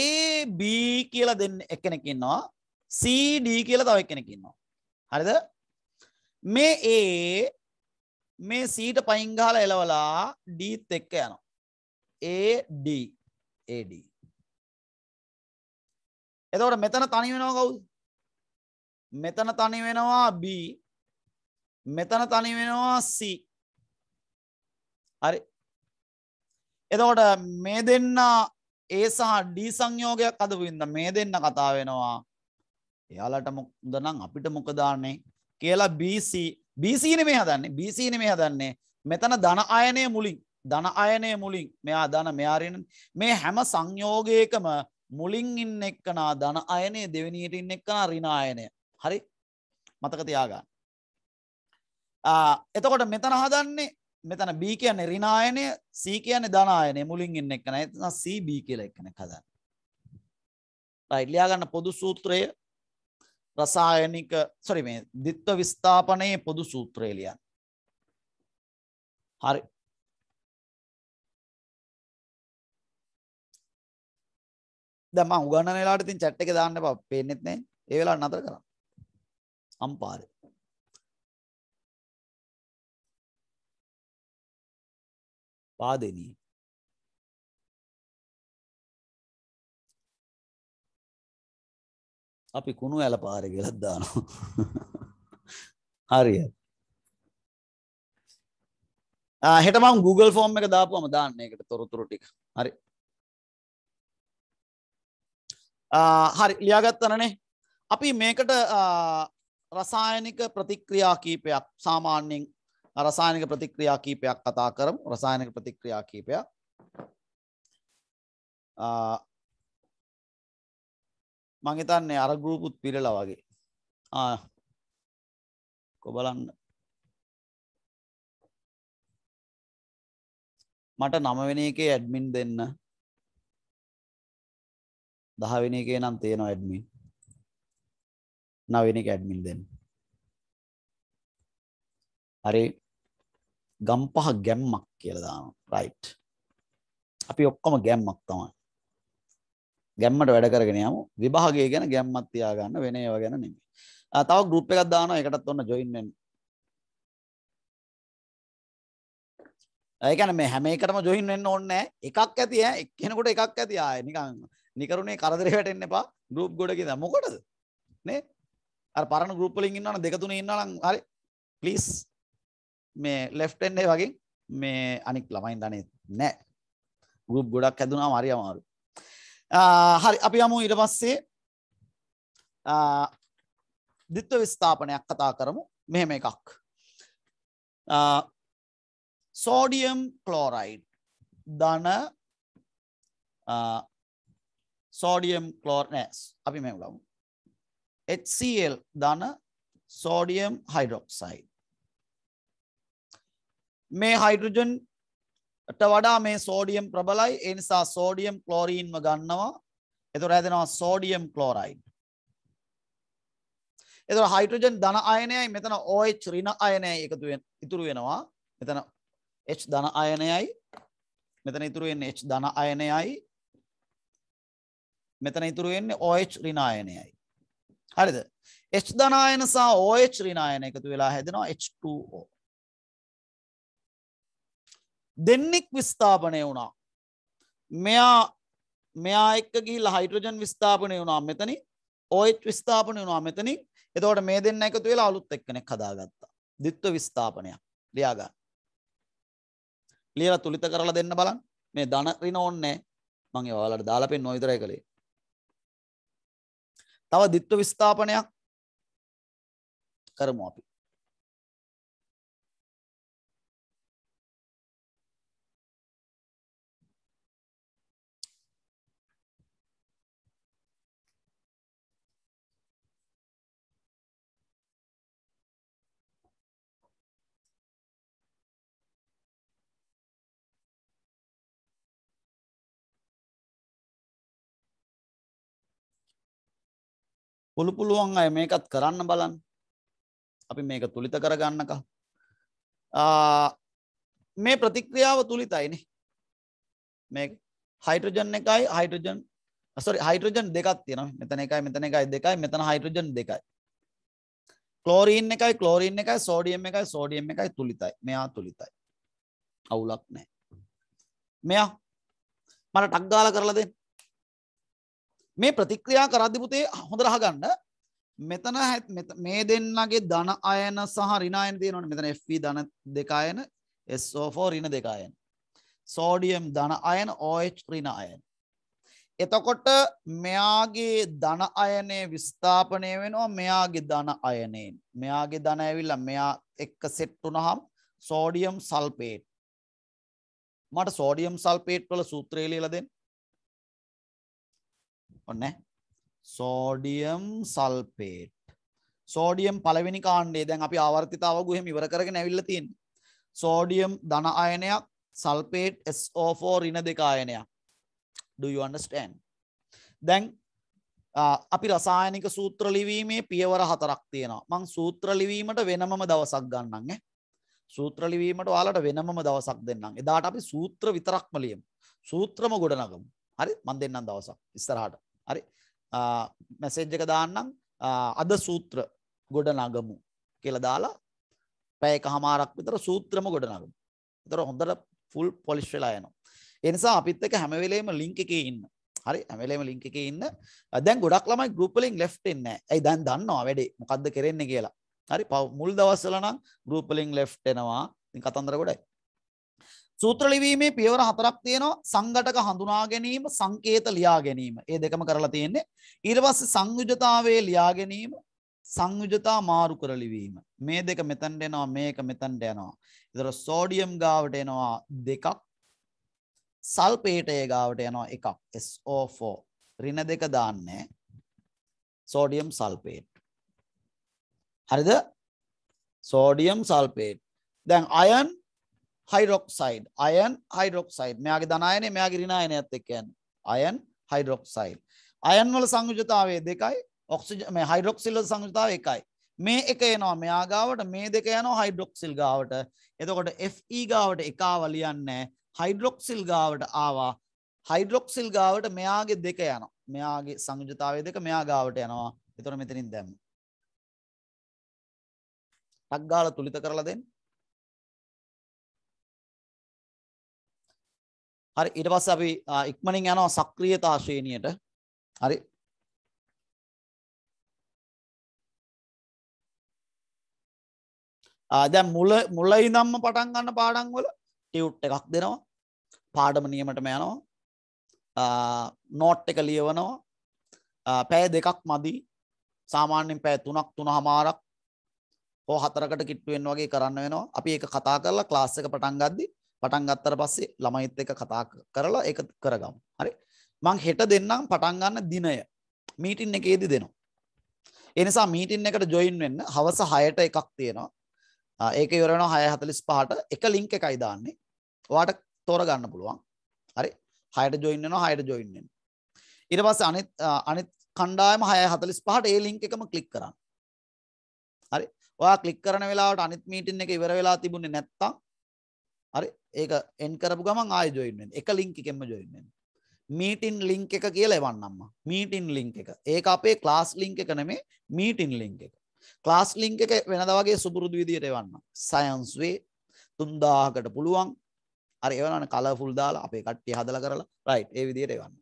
AB කියලා දෙන්න එකෙනෙක් ඉන්නවා CD කියලා තව එකෙනෙක් ඉන්නවා හරිද මේ A මේ සීට පයින් ගහලා එලවලා ඩීත් එක්ක යනවා. AD AD එතකොට මෙතන තනි වෙනවා කවුද? මෙතන තනි වෙනවා B මෙතන තනි වෙනවා C හරි එතකොට මේ දෙන්න ඒ සහ ඩී සංයෝගයක් අදපු ඉන්න මේ දෙන්න කතා වෙනවා එයාලට මොක්ද නම් අපිට මොකදාන්නේ කියලා BC BCන මේ හදන්නේ BCන මේ හදන්නේ මෙතන ධන අයනය මුලින් ධන අයනය මුලින් මෙයා ධන මෙයාරෙන මේ හැම සංයෝගයකම මුලින් ඉන්න එක්කනා ධන අයනය දෙවනියට ඉන්න එක්කනා රිනායනය හරි මතක තියාගන්න එතකොට මෙතන හදන්නේ මෙතන බී කියන්නේ රිනායනය සී කියන්නේ ධනායනය මුලින් ඉන්න එක්කන එතන සීබී කියල එක්කන කදන්න ලියාගන්න පොදු සූත්‍රය රසායනික සොරි මේ දිත්ව විස්ථාපනයේ පොදු සූත්‍රය ලියන්න. හරි. දැන් මම උගන්නන වෙලාවට ඉතින් chat එකේ දාන්න එපා. පේන්නෙත් නැහැ. ඒ වෙලාවට නතර කරන්න. අම්පාරේ. පාදෙනී අපි කුණු ඇල පාර කියලත් දානවා හරිය හෙට මම Google ෆෝම් එක දාපුවම දාන්න එකට තොරතුරු ටික හරි හරි ලියාගත්තනනේ අපි මේකට රසායනික ප්‍රතික්‍රියා කීපයක් සාමාන්‍යයෙන් රසායනික ප්‍රතික්‍රියා කීපයක් කතා කරමු රසායනික ප්‍රතික්‍රියා කීපයක් මං හිතන්නේ අර ගෲපුත් පිරලා වගේ. ආ කොබලන්න. මට 9 වෙනි එකේ ඇඩ්මින් දෙන්න. 10 වෙනි එකේ නම් තියෙනවා ඇඩ්මින්. 9 වෙනි එක ඇඩ්මින් දෙන්න. හරි ගම්පහ ගැම්මක් කියලා දානවා රයිට් අපි ඔක්කොම ගැම්මක් තමයි ගැම්මට වැඩ කරගෙන යමු විභාගය ගැන ගැම්මක් තියාගන්න වෙන ඒවා ගැන නෙමෙයි. තව group එකක් දානවා ඒකටත් ඔන්න join වෙන්න. ඒ කියන්නේ මේ හැම එකටම join වෙන්න ඕනේ නැහැ. එකක් ඇති ඈ එක්කෙනෙකුට එකක් ඇති ආයේ නිකන් නිකරුණේ කරදරේ වැටෙන්න එපා group ගොඩකින් මොකටද? නේ? අර පරණ group වලින් ඉන්නවනම් දෙක තුනේ ඉන්නවනම් හරි please මේ left hand වගේ මේ අනික් ළමයින් දන්නේ නැහැ. group ගොඩක් හැදුනාම හරි අමාරුයි. හරි අපි යමු ඊට පස්සේ ද්විත්ව විස්ථාපනයක් කතා කරමු මෙහෙම එකක් සෝඩියම් ක්ලෝරයිඩ් ධන සෝඩියම් ක්ලෝරනස් අපි මෙම ගමු HCl ධන සෝඩියම් හයිඩ්‍රොක්සයිඩ් මේ හයිඩ්‍රජන් ට වඩා මේ සෝඩියම් ප්‍රබලයි ඒ නිසා සෝඩියම් ක්ලෝරීන්ම ගන්නවා එතකොට හැදෙනවා සෝඩියම් ක්ලෝරයිඩ් එතකොට හයිඩ්‍රජන් ධන අයනයයි මෙතන OH ඍණ අයනයයි එකතු වෙන ඉතුරු වෙනවා මෙතන H ධන අයනයයි මෙතන ඉතුරු වෙන්නේ H ධන අයනයයි මෙතන ඉතුරු වෙන්නේ OH ඍණ අයනයයි හරිද H ධන අයන සහ OH ඍණ අයන එකතු වෙලා හැදෙනවා H2O දෙන්නෙක් විස්ථාපනය වුණා මෙයා මෙයා එක්ක ගිහිල් හයිට්‍රජන් විස්ථාපනය වුණා මෙතනි ඔයිත් විස්ථාපනය වුණා මෙතනි එතවට මේ දෙන්න එකතු වෙලා අලුත් එක්කනෙක් හදාගත්තා දිත්ව විස්ථාපනයක් ලියාගන්න ලියල තුළිත කරලා දෙන්න බලන් මේ දනරින ඕන්නෑ මගේ වාලට දාලපෙන් නොවිතරය කළේ තව දිත්ව විස්ථාපනයක් කරමු අපි පුළු පුළුවන් අය මේකත් කරන්න බලන් අපි මේක තුළිත කරගන්නක මේ ප්‍රතික්‍රියාව තුළිතයින මේ හයිටජන් එකයි හයිටජන් සරි හයිටජන් දෙකක් තියෙන මෙතන එකයි මෙතන එකයි දෙකයි මෙතන හයිටජන් දෙකයි කලෝරීන් එකයි කලෝරීන් එකයි සෝඩියම් එකයි සෝඩියම් එකයි තුළිතයි මෙයා තුළිතයි අවුලක් නෑ මෙයා මට ටක්ගාල කරලදෙන් මේ ප්‍රතික්‍රියා කරද්දිපුතේ හොඳ රහගන්න මෙතන මේ දෙන්නගේ ධන අයන සහ රිනායන තියෙනවන මෙතන F ධන දෙකායන SO4 රින දෙකායන සෝඩියම් ධන අයන OH රින අයන එතකොට මෙයාගේ ධන අයනය විස්ථාපනය වෙනවා මෙයාගේ ධන අයනයෙන් මෙයාගේ ධන ඇවිල්ල මෙයා එක්ක සෙට්ටුනහම් සෝඩියම් සල්පේට් මට සෝඩියම් සල්පේට් වල සූත්‍රේලියලදෙන් ඔන්න සෝඩියම් සල්පේට් සෝඩියම් පළවෙනි කාණ්ඩේ දැන් අපි ආවර්තිතාවගු එහෙම ඉවර කරගෙන ඇවිල්ලා තියෙන්නේ. සෝඩියම් ධන අයනයක් සල්පේට් SO4 ඍණ දෙක අයනයක්. Do you understand? දැන් අපි රසායනික සූත්‍ර ලිවීමේ පියවර හතරක් තියෙනවා. මං සූත්‍ර ලිවීමට වෙනමම දවසක් ගන්නම් ඈ. සූත්‍ර ලිවීමට ඔයාලට වෙනමම දවසක් දෙන්නම්. එදාට අපි සූත්‍ර විතරක්ම ලියමු. සූත්‍රම ගොඩනගමු. හරි? මං දෙන්නම් දවසක් ඉස්සරහට. හරි මැසේජ් එක දාන්නම් අද සූත්‍ර ගොඩ නගමු කියලා දාලා පැයක හමාරක් විතර සූත්‍රම ගොඩ නගමු. ඒතර හොඳට ෆුල් පොලිෂ් වෙලා යනවා. ඒ නිසා අපිත් එක්ක හැම වෙලේම ලින්ක් එකේ ඉන්න. හරි හැම වෙලේම ලින්ක් එකේ ඉන්න. දැන් ගොඩක් ළමයි group වලින් left වෙන්නේ නැහැ. ඇයි දැන් දන්නවා වැඩේ මොකද්ද කරෙන්නේ කියලා. හරි මුල් දවස්වල නම් group වලින් left වෙනවා. ඉතින් කතන්දර ගොඩයි. සූත්‍ර ලිවීමේ පියවර හතරක් තියෙනවා සංඝටක හඳුනා ගැනීම සංකේත ලියා ගැනීම. ඒ දෙකම කරලා තියෙන්නේ. ඊට පස්සේ සංයුජතාවයේ ලියා ගැනීම සංයුජතා මාරු කර ලිවීම. මේ දෙක මෙතනට එනවා මේක මෙතනට යනවා. ඒතර සෝඩියම් ගාවට එනවා දෙකක්. සල්පේටය ගාවට යනවා එකක්. SO4. ඍණ දෙක දාන්නේ සෝඩියම් සල්පේට්. හරිද? Sodium sulphate. දැන් අයන් හයිරොක්සයිඩ් අයන් හයිරොක්සයිඩ් මෙයාගේ ධනායනය මෙයාගේ ඍණායනයත් එක්ක යන අයන් හයිරොක්සයිඩ් අයන් වල සංයුජතාවය දෙකයි ඔක්සිජ මේ හයිඩොක්සිල් වල සංයුජතාවය එකයි මේ එක එනවා මෙයා ගාවට මේ දෙක යනවා හයිඩ්‍රොක්සිල් ගාවට එතකොට FE ගාවට එකාව ලියන්නේ හයිඩ්‍රොක්සිල් ගාවට ආවා හයිඩ්‍රොක්සිල් ගාවට මෙයාගේ දෙක යනවා මෙයාගේ සංයුජතාවය දෙක මෙයා ගාවට යනවා එතකොට මෙතනින් දැම්ම ටක් ගාලා තුලිත කරලා දෙන්න හරි ඊට පස්සේ අපි ඉක්මනින් යනවා සක්‍රීයතා ශ්‍රේණියට. හරි. ආ දැන් මුල මුල ඉඳන්ම පටන් ගන්න පාඩම් වල ටියුට් එකක් දෙනවා. පාඩම නියමටම යනවා. ආ නෝට් එක ලියවනවා. පැය දෙකක් මදි. සාමාන්‍යයෙන් පැය 3ක් 3හමාරක් හෝ 4කට කිට්ටු වෙන වගේ කරන්න වෙනවා. අපි ඒක කතා කරලා ක්ලාස් එක පටන් ගද්දී පටන් ගත්තට පස්සේ ළමයිත් එක්ක කතා කරලා ඒක කරගමු. හරි? මං හෙට දෙන්නම් පටන් ගන්න දිනය මීටින් එකේදී දෙනවා. ඒ නිසා මීටින් එකට ජොයින් වෙන්න හවස 6ට එකක් තියෙනවා. ඒක ඉවර වෙනවා 6:45ට එක ලින්ක් එකයි දාන්නේ. ඔයාට තෝරගන්න පුළුවන්. හරි? 6ට ජොයින් වෙනවා 6ට ජොයින් වෙන්න. ඊට පස්සේ අනිත් අනිත් කණ්ඩායම 6:45ට ඒ ලින්ක් එකම ක්ලික් කරන්න. හරි? ඔයා ක්ලික් කරන වෙලාවට අනිත් මීටින් එක ඉවර වෙලා තිබුණේ නැත්තම් හරි ඒක එන් කරපු ගමන් ආය ජොයින්ෙන් එක ලිංක එකෙම ජොයින්ෙන් මීටින් ලිංක එක කියලා එවන්නම්ම මීටින් ලිංක එක ඒක අපේ ක්ලාස් ලිංක එක නෙමේ මීටින් ලිංක එක ක්ලාස් ලිංක එක වෙනද වගේ සුපුරුදු විදියට එවන්න සයන්ස් වේ තුන්දාහකට පුළුවන් අර එවනන කලෆුල් දාලා අපේ කට්ටිය හදලා කරලා රයිට් ඒ විදියට එවන්න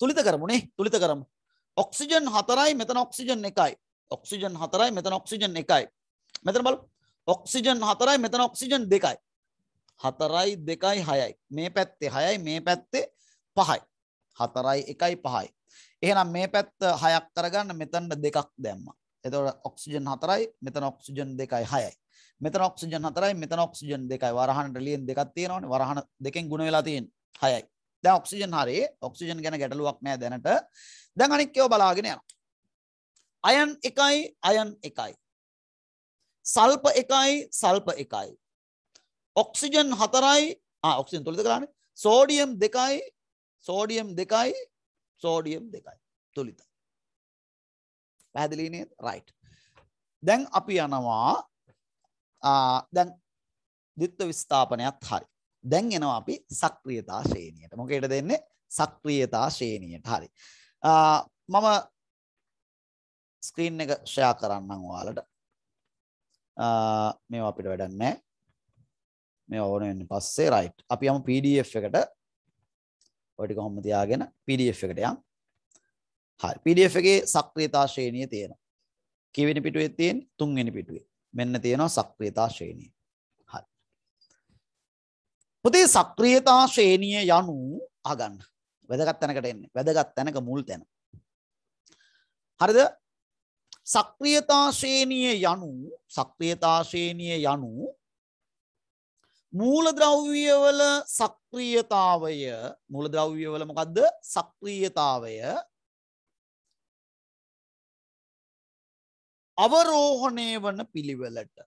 තුලිත කරමුනේ තුලිත කරමු ඔක්සිජන් හතරයි මෙතන ඔක්සිජන් එකයි ඔක්සිජන් හතරයි මෙතන ඔක්සිජන් එකයි මෙතන බලමු ඔක්සිජන් හතරයි මෙතන ඔක්සිජන් දෙකයි. හතරයි දෙකයි හයයි. මේ පැත්තේ හයයි මේ පැත්තේ පහයි. හතරයි එකයි පහයි. එහෙනම් මේ පැත්ත හයක් කරගන්න මෙතන්න දෙකක් දැම්ම. එතවට ඔක්සිජන් හතරයි මෙතන ඔක්සිජන් දෙකයි හයයි. මෙතන ඔක්සිජන් හතරයි මෙතන ඔක්සිජන් දෙකයි වරහණට ලියෙන් දෙකක් තියෙනවනේ වරහණ දෙකෙන් ගුණ වෙලා තියෙන හයයි. දැන් ඔක්සිජන් හරේ ඔක්සිජන් ගැන ගැටලුවක් නෑ දැනට. දැන් අනික් ඒවා බලාගෙන යනවා. අයන් එකයි අයන් එකයි සල්ප එකයි සල්ප එකයි. ඔක්සිජන් හතරයි ඔක්සිජන් තුළිද කරන්න සෝඩියම් දෙකයි සෝඩියම් දෙකයි සෝඩියම් දෙකයි තුළිත. පැදිලිනේ රයි්. දැන් අපි යනවා දැන් දිත්ත විස්ථාපනයක් හරි. දැන් එනවා අපි සක්්‍රියතා ශේණයට මොකයට දෙන්නේ සක්්‍රියතා ශේණයට හරි. මම ස්ක්‍රීන් එක ෂයා කරන්න වාලට මේවා අපිට වැඩක් නැහැ. මේවා ඕන වෙන්නේ පස්සේ right. අපි යමු PDF එකට. ඔය ටික කොහොම තියාගෙන PDF එකට යම්. හරි. PDF එකේ සක්‍රියතා ශ්‍රේණිය තියෙනවා. කීවෙනි පිටුවේ තියෙන්නේ? තුන්වෙනි පිටුවේ. මෙන්න තියෙනවා සක්‍රියතා ශ්‍රේණිය. හරි. පුතේ සක්‍රියතා ශ්‍රේණිය යනු අහගන්න. වැදගත් තැනකට එන්නේ. වැදගත් තැනක මුල් තැන. හරිද? සක්‍රියතා ශ්‍රේණිය යනු සක්‍රියතා ශ්‍රේණිය යනු මූලද්‍රව්‍යවල සක්‍රියතාවය මූලද්‍රව්‍යවල මොකද්ද සක්‍රියතාවය අවරෝහණය වන පිළිවෙලට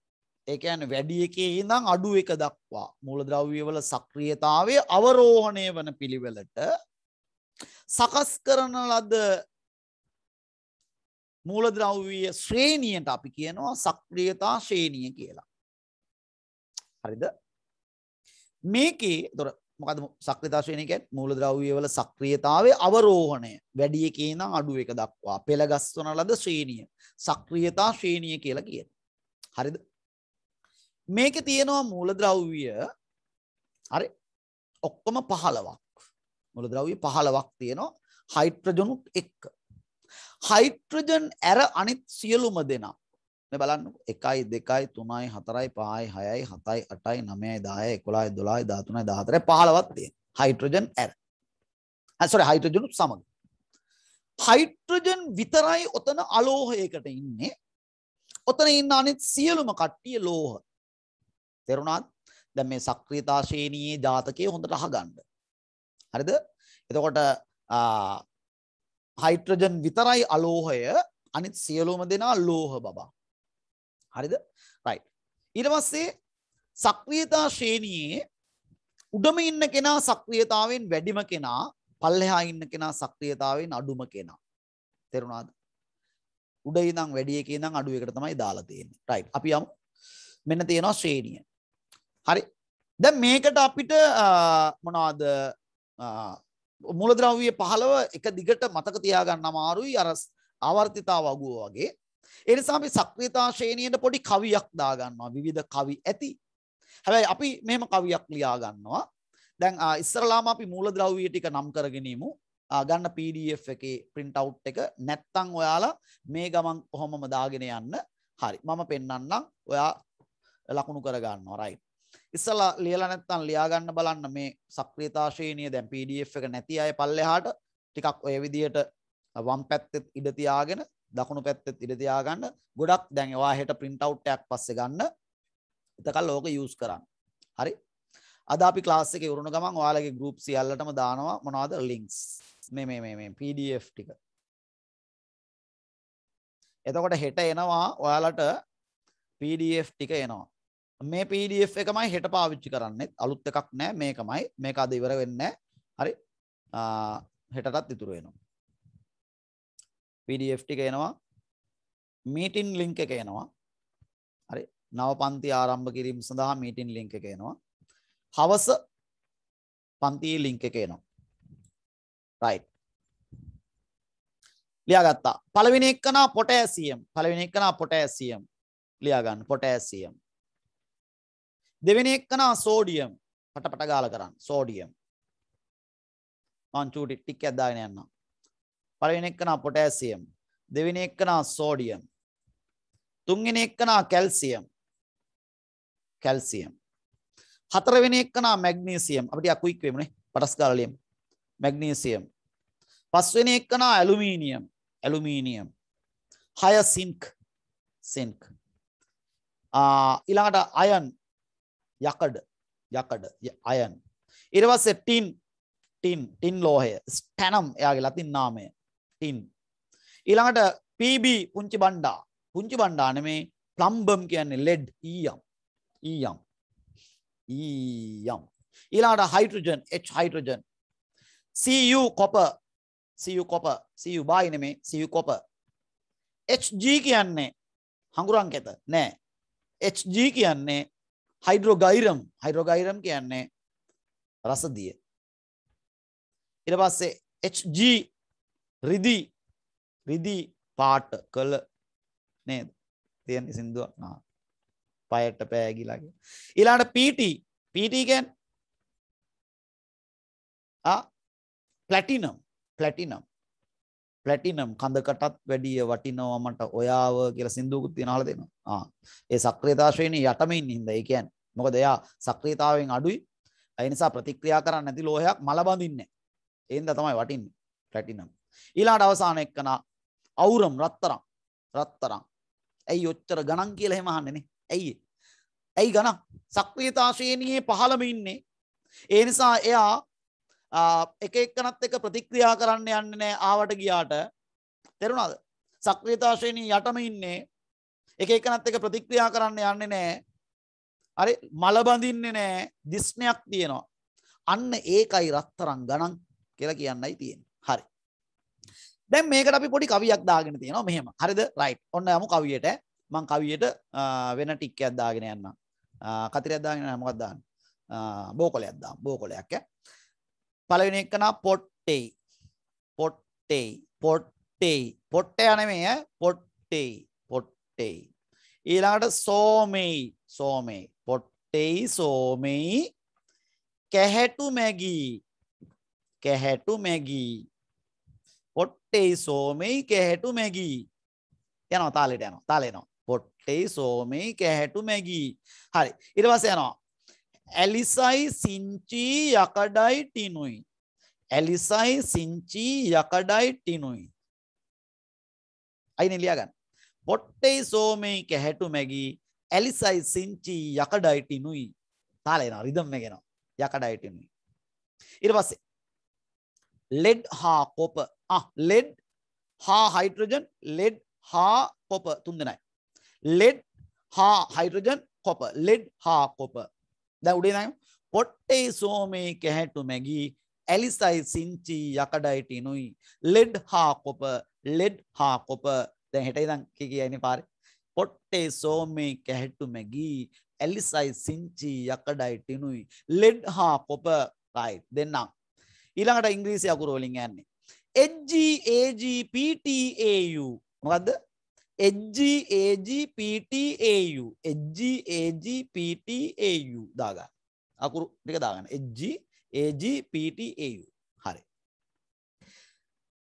ඒකයන් වැඩි එකේ ඉඳං අඩු එක දක්වා මූලද්‍රව්‍යවල සක්‍රියතාවය අවරෝහණය වන පිළිවෙලට සකස් කරන ලද මූලද්‍රව්‍ය ශ්‍රේණියට අපි කියනවා සක්‍රියතා ශ්‍රේණිය කියලා. හරිද? මේකේ දොර මොකද සක්‍රියතා ශ්‍රේණිය කියන්නේ මූලද්‍රව්‍ය වල සක්‍රියතාවයේ අවරෝහණය වැඩි එකේ නම් අඩු එක දක්වා පෙළ ගස්වන ලද ශ්‍රේණිය සක්‍රියතා ශ්‍රේණිය කියලා කියනවා. හරිද? මේකේ තියෙනවා මූලද්‍රව්‍ය හරි ඔක්කොම 15ක්. මූලද්‍රව්‍ය 15ක් තියෙනවා හයිඩ්‍රජනුත් එක්ක. හයිඩ්‍රජන් ඇර අනිත් සියලුම දෙනා. මේ බලන්නකෝ 1 2 3 4 5 6 7 8 9 10 11 12 13 14 15ක් තියෙනවා. හයිඩ්‍රජන් ඇර. sorry හයිඩ්‍රජන් සමග. හයිඩ්‍රජන් විතරයි ඔතන අලෝහයකට ඉන්නේ. ඔතන ඉන්න අනිත් සියලුම කට්ටිය ලෝහ. තේරුණාද? දැන් මේ සක්‍රීයතා ශ්‍රේණියේ ජාතකයේ හොඳට අහගන්න. හරිද? එතකොට හයිඩ්‍රජන් විතරයි අලෝහය අනිත් සියලුම දෙනා ලෝහ බබා. හරිද? right. ඊට පස්සේ සක්‍රීයතා ශ්‍රේණියේ උඩම ඉන්න කෙනා සක්‍රීයතාවෙන් වැඩිම කෙනා පල්ලෙහා ඉන්න කෙනා සක්‍රීයතාවෙන් අඩුම කෙනා. තේරුණාද? උඩ ඉඳන් වැඩි එකේ ඉඳන් අඩු එකට තමයි දාලා තියෙන්නේ. right. අපි යමු. මෙන්න තියෙනවා ශ්‍රේණිය. හරි. දැන් මේකට අපිට මොනවද මූලද්‍රව්‍ය 15 එක දිගට මතක තියාගන්න අමාරුයි අර ආවර්තිතාව අගුව වගේ. ඒ නිසා අපි සක්‍රීයතා ශ්‍රේණියට පොඩි කවියක් දාගන්නවා විවිධ කවි ඇති. හැබැයි අපි මෙහෙම කවියක් ලියා ගන්නවා. දැන් ඉස්සරලාම අපි මූලද්‍රව්‍ය ටික නම් කරගෙන ඉමු. ගන්න PDF එකේ print out එක නැත්තම් ඔයාලා මේ ගමන් කොහොමම දාගෙන යන්න. හරි. මම පෙන්නන්නම්. ඔයා ලකුණු කර ගන්නවා. right. ඉස්සලා ලියලා නැත්නම් ලියා ගන්න බලන්න මේ සක්‍රීයතාශීනිය දැන් PDF එක නැති අය පල්ලෙහාට ටිකක් ඔය විදියට වම් පැත්තෙත් ඉඩ තියාගෙන දකුණු පැත්තෙත් ඉඩ තියාගන්න ගොඩක් දැන් ඒවා හෙට print out එකක් පස්සේ ගන්න එතකල් ඕක use කරන්න හරි අද අපි ක්ලාස් එකේ උරුණ ගමන් ඔයාලගේ group සියල්ලටම දානවා මොනවද links මේ මේ මේ මේ PDF ටික එතකොට හෙට එනවා ඔයාලට PDF ටික එනවා මේ PDF එකමයි හෙට පාවිච්චි කරන්නේ. අලුත් එකක් නෑ මේකමයි. මේක අද ඉවර වෙන්නේ හරි. හෙටටත් ඉතුරු වෙනවා. PDF ටික එනවා. මීටින් ලින්ක් එක එනවා. හරි. නව පන්ති ආරම්භ කිරීම සඳහා මීටින් ලින්ක් එක එනවා. හවස පන්තියේ ලින්ක් එක එනවා. right ලියාගත්තා. පළවෙනි එක්කනා පොටෑසියම්. පළවෙනි එක්කනා පොටෑසියම්. ලියා ගන්න පොටෑසියම්. දෙවෙන එක්කනා සෝඩියම් පටපට ගාල කරන්න සෝඩියම් මං චූටි ටික් ඇදදාගෙන යන්න පළවෙනි එක්කනා පොටෑසියම් දෙවෙනි එක්කනා සෝඩියම් තුන්වෙනි එක්කනා කැල්සියම් කැල්සියම් හතරවෙනි එක්කනා මැග්නීසියම් අපි ටිකක් ක්වික් වෙමුනේ පටස් ගාලා ලියමු මැග්නීසියම් පස්වෙනි එක්කනා ඇලුමීනියම් ඇලුමීනියම් හය සින්ක් සින්ක් ඊළඟට අයන් යකඩ යකඩ අයන් ඉරවස්සේ ටින් ටින් ටින් ලෝහය ස්ටැනම් එයාගේ ලතින් නාමය ටින් ඊළඟට PB පුංචි බණ්ඩා පුංචි බණ්ඩා නෙමේ ප්ලම්බම් කියන්නේ ලෙඩ් ඊයම් ඊයම් ඊයම් ඊළඟට hydrogen H hydrogen CU copper CU copper CU බයි නෙමේ CU copper HG කියන්නේ හඟුරංකෙත නෑ HG කියන්නේ හයිඩ්‍රෝගයිරම් හයිඩ්‍රෝගයිරම් කියන්නේ රසදිය. ඊට පස්සේ HG රිදි රිදි පාට කළ නේද? තියෙන සින්දුවක් නා. පයට පෑගිලාගේ. ඊළඟට PT PT කියන්නේ ආ ප්ලැටිනම් ප්ලැටිනම් ප්ලැටිනම් කඳකටත් වැඩිය වටිනවා මට ඔයාව කියලා සින්දුවකුත් තියෙන අහලා දෙනවා. ආ. ඒ සක්‍රියතා ශ්‍රේණිය යටම ඉන්න හින්දා. ඒ කියන්නේ මොකද එයා සක්‍රියතාවයෙන් අඩුයි. ඒ නිසා ප්‍රතික්‍රියා කරන්නේ නැති ලෝහයක් මල බඳින්නේ නැහැ. ඒ හින්දා තමයි වටින්නේ ප්ලැටිනම්. ඊළාට අවසාන එක්කන අවුරම් රත්තරන්. රත්තරන්. ඇයි ඔච්චර ගණන් කියලා එහෙම අහන්නේ නේ? ඇයි ඇයි ගණන්? සක්‍රියතා ශ්‍රේණියේ පහළම ඉන්නේ. ඒ නිසා එයා එක එක්කනත් එක ප්‍රතික්‍රියා කරන්න යන්න නෑ ආවට ගියාට තෙරුණාද සක්‍රීතාශයනී යටම ඉන්නේ එක එකනත් එක ප්‍රතික්‍රියා කරන්න යන්න නෑ අරි මලබඳින්නේ නෑ දිස්්නයක් තියෙනවා අන්න ඒකයි රත්තරං ගණන් කියලා කියන්නයි තියෙන් හරි දැම් මේකට අපි පොඩි කවියක් දාගෙන තියෙනවා මෙහෙම හරිද රයි් ඔන්න යමු කවියට මං කවියට වෙන ටික්ක අද්දාගෙන යන්න කතිර අද්දාගෙන නමකත්දාන්න බෝකොල අද්දා බෝකොලයක් පළවෙනි එකනා පොට්ටේ පොට්ටේ පොට්ටේ පොට්ටේ නෙමෙයි ඈ පොට්ටේ පොට්ටේ ඊළඟට සෝමෙයි සෝමෙයි පොට්ටේ සෝමෙයි කැහැටු මැගි කැහැටු මැගි පොට්ටේ සෝමෙයි කැහැටු මැගි යනවා තාලෙට යනවා තාලේ යනවා පොට්ටේ සෝමෙයි කැහැටු මැගි හරි ඊට පස්සේ යනවා ඇලිසයි සිංචී යකඩයි ටිනුයි. ඇලිසයි සිංචී යකඩයි ටිනුයි. අයින ලියගන්න. පොට්ටෙයි සෝමයි කැහැටු මැගී ඇලිසයි සිංචී යකඩයිටිනුයි තාලෙන රිදම්ම ගෙන යකඩයිටිනුයි. ඉර පස්සේ. ලෙඩ් හා කොප ලෙඩ් හා හයිට්‍රජන් ලෙඩ් හා කොප තුන්දනයි. ලෙඩ් හා හයිට්‍රජන් කොප ලෙඩ් හා කොප දැවඩේනයම් පොට්ටේ සෝමේ කැහැටු මැගී ඇලිසයි සිංචි යකඩයිටිනුයි ලෙඩ් හාකොප ලෙඩ් හාකොප දැ හෙටයි දං කියන්න පාරි පොට්ටේ සෝමේ කැහෙට්ටු මැගී ඇලිසයි සිංචි යකඩයිටිනුයි ලෙඩ් හා කොප රයි දෙන්නම් ඊළඟට ඉංග්‍රීසි අකුරෝලින් යන්නේ එජ්ජඒජපටAU මොකද එGAGPTAU එGAGPTAU දාගා අකුරු ටික දාගන්න එGAGPTAU හරි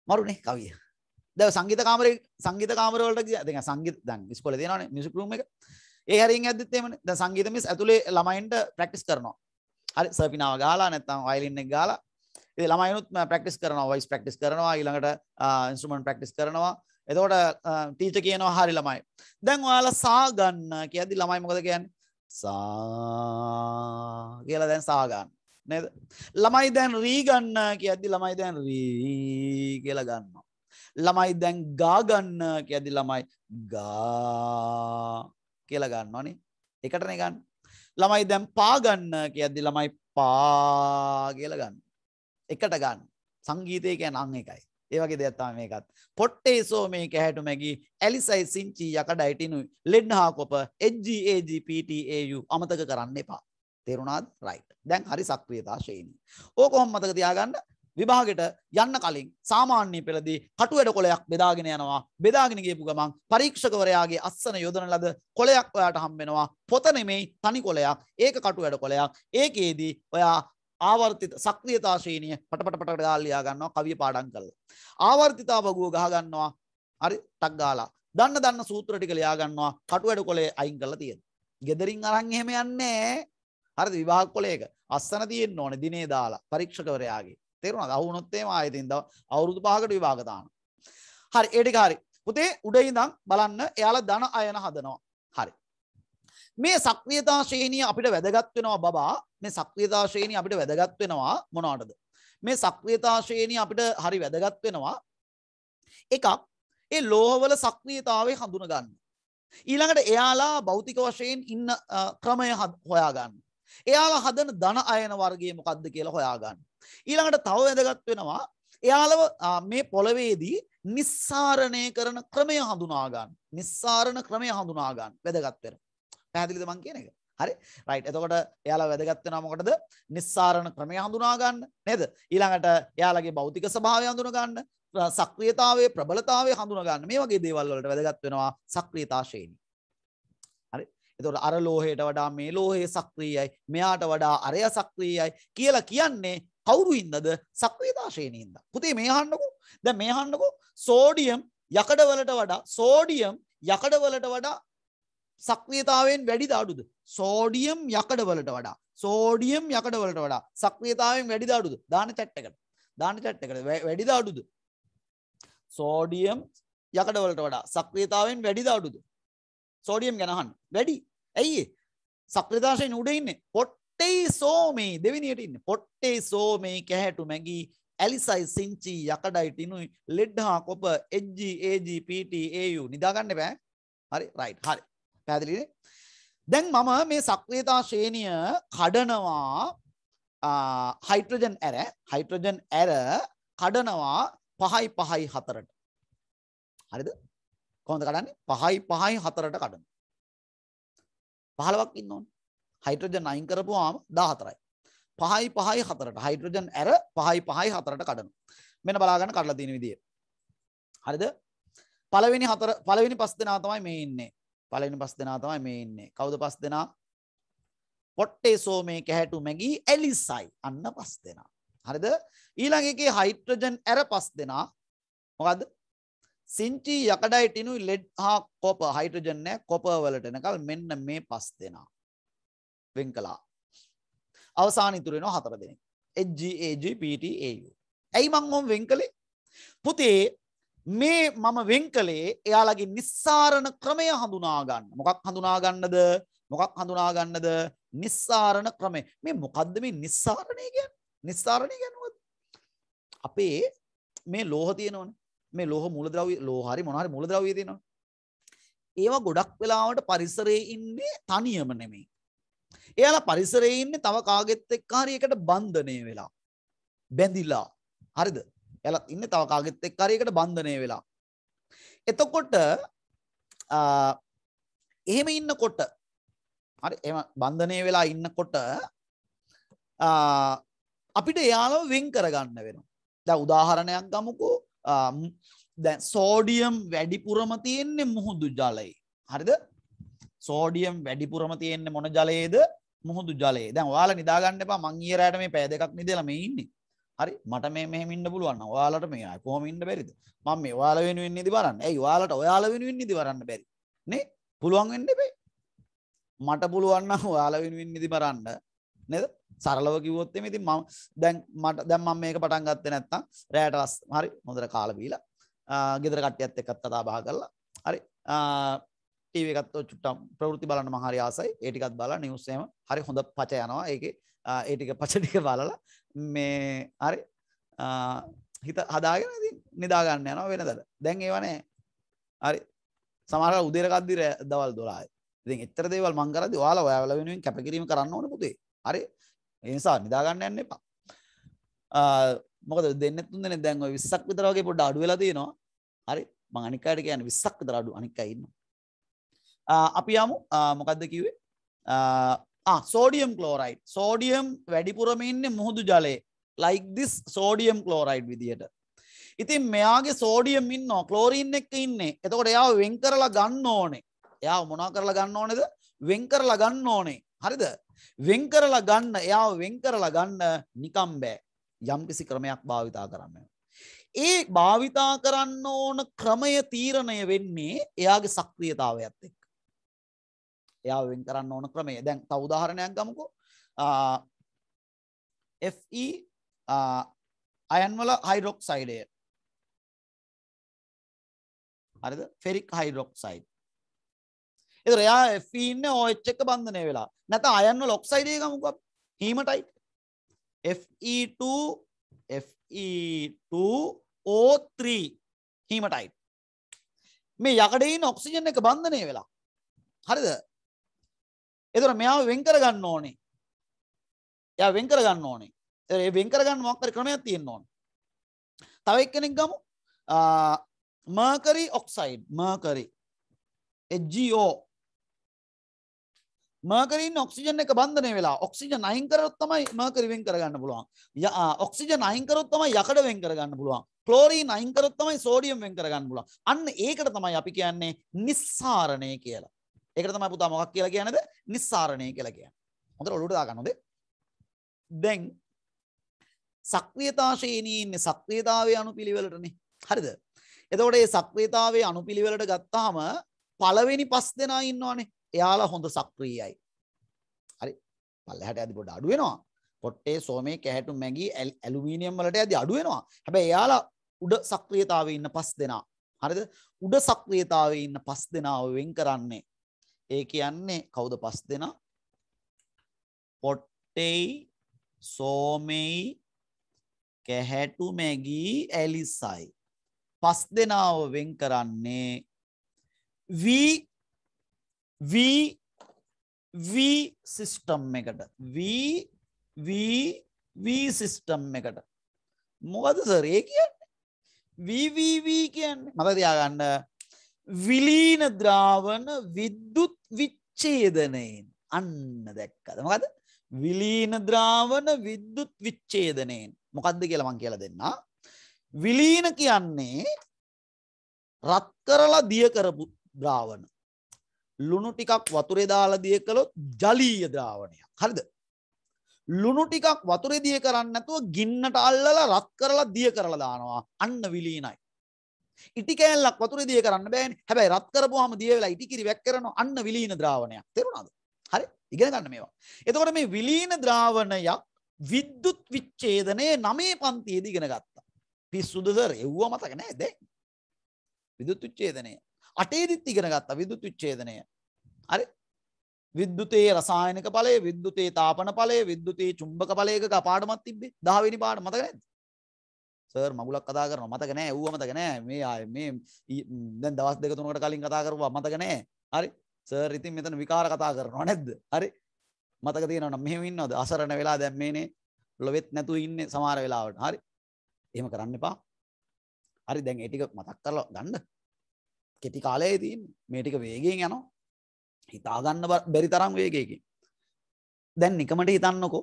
මරුනේ කවිය දැ සංගීත කාමර සංගීත කාමරවලට දෙ සංගීත දැන් ස්කොල තියනන මිසිකරුම් එක ඒ හරිින් ඇදත්තේම ද සංගීතමිස් ඇතුළේ ළමයින්ට ප්‍රක්ටිස් කරනවා හරි සපිනාව ගාලා නැත්තම් වයිලින්න ගාලා ඒ ළමයිනුත් ප්‍රක්ටිස් කරනවා වයිස් ප්‍රක්ටිස් කරනවා ඊළඟට ඉන්ස්ටමන් ප්‍රක්ටිස් කරනවා එතකොට ටීච කියනවා හරි ළමයි. දැන් ඔයාලා සා ගන්න කියද්දි ළමයි මොකද කියන්නේ? සා කියලා දැන් සා ගන්න. නේද? ළමයි දැන් රී ගන්න කියද්දි ළමයි දැන් රී කියලා ගන්නවා. ළමයි දැන් ගා ගන්න කියද්දි ළමයි ගා කියලා ගන්නවා නේ. එකටනේ ගන්න. ළමයි දැන් පා ගන්න කියද්දි ළමයි පා කියලා ගන්න. එකට ගන්න. සංගීතය කියන්නේ අන් එකයි. ඒවගේ දෙයක්තාව මේකත් පොට්ටේ සෝ මේ කැහැටු මැගී ඇලිසයි සිංචී යකඩ අයිටිනුයි ලෙඩ් හා කොප එජGAGPTAU අමතක කරන්න එපා තේරුණාත් රයිට් දැන් හරි සක්්‍රියතා ශේනී. ඕක හොම් මතක තියාගන්න විභාගෙට යන්න කලින් සාමාන්‍ය පෙළදී කටු වැඩ කොලයක් බෙදාගෙන යනවා බෙදාගෙන ගියපු ගමන් පරීක්ෂකවරයාගේ අස්සන යොදන ලද කොලයක් ඔයාට හම්බෙනවා පොත නෙමෙයි තනි කොලයක් ඒක කටු වැඩ කොලයක් ඒකේදී ඔයා ආවර්තිත සක්‍රියතා ශ්‍රේණිය පටපට පටකට දාල්ලියා ගන්නවා කවිය පාඩම් කරලා. ආවර්තිතාවගුව ගහ ගන්නවා. හරි ටක් ගාලා. දන්න දන්න සූත්‍ර ටික ලියා ගන්නවා. කටු වැඩ කොලේ අයින් කරලා තියෙනවා. gederin අරන් එහෙම යන්නේ හරිද විවාහ කොලේක. අස්සන තියෙන්න ඕනේ දිනේ දාලා පරීක්ෂකවරයාගේ. තේරුණාද? අහු වුණොත් එහෙම ආයෙදින් දව අවුරුදු පහකට විභාග දානවා. හරි ඒ ටික හරි. පුතේ උඩ ඉඳන් බලන්න එයාලා ධන අයන හදනවා. හරි. මේ සක්‍රියතා ශ්‍රේණිය අපිට වැදගත් වෙනවා බබා මේ සක්‍රියතා ශ්‍රේණිය අපිට වැදගත් වෙනවා මොනවටද මේ සක්‍රියතා ශ්‍රේණිය අපිට හරි වැදගත් වෙනවා එකක් ඒ ලෝහවල සක්‍රියතාවේ හඳුන ගන්න ඊළඟට එයාලා භෞතික වශයෙන් ඉන්න ක්‍රමය හොයා ගන්න එයාලා හදන ධන අයන වර්ගය මොකද්ද කියලා හොයා ගන්න ඊළඟට තව වැදගත් වෙනවා එයාලව මේ පොළවේදී නිස්සාරණය කරන ක්‍රමය හඳුනා ගන්න නිස්සාරණ ක්‍රමය හඳුනා ගන්න වැදගත් වෙනවා පැහැදිලිද මං කියන එක? හරි රයිට් එතකොට එයාලා වැදගත් වෙනවා මොකටද? නිස්සාරණ ක්‍රමය හඳුනා ගන්න නේද? ඊළඟට එයාලගේ භෞතික ස්වභාවය හඳුනා ගන්න, සක්‍රියතාවයේ ප්‍රබලතාවය හඳුනා ගන්න. මේ වගේ දේවල් වලට වැදගත් වෙනවා සක්‍රියතා ශ්‍රේණිය. හරි. එතකොට අර ලෝහයට වඩා මේ ලෝහය සක්‍රියයි, මෙයාට වඩා අරය සක්‍රියයි කියලා කියන්නේ කවුරු ඉන්නද? සක්‍රියතා ශ්‍රේණියින්ද. පුතේ මේ අහන්නකෝ. දැන් මේ අහන්නකෝ සෝඩියම් යකඩ වලට වඩා සෝඩියම් යකඩ වලට වඩා සක්‍රියතාවෙන් වැඩිද අඩුද සෝඩියම් යකඩ වලට වඩා සෝඩියම් යකඩ වලට වඩා සක්‍රියතාවෙන් වැඩිද අඩුද දාන චැට් එකට දාන චැට් එකට වැඩිද අඩුද සෝඩියම් යකඩ වලට වඩා සක්‍රියතාවෙන් වැඩිද අඩුද සෝඩියම් ගැන අහන්න වැඩි ඇයි සක්‍රියතාවයෙන් උඩ ඉන්නේ පොට්ටේ සෝමේ දෙවිනියට ඉන්නේ පොට්ටේ සෝමේ කැහැටු මැගී ඇලිසයි සිංචි යකඩයි ටිනුයි ලෙඩ්හා කොප එජ්ජී ඒජී පීටී ඒයු නිදාගන්න බෑ හරි රයිට් හරි පැහැදිලිද? දැන් මම මේ සක්‍රියතා ශ්‍රේණිය කඩනවා හයිඩ්‍රජන් ඇර හයිඩ්‍රජන් ඇර කඩනවා 5යි 5යි 4ට. හරිද? කොහොමද කඩන්නේ? 5යි 5යි 4ට කඩනවා. 15ක් ඉන්න ඕනේ. හයිඩ්‍රජන් අයින් කරපුවාම 14යි. 5යි 5යි 4ට හයිඩ්‍රජන් ඇර 5යි 5යි 4ට කඩනවා. මෙන්න බලාගන්න කඩලා තියෙන විදිය. හරිද? පළවෙනි හතර පළවෙනි පස් දෙනා තමයි මේ ඉන්නේ. පලනි පස් දෙනා තමයි මේ ඉන්නේ කවුද පස් දෙනා පොට්ටේ සෝමේ කැහැටු මැගී ඇලිසයි අන්න පස් දෙනා හරිද ඊළඟ එකේ හයිඩ්‍රජන් ඇර පස් දෙනා මොකද්ද සිංචි යකඩයිටිනු ලෙඩ් හා කොප හයිඩ්‍රජන් නෑ කොපර් වලට එනකල් මෙන්න මේ පස් දෙනා වෙන් කළා අවසාන ඉතුරු වෙනවා හතර දෙනෙක් HGAG PTAU ඇයි මං මොම් වෙන් කළේ පුතේ මේ මම වෙන් කළේ එයාලගේ නිස්සාරණ ක්‍රමය හඳුනා ගන්න. මොකක් හඳුනා ගන්නද? මොකක් හඳුනා ගන්නද? නිස්සාරණ ක්‍රමය. මේ මොකද්ද මේ නිස්සාරණය කියන්නේ? නිස්සාරණය කියන්නේ අපේ මේ ලෝහ තියෙනවනේ. මේ ලෝහ මූලද්‍රව්‍ය ලෝහ හරි මොනවා හරි මූලද්‍රව්‍ය තියෙනවා. ඒවා ගොඩක් වෙලාවට පරිසරයේ ඉන්නේ තනියම නෙමෙයි. එයාලා පරිසරයේ ඉන්නේ තව කාගෙත් එක්ක හරි එකට බන්ධනය වෙලා. බැඳිලා. හරිද? එයාලත් ඉන්නේ තව කාගෙත් එක්ක හරියකට බන්ධනය වෙලා. එතකොට එහෙම ඉන්නකොට හරි එහෙම බන්ධනය වෙලා ඉන්නකොට අපිට එයාලව වෙන් කරගන්න වෙනවා. දැන් උදාහරණයක් ගමුකෝ දැන් සෝඩියම් වැඩිපුරම තියෙන්නේ මුහුදු ජලයේ. හරිද? සෝඩියම් වැඩිපුරම තියෙන්නේ මොන ජලයේද? මුහුදු ජලයේ. දැන් ඔයාලා නිදාගන්න එපා මං ඊයරාට මේ පය දෙකක් නිදලා මේ ඉන්නේ. හරි මට මේ මෙහෙම ඉන්න පුළුවන් නම් ඔයාලට මේ ආයි කොහොම ඉන්න බැරිද මම මේ ඔයාල වෙනුවෙන් නිදි වරන්න ඇයි ඔයාලට ඔයාල වෙනුවෙන් නිදි වරන්න බැරි නේ පුළුවන් වෙන්න එපේ මට පුළුවන් නම් ඔයාල වෙනුවෙන් නිදි වරන්න නේද සරලව කිව්වොත් එමේ ඉතින් මම දැන් මට දැන් මම මේක පටන් ගත්තේ නැත්තම් රැයට හරි හොඳට කාලා බීලා ගෙදර කට්ටියත් එක්කත් කතා බහ කරලා හරි ටීවී එකත් චුට්ටක් ප්‍රවෘත්ති බලන්න මම හරි ආසයි. ඒ ටිකත් බලලා නිවුස් එහෙම හරි හොඳ පච යනවා. ඒකේ ඒ ටික පච ටික බලලා මේ හරි හිත හදාගෙන ඉතින් නිදා ගන්න යනවා වෙනදට. දැන් ඒව නැහැ. හරි. සමහර උදේට කද්දි දවල් 12යි. ඉතින් එච්චර දේවල් මං කරද්දි ඔයාලා ඔයාලා වෙනුවෙන් කැපකිරීම කරන්න ඕනේ පුතේ. හරි. ඒ නිසා නිදා ගන්න යන්න එපා. මොකද දෙන්න තුන් දෙනෙක් දැන් ඔය 20ක් විතර වගේ පොඩ්ඩ අඩු වෙලා තියෙනවා. හරි. මං අනික් අයට කියන්නේ 20ක් විතර අඩු අනික් අය ඉන්නවා. අපි යමු මොකක්ද කිවේ සෝඩියම් කලෝරයිඩ් සෝඩියම් වැඩිපුරම ඉන්න මුහුදු ජලයේ ලයික් දිස් සෝඩියම් කලෝරයිඩ් විදියට ඉතින් මෙයාගේ සෝඩියම් ඉන්න කලෝරීන් එක්ක ඉන්නේ එතකොට එයා වෙන් කරලා ගන්න ඕනේ එයා මොනා කරලා ගන්න ඕනෙද වෙන් කරලා ගන්න ඕනේ හරිද වෙන් කරලා ගන්න එයා වෙන් කරලා ගන්න නිකම් බෑ යම් කිසි ක්‍රමයක් භාවිතා කරන්න ඒ භාවිතා කරන්න ඕන ක්‍රමය තීරණය වෙන්නේ එයාගේ සක්්‍රියතාවයත් එක්ක එයා වෙන් කරන්න ඕන ක්‍රමේ දැන් තවදාහරණයක් ගමකෝ FE අයන්වල හයිරොක් සයිඩය හරිද ෆෙරික් හයිරොක් සයිඩ් එතකොට එයා FE ඉන්නේ OH එක බන්ධනය වෙලා නැත්නම් අයන්වල ඔක්සයිඩ් එක ගමුකෝ හීමටයිට් FE2 FE2 O3 හීමටයිට් මේ යකඩේ ඉන්න ඔක්සිජන් එක බන්ධනය වෙලා හරිද එතකොට මෙයාව වෙන් කරගන්න ඕනේ. එයා වෙන් කරගන්න ඕනේ. ඒ වෙන් කරගන්න මොකක් හරි ක්‍රමයක් තියෙන්න ඕනේ. තව එක්කෙනෙක් ගමු මර්කරි ඔක්සයිඩ් මර්කරි HGO මර්කරින් ඔක්සිජන් එක බන්ධනය වෙලා ඔක්සිජන් අයින් කරොත් තමයි මර්කරි වෙන් කරගන්න පුළුවන්. ඔක්සිජන් අයින් කරොත් තමයි යකඩ වෙන් කරගන්න පුළුවන්. ක්ලෝරීන් අයින් කරොත් තමයි සෝඩියම් වෙන් කරගන්න පුළුවන්. අන්න ඒකට තමයි අපි කියන්නේ නිස්සාරණය කියලා. ඒකට තමයි පුතා මොකක් කියලා කියන්නේද? නිස්සාරණය කියලා කියන්නේ. හොඳට ඔළුවට දාගන්න හොඳේ. දැන් සක්‍රියතාශේණී ඉන්නේ සක්‍රියතාවයේ අනුපිළිවෙලටනේ. හරිද? එතකොට මේ සක්‍රියතාවයේ අනුපිළිවෙලට ගත්තාම පළවෙනි පස් දෙනා ඉන්නවනේ. එයාලා හොඳ සක්‍රියයි. හරි. පල්ලෙහාට යදි පොඩ්ඩ අඩු වෙනවා. පොට්ටේ සෝමේ කැහැටු මැගි ඇලුමිනියම් වලට යදි අඩු වෙනවා. හැබැයි එයාලා උඩ සක්‍රියතාවයේ ඉන්න පස් දෙනා. හරිද? උඩ සක්‍රියතාවයේ ඉන්න පස් දෙනාව වෙන් කරන්නේ ඒ කියන්නේ කවුද පස් දෙනා? පොට්ටෙයි, සෝමෙයි, කැහැටු මැගී, ඇලිසයි. පස් දෙනාව වෙන් කරන්නේ V V V සිස්ටම් එකට. V V V සිස්ටම් එකට. මොකද සර් ඒ කියන්නේ? VVV කියන්නේ මම තියාගන්න විලීන ද්‍රාවන විද්දුත් විච්චේදනයෙන් අන්න දැක්කද මොකද විලීන ද්‍රාවන විද්දුත් විච්චේදනයෙන් මොකක්ද කියලමං කියල දෙන්න විලීන කියන්නේ රත් කරලා දිය කරපු ද්‍රාවන ලුණු ටිකක් වතුරේ දාලා දිය කළොත් ජලීය ද්‍රාවණයක් හරිද ලුණු ටිකක් වතුරේ දිය කරන්න නැතුව ගින්නට අල්ලලා රත් කරලා දිය කරලා දානවා අන්න විලීනයි ඉටි කෑල්ලක් වතුරේ දිය කරන්න බෑනේ. හැබැයි රත් කරපුවාම දිය වෙලා ඉටි කිරි වැක් කරන අන්න විලීන ද්‍රාවණයක්. තේරුණාද? හරි. ඉගෙන ගන්න මේවා. එතකොට මේ විලීන ද්‍රාවණයක් විද්‍යුත් විච්ඡේදනයේ 9 පන්තියේදී ඉගෙන ගත්තා. පිස්සුද සර්? එව්ව මතක නෑ දැන්. විද්‍යුත් විච්ඡේදනය. 8ේදිත් ඉගෙන ගත්තා විද්‍යුත් විච්ඡේදනය. හරි. විද්‍යුතයේ රසායනික ඵලය, විද්‍යුතයේ තාපන ඵලය, විද්‍යුතයේ චුම්බක ඵලයක පාඩමක් තිබ්බේ. 10 වෙනි පාඩම මතක නැද්ද? සර් මගුලක් කතා කරන මතක නෑ ඌව මතක නෑ මේ ආය මේ දැන් දවස් දෙක තුනකට කලින් කතා කරපුවා මතක නෑ හරි සර් ඉතින් මෙතන විකාර කතා කරනවා නැද්ද හරි මතක තියෙනවනම් මෙහෙම ඉන්නවද අසරණ වෙලා දැන් මේනේ ලොවෙත් නැතුව ඉන්නේ සමහර වෙලාවට හරි එහෙම කරන්න එපා හරි දැන් ඒ ටික මතක් කරලා ගන්න කෙටි කාලයයි තියෙන්නේ මේ ටික වේගයෙන් යනවා හිතා ගන්න බැරි තරම් වේගයකින් දැන් නිකමට හිතන්නකෝ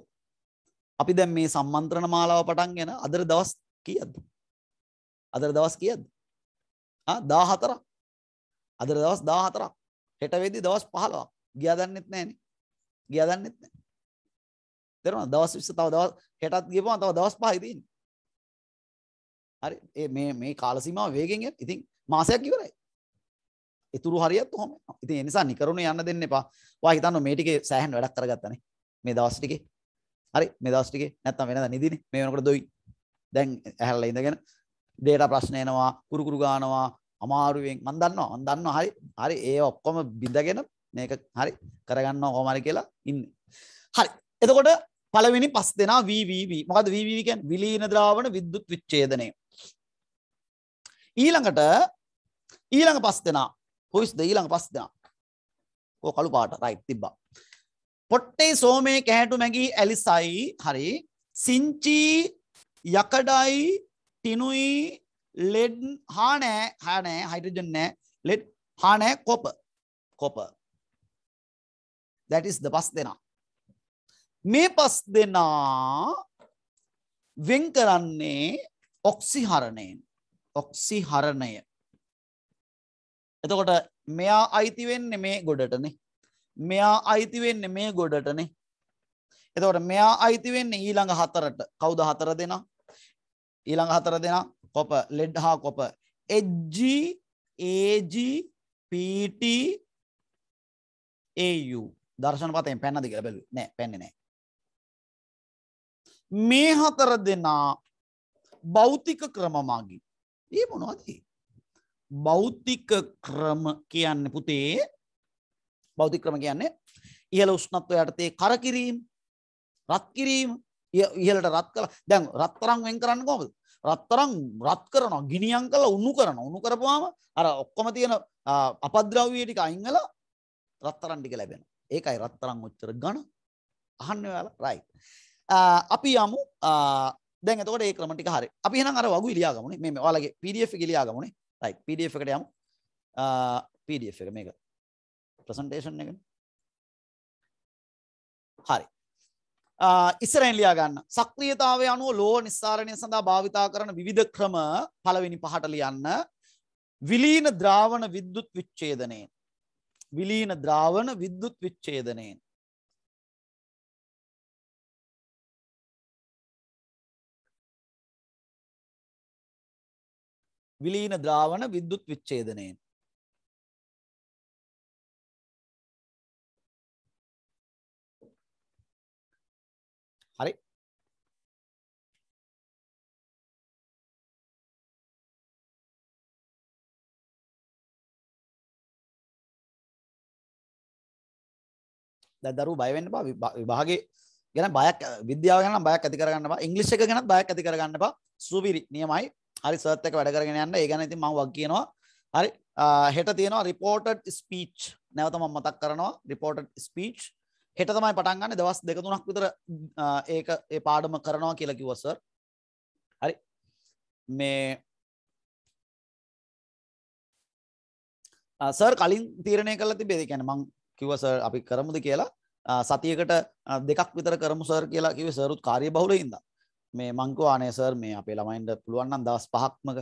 අපි දැන් මේ සම්මන්ත්‍රණ මාලාව පටන්ගෙන අදර දවස් කියද අදර දවස් කියද දාහතර අදර දවස් දාහතරක් හෙටවෙදි දවස් පහලවා ගියදන්නෙත් නෑන ගියදන්නෙත් නෑ තෙරන දවස් විස තව දවස් හෙටත් ගිපවා තව දවස් පහහිතින් හරි මේ මේ කාලසිමාව වේගෙන් ඉතින් මාසයක් ඉවරයි ඉතුරු හරියත් හොම ඉතින් එනිසා නිකරුණ යන්න දෙන්න එපා වා හිතන්න මේටික සෑහන් වැඩක් කරගත්තන මේ දවස්ටිකේ හරි මේ දවස්ටිකේ නැත්තම් වෙනද නිදින මේ වනකට දොයි දැන් ඇහැල්ල ඉඳගෙන දේට ප්‍රශ්නයනවා කුරුකුරු ගානවා අමාරුවෙන් මන් දන්නවා මන් දන්නවා හරි හරි ඒ ඔක්කොම බිඳගෙන මේක හරි කරගන්න කොමරි කියලා ඉන්න හරි එතකොට පළවෙනි පස් දෙනා වීවීවී මොකද වීවීකැන් විලීන ද්‍රාවන විද්දුත් විච්චේදනය ඊළඟට ඊළඟ පස් දෙනා හොයිස් ද ඊළඟ පස් දෙනා කෝ කළු පාට රයි තිබ්බා පොට්ටේ සෝමේ කැහැටු මැගී ඇලිසයි හරි සිංචී යකඩයි ටිනුයි ලෙඩ් හානෑ හානෑ හයිටජන්නෑ ලෙඩ් හානෑ කොප කොප දැටිස් ද පස් දෙනා මේ පස් දෙනා වෙන් කරන්නේ ඔක්සිහරණයෙන් ඔක්සිහරණය එතකොට මෙයා අයිති වෙන්න මේ ගොඩටන මෙයා අයිති වෙන්න මේ ගොඩටනේ එතකොට මෙයා අයිති වෙන්න ඊළඟ හතරට කවුද හතර දෙනා ඊළඟ හතර දෙනා කොප ලෙඩ් හා කොප HG AG PT AU දර්ශන පතයෙන් පැන්නද කියලා බැලුවේ නෑ පැන්නේ නෑ මේ හතර දෙනා භෞතික ක්‍රම මාගි ඒ මොනවද භෞතික ක්‍රම කියන්නේ පුතේ භෞතික ක්‍රම කියන්නේ ඉහළ උෂ්ණත්වය යටතේ කරකිරීම රත් කිරීම ඉහලට රත් කළ දැන් රත්තරම් වෙන් කරන්න කොමද රත්තරම් රත් කරනවා ගිනියන් කළ උුණු කරන උුණු කරපුවාම අර ඔක්කොම තියෙන අපද්‍රව්වටික අංහල රත්තරන්ටික ලැබෙන ඒකයි රත්තරං ඔච්චර ගණ අහන්න යාල රයි අපි යමු දැන් එතකොට ඒ ක්‍රමටික හරි අපි එහෙනම් අර වගු ඉලියාගමුනේ මේ මේ ඔයාලගේ PDF එක ඉලියාගමුනේ right PDF එකට යමු PDF එක මේක presentation එකනේ හරි ඉස්සරෙන් ලියා ගන්න. සක්‍රියතාවය අනුව ලෝ නිස්සාරණය සඳහා භාවිතා කරන විවිධ ක්‍රම පළවෙනි පහට ලියන්න. විලීන ද්‍රාවණ විද්‍යුත් විච්ඡේදනයෙන්. විලීන ද්‍රාවණ විද්‍යුත් විච්ඡේදනයෙන්. විලීන ද්‍රාවණ විද්‍යුත් විච්ඡේදනයෙන් හරි දැන් දරුවෝ බය වෙන්න එපා විභාගේ ගැන බයක් විද්‍යාව ගැන බයක් ඇති කරගන්න එපා ඉංග්‍රීසි එක ගැනත් බයක් ඇති කරගන්න එපා සුපිරි නියමයි හරි සර්ත් එක වැඩ කරගෙන යන්න ඒ ගැන ඉතින් මම වග කියනවා හරි හෙට තියෙනවා රිපෝටඩ් ස්පීච් නැවත මම මතක් කරනවා රිපෝටඩ් ස්පීච් හෙට තමයි පටන් ගන්න දවස් දෙක තුනක් විතර ඒක ඒ පාඩම කරනවා කියලා කිව්වා සර්. හරි. මේ සර් කලින් තීරණය කළා තිබේද? කියන්නේ මං කිව්වා සර් අපි කරමුද කියලා සතියකට දෙකක් විතර කරමු සර් කියලා කිව්වේ සර්ුත් කාර්යබහුලයි ඉඳලා. මේ මං කිව්වා අනේ සර් මේ අපේ ළමයින්ට පුළුවන් නම් දවස් පහක්මක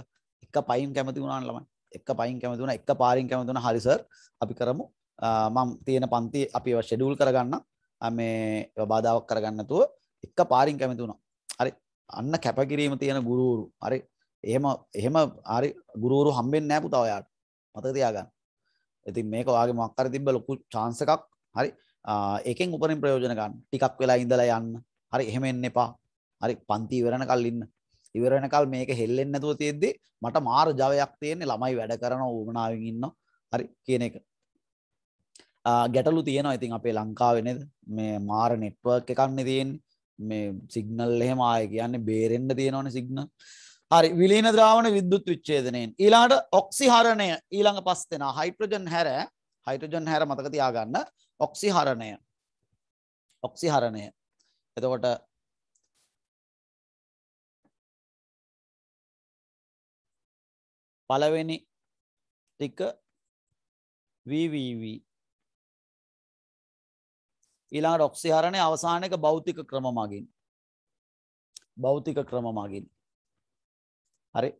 එක පයින් කැමති වුණාන ළමයි. එක පයින් කැමති වුණා එක පාරින් කැමති වුණා හරි සර් අපි කරමු මං තියෙන පන්ති අපි ෂෙඩුල් කරගන්න මේ බාධාවක් කරගන්නතුව එක්ක පාරින් කැමතිුණා හරි අන්න කැපකිරීම තියෙන ගුරුවරු හරි එහෙම එහෙම හරි ගුරුවරු හම්බෙන් නෑපු තවයාට මත තියාගන්න ඉතින් මේක වගේ මක්කර තිබ ලොකු චාන්ස එකක් හරි ඒකෙන් උපරින් ප්‍රයෝජන ගන්න ටිකක් වෙලා ඉඳලා යන්න හරි එහෙම එන්න එපා හරි පන්ති ඉවරන කල් ඉන්න ඉවරෙනකල් මේක හෙල්ලෙන් නැතුව තියෙද්දි මට මාර ජවයක් තියෙන්නේ ළමයි වැඩ කරන ඕමනාවෙන් ඉන්න හරි කියන එක ගැටලු තියෙනවා ඉතින් අපේ ලංකාවෙනද මේ මාර නෙට්වර්ක් එකන්න තියෙන් මේ සිගනල් එහෙම ආය කියන්න බේරෙන්ඩ තියෙනවන සිගන හරි විලීන ද්‍රාවන විද්දුත් විච්චේදනයෙන් ඊලාට ඔක්සිහරණය ඊළඟ පස් දෙෙන හයිට්‍රජන් හැර හයිටජන් හැර මතක තියාගන්න ඔක්සිහරණය ඔක්සිහරණය එතකොට පලවෙනි ටික වීවීවී ඊළඟට ඔක්සිහරණය අවසාන එක භෞතික ක්‍රම මගින්. භෞතික ක්‍රම මගින්. හරි.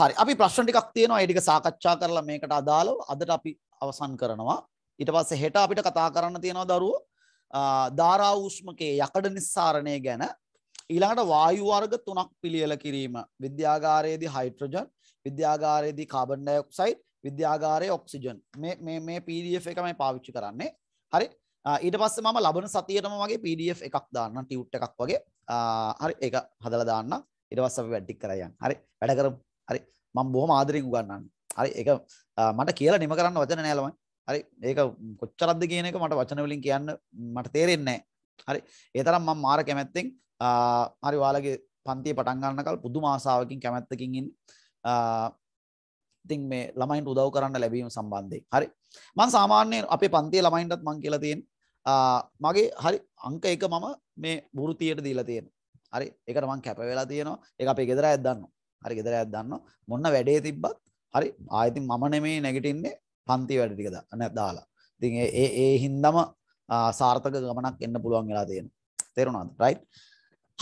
හරි අපි ප්‍රශ්න ටිකක් තියෙනවා ඒ ටික සාකච්ඡා කරලා මේකට අදාළව අදට අපි අවසන් කරනවා. ඊට පස්සේ හෙට අපිට කතා කරන්න තියෙනවා දරුවෝ ධාරා ඌෂ්මකයේ යකඩ නිස්සාරණය ගැන ඊළඟට වායු වර්ග තුනක් පිළියෙල කිරීම විද්‍යාගාරයේදී හයිඩ්‍රජන් විද්‍යාගාරයේදී කාබන් ඩයොක්සයිඩ් විද්‍යාගාරයේ ඔක්සිජන් මේ මේ මේ PDF එක මම පාවිච්චි කරන්නේ. හරි. ඊට පස්සේ මම ලබන සතියේම වගේ PDF එකක් දාන්නම් ටියුට් එකක් වගේ. හරි ඒක හදලා දාන්න. ඊට පස්සේ අපි වැඩි කරා යන්න. හරි. වැඩ කරමු. හරි. මම බොහොම ආදරෙන් උගන්වන්නේ. හරි. ඒක මට කියලා නිම කරන්න වචන නෑ ළමයි. හරි. ඒක කොච්චරක්ද කියන එක මට වචන වලින් කියන්න මට තේරෙන්නේ හරි. ඒ තරම් මම මාර කැමැත්තෙන් හරි ඔයාලගේ පන්තිය පටන් ගන්නකල් පුදුම ආසාවකින් කැමැත්තකින් ඉන්නේ. ඉතින් මේ ළමයින්ට උදව් කරන්න ලැබීම සම්බන්ධයෙන් හරි මං සාමාන්‍යයෙන් අපේ පන්තියේ ළමයින්ටත් මං කියලා තියෙන මගේ හරි අංක එක මම මේ වෘතියට දීලා තියෙනවා හරි ඒකට මං කැප වෙලා තියෙනවා ඒක අපේ ගෙදර අයත් දන්නවා හරි ගෙදර අයත් දන්නවා මොන වැඩේ තිබ්බත් හරි ආයෙත් මම නෙමෙයි නැගිටින්නේ පන්ති වැඩ ටික දාලා ඉතින් ඒ ඒ හින්දම සාර්ථක ගමනක් එන්න පුළුවන් වෙලා තියෙනවා තේරුණාද රයිට්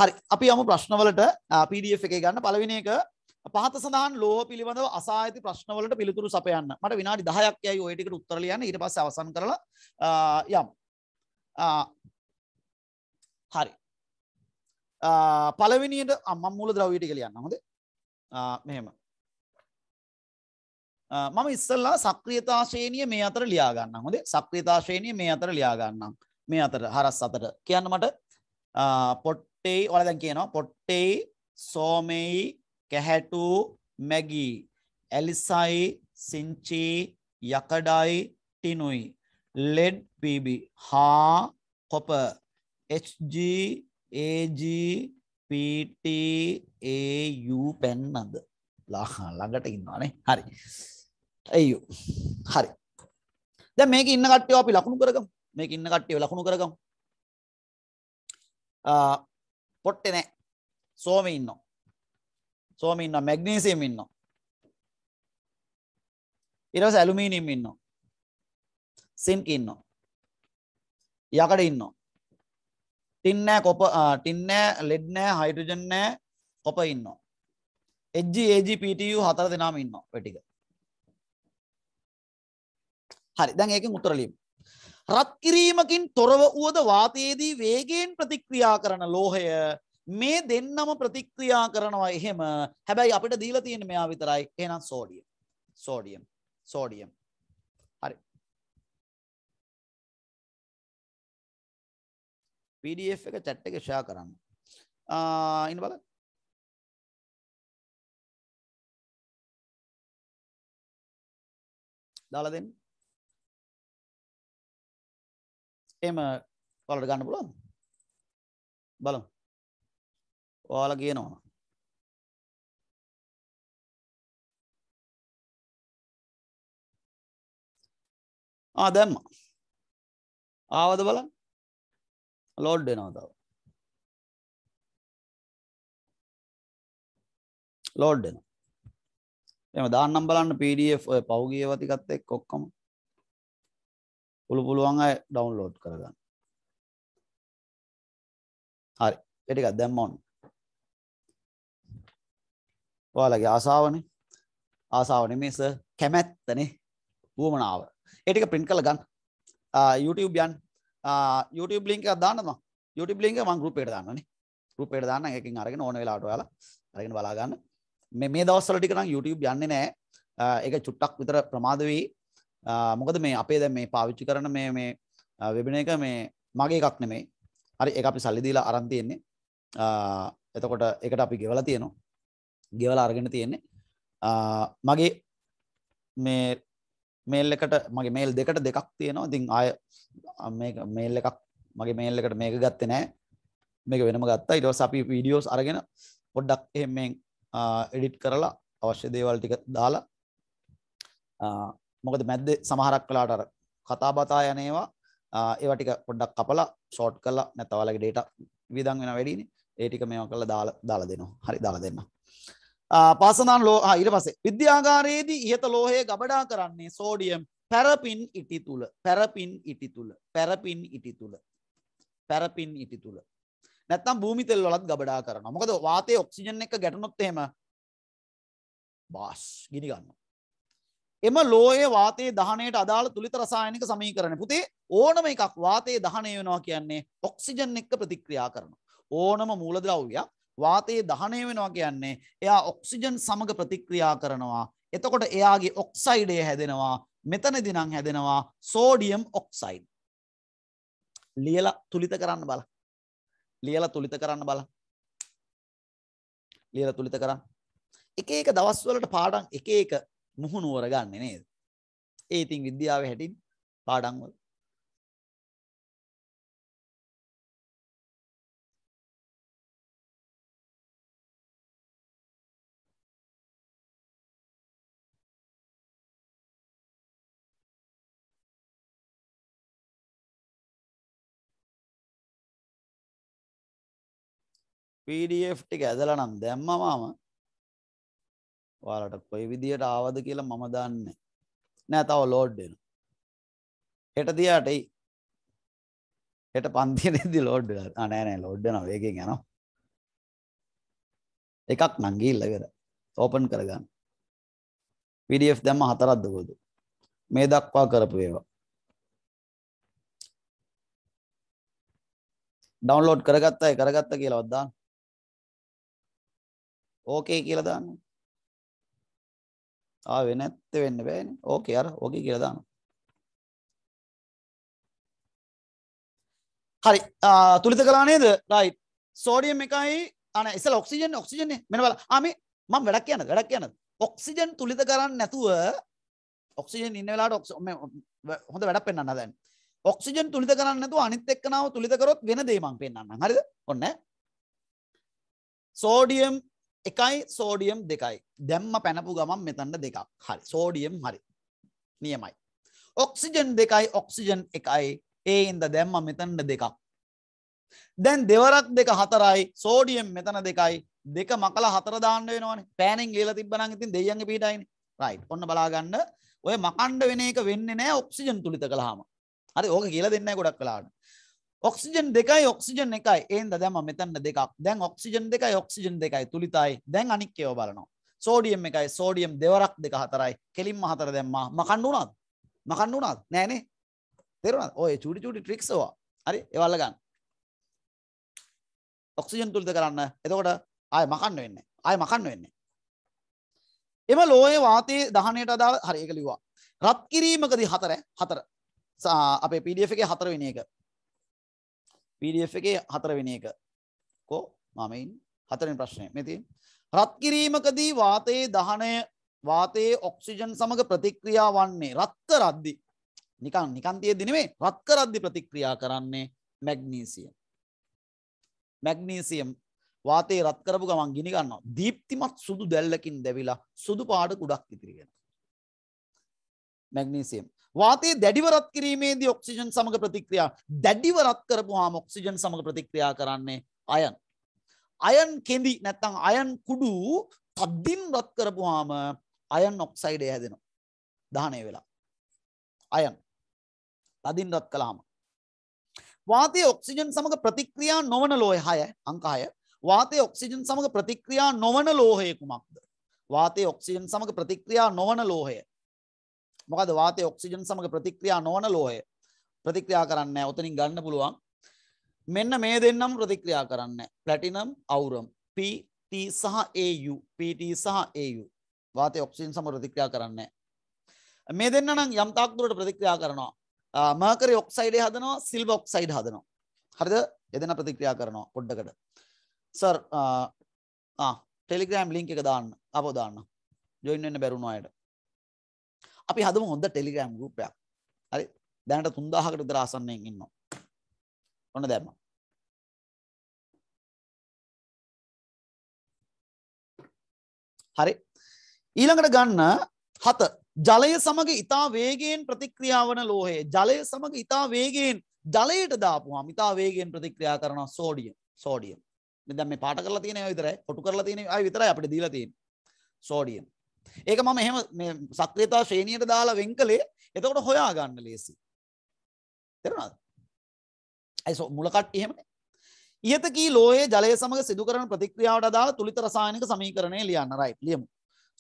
හරි අපි යමු ප්‍රශ්නවලට PDF එකේ ගන්න පළවෙනි එක පහත සඳහන් ලෝහ පිළිබඳව අසාහිත ප්‍රශ්නවලට පිළිතුරු සපයන්න මට විනාඩි දහයක් යයි ඔයටිකට උත්තර ලියන්න ඊට පස්සේ අවසන් කරලා යම් හරි පළවෙනියට අම්ම මූල ද්‍රව්‍ය ටික ලියන්න හොඳේ මෙහෙම මම ඉස්සල්ලා සක්‍රියතා ශ්‍රේණිය මේ අතර ලියා ගන්න හොඳේ සක්‍රියතා ශ්‍රේණිය මේ අතර ලියා ගන්නම් මේ අතර හරස් අතර කියන්න මට පොට්ටේ ඔයාලා දැන් කියනවා පොට්ටේ සෝමෙයි කැහැටු මැගී ඇලිසයි සිංචී යකඩයි ටිනුයි ලෙඩ් පීබි හා කොප HG AG PT AU පෙන් නද ළඟට ඉන්නවානේ හරි AU හරි දැන් මේක ඉන්න කට්ටිය අපි ලකුණු කරගමු මේක ඉන්න කට්ටිය ලකුණු කරගමු ආ පොට්ටේ නැහැ සෝමේ ඉන්නවා සෝම ඉන්නවා මැග්නීසියම් ඉන්නවා ඊට පස්සේ ඇලුමිනියම් ඉන්නවා සින්ක් ඉන්නවා යකඩ ඉන්නවා ටින් නෑ කොප ටින් නෑ ලෙඩ් නෑ හයිඩ්‍රජන් නෑ කොප ඉන්නවා එජ්ජි ඒජි පටු හතර දෙනාම ඉන්න පටික හරි දැන් ඒක උත්තරලීම රත් කිරීමකින් තොරව වුවද වාතයේදී වේගෙන් ප්‍රතික්‍රියා කරන ලෝහය මේ දෙන්නම ප්‍රතික්‍රියා කරනවා එහෙම හැබැයි අපිට දීලා තියෙන මෙයා විතරයි එහෙනම් සෝඩියම් සෝඩියම් සෝඩියම් හරි PDF එක chat එකේ share කරන්න ආ ඉන්න බලන්න දාලා දෙන්න එහෙම ඔයාලට ගන්න පුළුවන් බලමු ඔයාලා කියනවා. ආ දැම්මා. ආවද බලන්න. ලෝඩ් වෙනවා තව. ලෝඩ් වෙනවා. එහෙනම් දාන්නම් බලන්න PDF ඔය පහුගිය වතිකත් එක්ක ඔක්කොම. පුළු පුළුවන් අය ඩවුන්ලෝඩ් කරගන්න. හරි. ඒ ටිකක් දැම්ම ඕනේ. ඔයාලගේ ආසාවනේ ආසාව නෙමේ සර් කැමැත්තනේ වුවමනාව. ඒ ටික print කරලා ගන්න. YouTube යන්න. YouTube link එකක් දාන්න මම. YouTube link එක මම group එකට දාන්නනේ. group එකට දාන්න එකකින් අරගෙන ඕන වෙලාවට ඔයාලා අරගෙන බලා ගන්න. මේ මේ දවස්වල ටික නම් YouTube යන්නේ නැහැ. ඒක චුට්ටක් විතර ප්‍රමාද වෙයි. මොකද මේ අපේ දැන් මේ පාවිච්චි කරන මේ මේ වෙබින එක මේ මගේ එකක් නෙමෙයි. හරි ඒක අපි සල්ලි දීලා අරන් තියෙන්නේ. එතකොට ඒකට අපි ගෙවලා තියෙනවා. ගෙවල අර්ගෙන තියෙන්නේ මගේ මේ මේල් එකට මගේ මේල් දෙකට දෙකක් තියෙනවා ඉතින් ආය මේල් එකක් මගේ මේල් එකට මේක ගත්තේ නෑ මේක වෙනම ගත්තා ඊට පස්සේ අපි වීඩියෝස් අරගෙන පොඩ්ඩක් එහෙම මෙන් එඩිට් කරලා අවශ්‍ය දේවල් ටික දාලා මොකද මැද්දේ සමහරක් වෙලාට අර කතා බතා යන ඒවා ඒවා ටික පොඩ්ඩක් කපලා ෂෝට් කරලා නැත්නම් ඔයාලගේ data විදන් වෙන වැඩිනේ ඒ ටික මේවා කරලා දාලා දාලා දෙනවා හරි දාලා දෙන්නම් පාසනාන් ලෝ ඉට පසේ විද්‍යාගාරයේදී ඉහත ලෝහය ගබඩා කරන්නේ සෝඩියම් පැරපින් ඉටි තුළ පැරපින් ඉටි තුළ පැරපින් ඉටි තුළ පැරපින් ඉටි තුළ නැත්තම් භූමිතෙල් වලත් ගබඩා කරන මොකද වාතය ඔක්සිජන් එක ගැටනොත්තේම බාස් ගිනිගන්න එම ලෝයේ වාතයේ දහනයට අදාළ තුළිත රසායනික සමීකරණ පුතේ ඕනම එකක් වාතයේ දහනය වෙනවා කියන්නේ ඔක්සිජන් එක්ක ප්‍රතික්‍රියා කරන ඕනම මූලද්‍රව්‍යයක් වාතයේ දහනය වෙනවා කියන්නේ එයා ඔක්සිජන් සමග ප්‍රතික්‍රියා කරනවා. එතකොට එයාගේ ඔක්සයිඩය හැදෙනවා මෙතනදි නම් හැදෙනවා සෝඩියම් ඔක්සයිඩ්. ලියල තුළිත කරන්න බල. ලියල තුළිත කරන්න බල. ලියල තුළිත කරන්න. එක එක දවස්වලට පාඩන් එක එක මුහුණුවර ගන්න නේද. ඒතින් විද්‍යාව හැටින් පාඩන්වල. PDF ටික ඇදලා නම් දැම්මම ඔයාලට කොයි විදියට ආවද කියලා මම දන්නේ නෑ තව ලෝඩ් වෙනවා. හෙට දිහාට එයි. හෙට පන්තියේදී ලෝඩ් වෙලා. ආ නෑ නෑ ලෝඩ් වෙනවා වේගෙන් යනවා. එකක් නම් ගිහිල්ලා ඉවරයි. ඕපන් කරගන්න. PDF දැම්ම හතරක් දුකද. මේ දක්වා කරපු ඒවා. ඩවුන්ලෝඩ් කරගත්තා ඒ කරගත්තා කියලාවත් දාන්න. ඕකේ කියලා දාන්න. ආවේ නැත්තේ වෙන්න බෑනේ. ඕකේ අර ඕකේ කියලා දාන්න. හරි. තුලිත කළා නේද? රයිට්. සෝඩියම් එකයි අනේ ඉස්සලා ඔක්සිජන් ඔක්සිජන් නේ. මෙන්න බලන්න. ආ මේ මම වැඩක් කියන්නද? වැඩක් කියන්නද? ඔක්සිජන් තුලිත කරන්නේ නැතුව ඔක්සිජන් ඉන්න වෙලාවට හොඳ වැඩක් පෙන්වන්න හදන්නේ. ඔක්සිජන් තුලිත කරන්නේ නැතුව අනිත් එක්කනාව තුලිත කරොත් වෙන දේ මං පෙන්වන්නම්. හරිද? ඔන්න. සෝඩියම් එකයි සෝඩියම් දෙකයි දැම්ම පැනපු ගමන් මෙතන්න දෙකක් හරි සෝඩියම් හරි නියමයි ඔක්සිජන් දෙකයි ඔක්සිජන් එකයි ඒ ඉන්ද දැම්ම මෙතන්න දෙකක් දැන් දෙවරක් දෙක හතරයි සෝඩියම් මෙතන දෙකයි දෙක මකලා හතරදාන්න වෙනවාන පෑනෙන් ගේල තිබන ඉතින් දෙයන්න පිටයින් රයි් ඔන්න බලාගන්න ඔය මකණ්ඩ වෙන එක වෙන්න නෑ ඔක්සිජන් තුළිත කළහම හරි ඕක කියලා දෙන්න ගොඩක් කලාන්න ඔක්සිජන් දෙකයි ඔක්සිජන් එකයි ඒන්ද දැම මෙතැන්න දෙකක් දැන් ඔක්සිජන් දෙකයි ඔක්සිජන් දෙකයි තුළිතයි දැන් අනික් යෝ බලනවා සෝඩියම් එකයි සෝඩියම් දෙවරක් දෙක හතරයි කෙලින්ම හතර දැම්මා මකණ්ඩුනත් මකණ්ඩුනත් නෑනේ තෙරුණත් ඔය චුඩි චුඩි ට්‍රික්සවා හරි එවල්ලගන්න ඔක්සිජන් තුළිත කරන්න එතකොට ආය මකන්න වෙන්න ආය මකන්න වෙන්නේ එම ලෝයේ වාතයේ දහනයට අදාව හරි එක ලිවා රත් කිරීමකදී හතර හතර අපේ පිඩිය එක හතර වෙන එක PDF එකේ හතරවෙනි එක. කෝ මමයින් හතරවෙනි ප්‍රශ්නය. මේ තියෙන රත් කිරීමකදී වාතයේ දහනය වාතයේ ඔක්සිජන් සමග ප්‍රතික්‍රියා වන්නේ රත් කරද්දි නිකන් නිකන් තියෙද්දි නෙමෙයි රත් කරද්දි ප්‍රතික්‍රියා කරන්නේ මැග්නීසියම්. මැග්නීසියම් වාතයේ රත් කරපු ගමන් ගිනි ගන්නවා. දීප්තිමත් සුදු දැල්ලකින් දැවිලා සුදු පාට කුඩක් ඉතිරි වෙනවා. මැග්නීසියම් වාතයේ දැඩිව රත් කිරීමේදී ඔක්සිජන් සමග ප්‍රතික්‍රියා දැඩිව රත් කරපුවාම ඔක්සිජන් සමග ප්‍රතික්‍රියා කරන්නේ අයන්. අයන් කෙඳි නැත්තම් අයන් කුඩු තද්දින් රත් කරපුවාම අයන් ඔක්සයිඩය හැදෙනවා. දහනය වෙලා. අයන්. තදින් රත් කළාම. වාතයේ ඔක්සිජන් සමග ප්‍රතික්‍රියා නොවන ලෝය 6 අංක 6 වාතයේ ඔක්සිජන් සමග ප්‍රතික්‍රියා නොවන ලෝහය කුමක්ද? වාතයේ ඔක්සිජන් සමග ප්‍රතික්‍රියා නොවන ලෝහය මොකද වාතයේ ඔක්සිජන් සමග ප්‍රතික්‍රියා නොවන ලෝහය ප්‍රතික්‍රියා කරන්නේ නැහැ. උතනින් ගන්න පුළුවන්. මෙන්න මේ දෙන්නම ප්‍රතික්‍රියා කරන්නේ ප්ලැටිනම් අවුරම් PT සහ AU PT සහ AU වාතයේ ඔක්සිජන් සමග ප්‍රතික්‍රියා කරන්නේ මේ දෙන්න නම් යම් තාක් දුරට ප්‍රතික්‍රියා කරනවා මර්කරි ඔක්සයිඩය හදනවා සිල්ව ඔක්සයිඩ් හදනවා හරිද එදෙන ප්‍රතික්‍රියා කරනවා පොඩ්ඩකට සර් ටෙලිග්‍රෑම් ලිංක එක දාන්න අපෝ දාන්න ජොයින් වෙන්න බැරුණ අයට අපි හදමු හොඳ ටෙලිග්‍රෑම් ගෲප් එකක්. හරි. දැනට 3000කට විතර ආසන්නයෙන් ඉන්නවා. ඔන්න දැම්මා. හරි. ඊළඟට ගන්න හත ජලය සමග ඉතා වේගයෙන් ප්‍රතික්‍රියාවන ලෝහය ජලය සමග ඉතා වේගයෙන් ජලයට දාපුවා මිතා වේගයෙන් ප්‍රතික්‍රියා කරන සෝඩියම් සෝඩියම් මෙදැ මේ පාට කරලා තියෙන විතරයි කොටු කරලා තියෙන අය විතරයි අපිට දීලා තියෙන්නේ සෝඩියම් ඒක මම එහෙම සක්්‍රේතා ශ්‍රේණියට දාලා වෙන් කළේ එතකොට හොයා ගන්න ලේසි තෙරුණද ඇස මුලකට් එහෙමන ඉහතකී ලෝයේ ජලය සමග සිදුකරන ප්‍රතික්‍රියාවට දාලා තුළිත රසායනික සමීකරණය ලියන්න රයි් ලියමු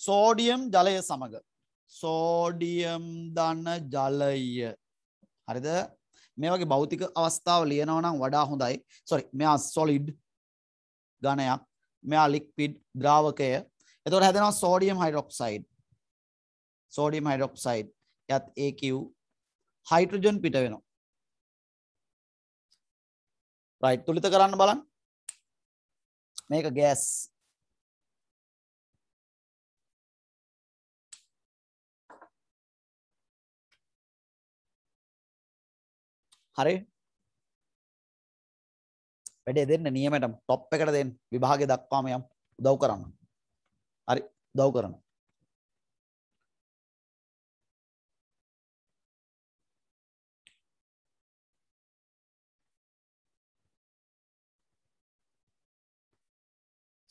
සෝඩියම් ජලය සමඟ සෝඩියම් දන්න ජලය හරිද මේ වගේ භෞතික අවස්ථාව ලියනවනම් වඩා හොඳයි සොරි මෙයා සොලිඩ් ගණයක් මෙයා ලික්විඩ් ද්‍රාවකය එතකොට හැදෙනවා සෝඩියම් හයිඩ්‍රොක්සයිඩ්. Sodium hydroxide. යත් AQ හයිඩ්‍රජන් පිට වෙනවා. රයිට් තුලිත කරන්න බලන්න. මේක ගෑස්. හරි වැඩේ දෙන්න නියමටම ටොප් එකට දෙන්න විභාගේ දක්වාම යම් උදව් කරන්න හරි උදව් කරනවා.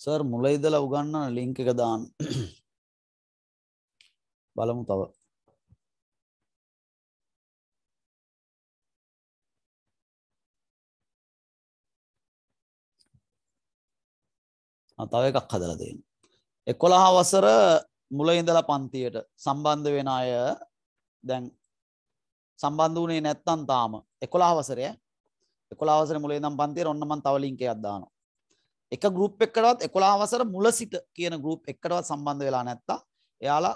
සර් මුල ඉඳලා උගන්නන ලින්ක් එක දාන්න. බලමු තව. ආ තව එකක් හදලා දෙන්න. එකොළහ වසර මුල ඉඳලා පන්තියට සම්බන්ධ වෙන අය දැන් සම්බන්ධ වනේ නැත්තන් තාම එකොලා අවසරය එකොලාවසර මුලේ දම් පන්තිය ඔන්නමන් තවලින්කයක් දානවා එක ගරුප් එක්කටවත් එකොලා අවසර මුල සිට කියන ගරුප් එක්කටවත් සම්බන්ධ වෙලා නැත්තා එයාලා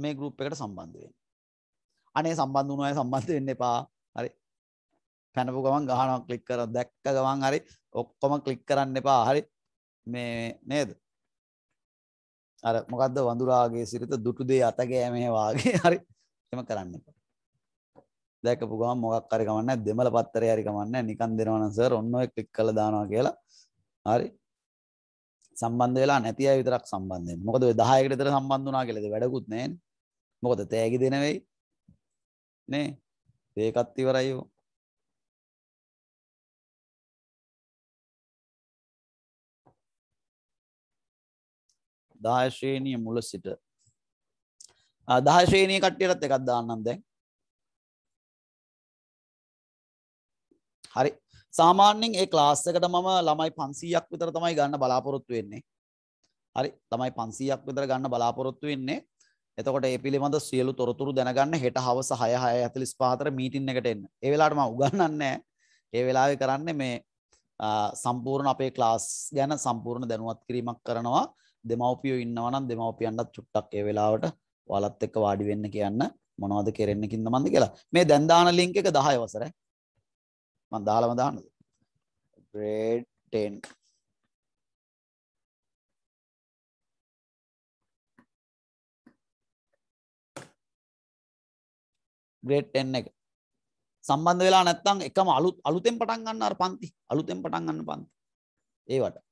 මේ ගරුප් එකට සම්බන්ධවෙන් අනේ සම්බන්ධ වුණුවය සම්බන්ධ වෙන්න එපා හරි පැනපු ගමන් ගහනක් කලික් කර දැක්ක ගවන් හරි ඔක්කොම කලික් කරන්න එපා හරි මේ නේද අර මොකද්ද වඳුරාගේ සිරිත දුටු දේ අතගෑමේ වාගේ හරි එහෙම කරන්න එපා. දැකපු ගමන් මොකක් හරි ගමන් නැහැ දෙමළ පත්තරේ හරි ගමන් නැහැ නිකන් දෙනවා නම් සර් ඔන්න ඔය ක්ලික් කරලා දානවා කියලා. හරි. සම්බන්ධ වෙලා නැති අය විතරක් සම්බන්ධ වෙන්න. මොකද ඔය 10කට විතර සම්බන්ධ වුණා කියලාද වැඩකුත් නැහැනේ. මොකද තෑගි දෙන වෙයි. නේ. ඒකත් ඉවරයි යෝ. දාශේනය මුල සිට දහශේනය කට්ටියටත් එකක් දාන්නම් දැන් හරි සාමාන්‍යෙන් ඒ ලාස්සකට මම ළමයි පන්සීයක් විතර තමයි ගන්න බලාපොරොත්තු වෙන්නේ හරි තමයි පන්සීයක් විතර ගන්න බලාපොරොත්තු වෙන්නේ එතකොට ඒ පිළිබඳ සියලු තොරතුරු දැනගන්න හෙට හවස හය හය ඇතලිස් පාතර මීටින් එකට එන්න ඒ වෙලාට ම උගන්නන්නේ ඒ වෙලාවෙ කරන්නේ මේ සම්පූර්ණ අපේ ක්ලාස් ගැන සම්පූර්ණ දැනුවත් කිරීමක් කරනවා දෙමව්පියෝ ඉන්නවා නම් දෙමව්පියන්ටත් චුට්ටක් ඒ වෙලාවට ඔයාලත් එක්ක වාඩි වෙන්න කියන්න මොනවද කෙරෙන්න කින්ද මන්ද කියලා. මේ දැන් දාන ලින්ක් එක 10 වසරයි. මම දාලාම දාන්නද? grade 10 grade 10 එක සම්බන්ධ වෙලා නැත්තම් එකම අලුත් අලුතෙන් පටන් ගන්න අර පන්ති අලුතෙන් පටන් ගන්න පන්ති ඒවට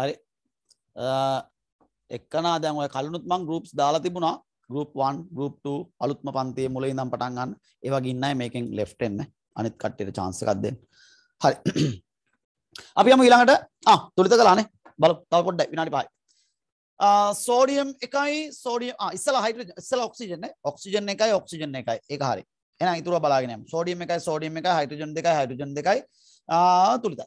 හරි එක්කනා දැන් ඔය කලනුත් මං ගරුප්ස් දාලා තිබුණා ගරුප් 1 ගරුප් 2 අලුත්ම පන්තියේ මුල ඉඳන් පටන් ගන්න ඒ වගේ ඉන්න අය මේකෙන් ලෙෆ්ට් එන්න අනිත් කට්ටියට chance එකක් දෙන්න හරි අපි යමු ඊළඟට ආ තුලිත කළානේ බලමු තව පොඩ්ඩක් විනාඩි 5යි සෝඩියම් එකයි සෝඩියම් ඉස්සල හයිඩ්‍රජන් ඉස්සල ඔක්සිජන් නේ ඔක්සිජන් එකයි ඔක්සිජන් එකයි ඒක හරි එහෙනම් ඊතුර බලාගෙන යමු සෝඩියම් එකයි සෝඩියම් එකයි හයිඩ්‍රජන් දෙකයි හයිඩ්‍රජන් දෙකයි තුලිතයි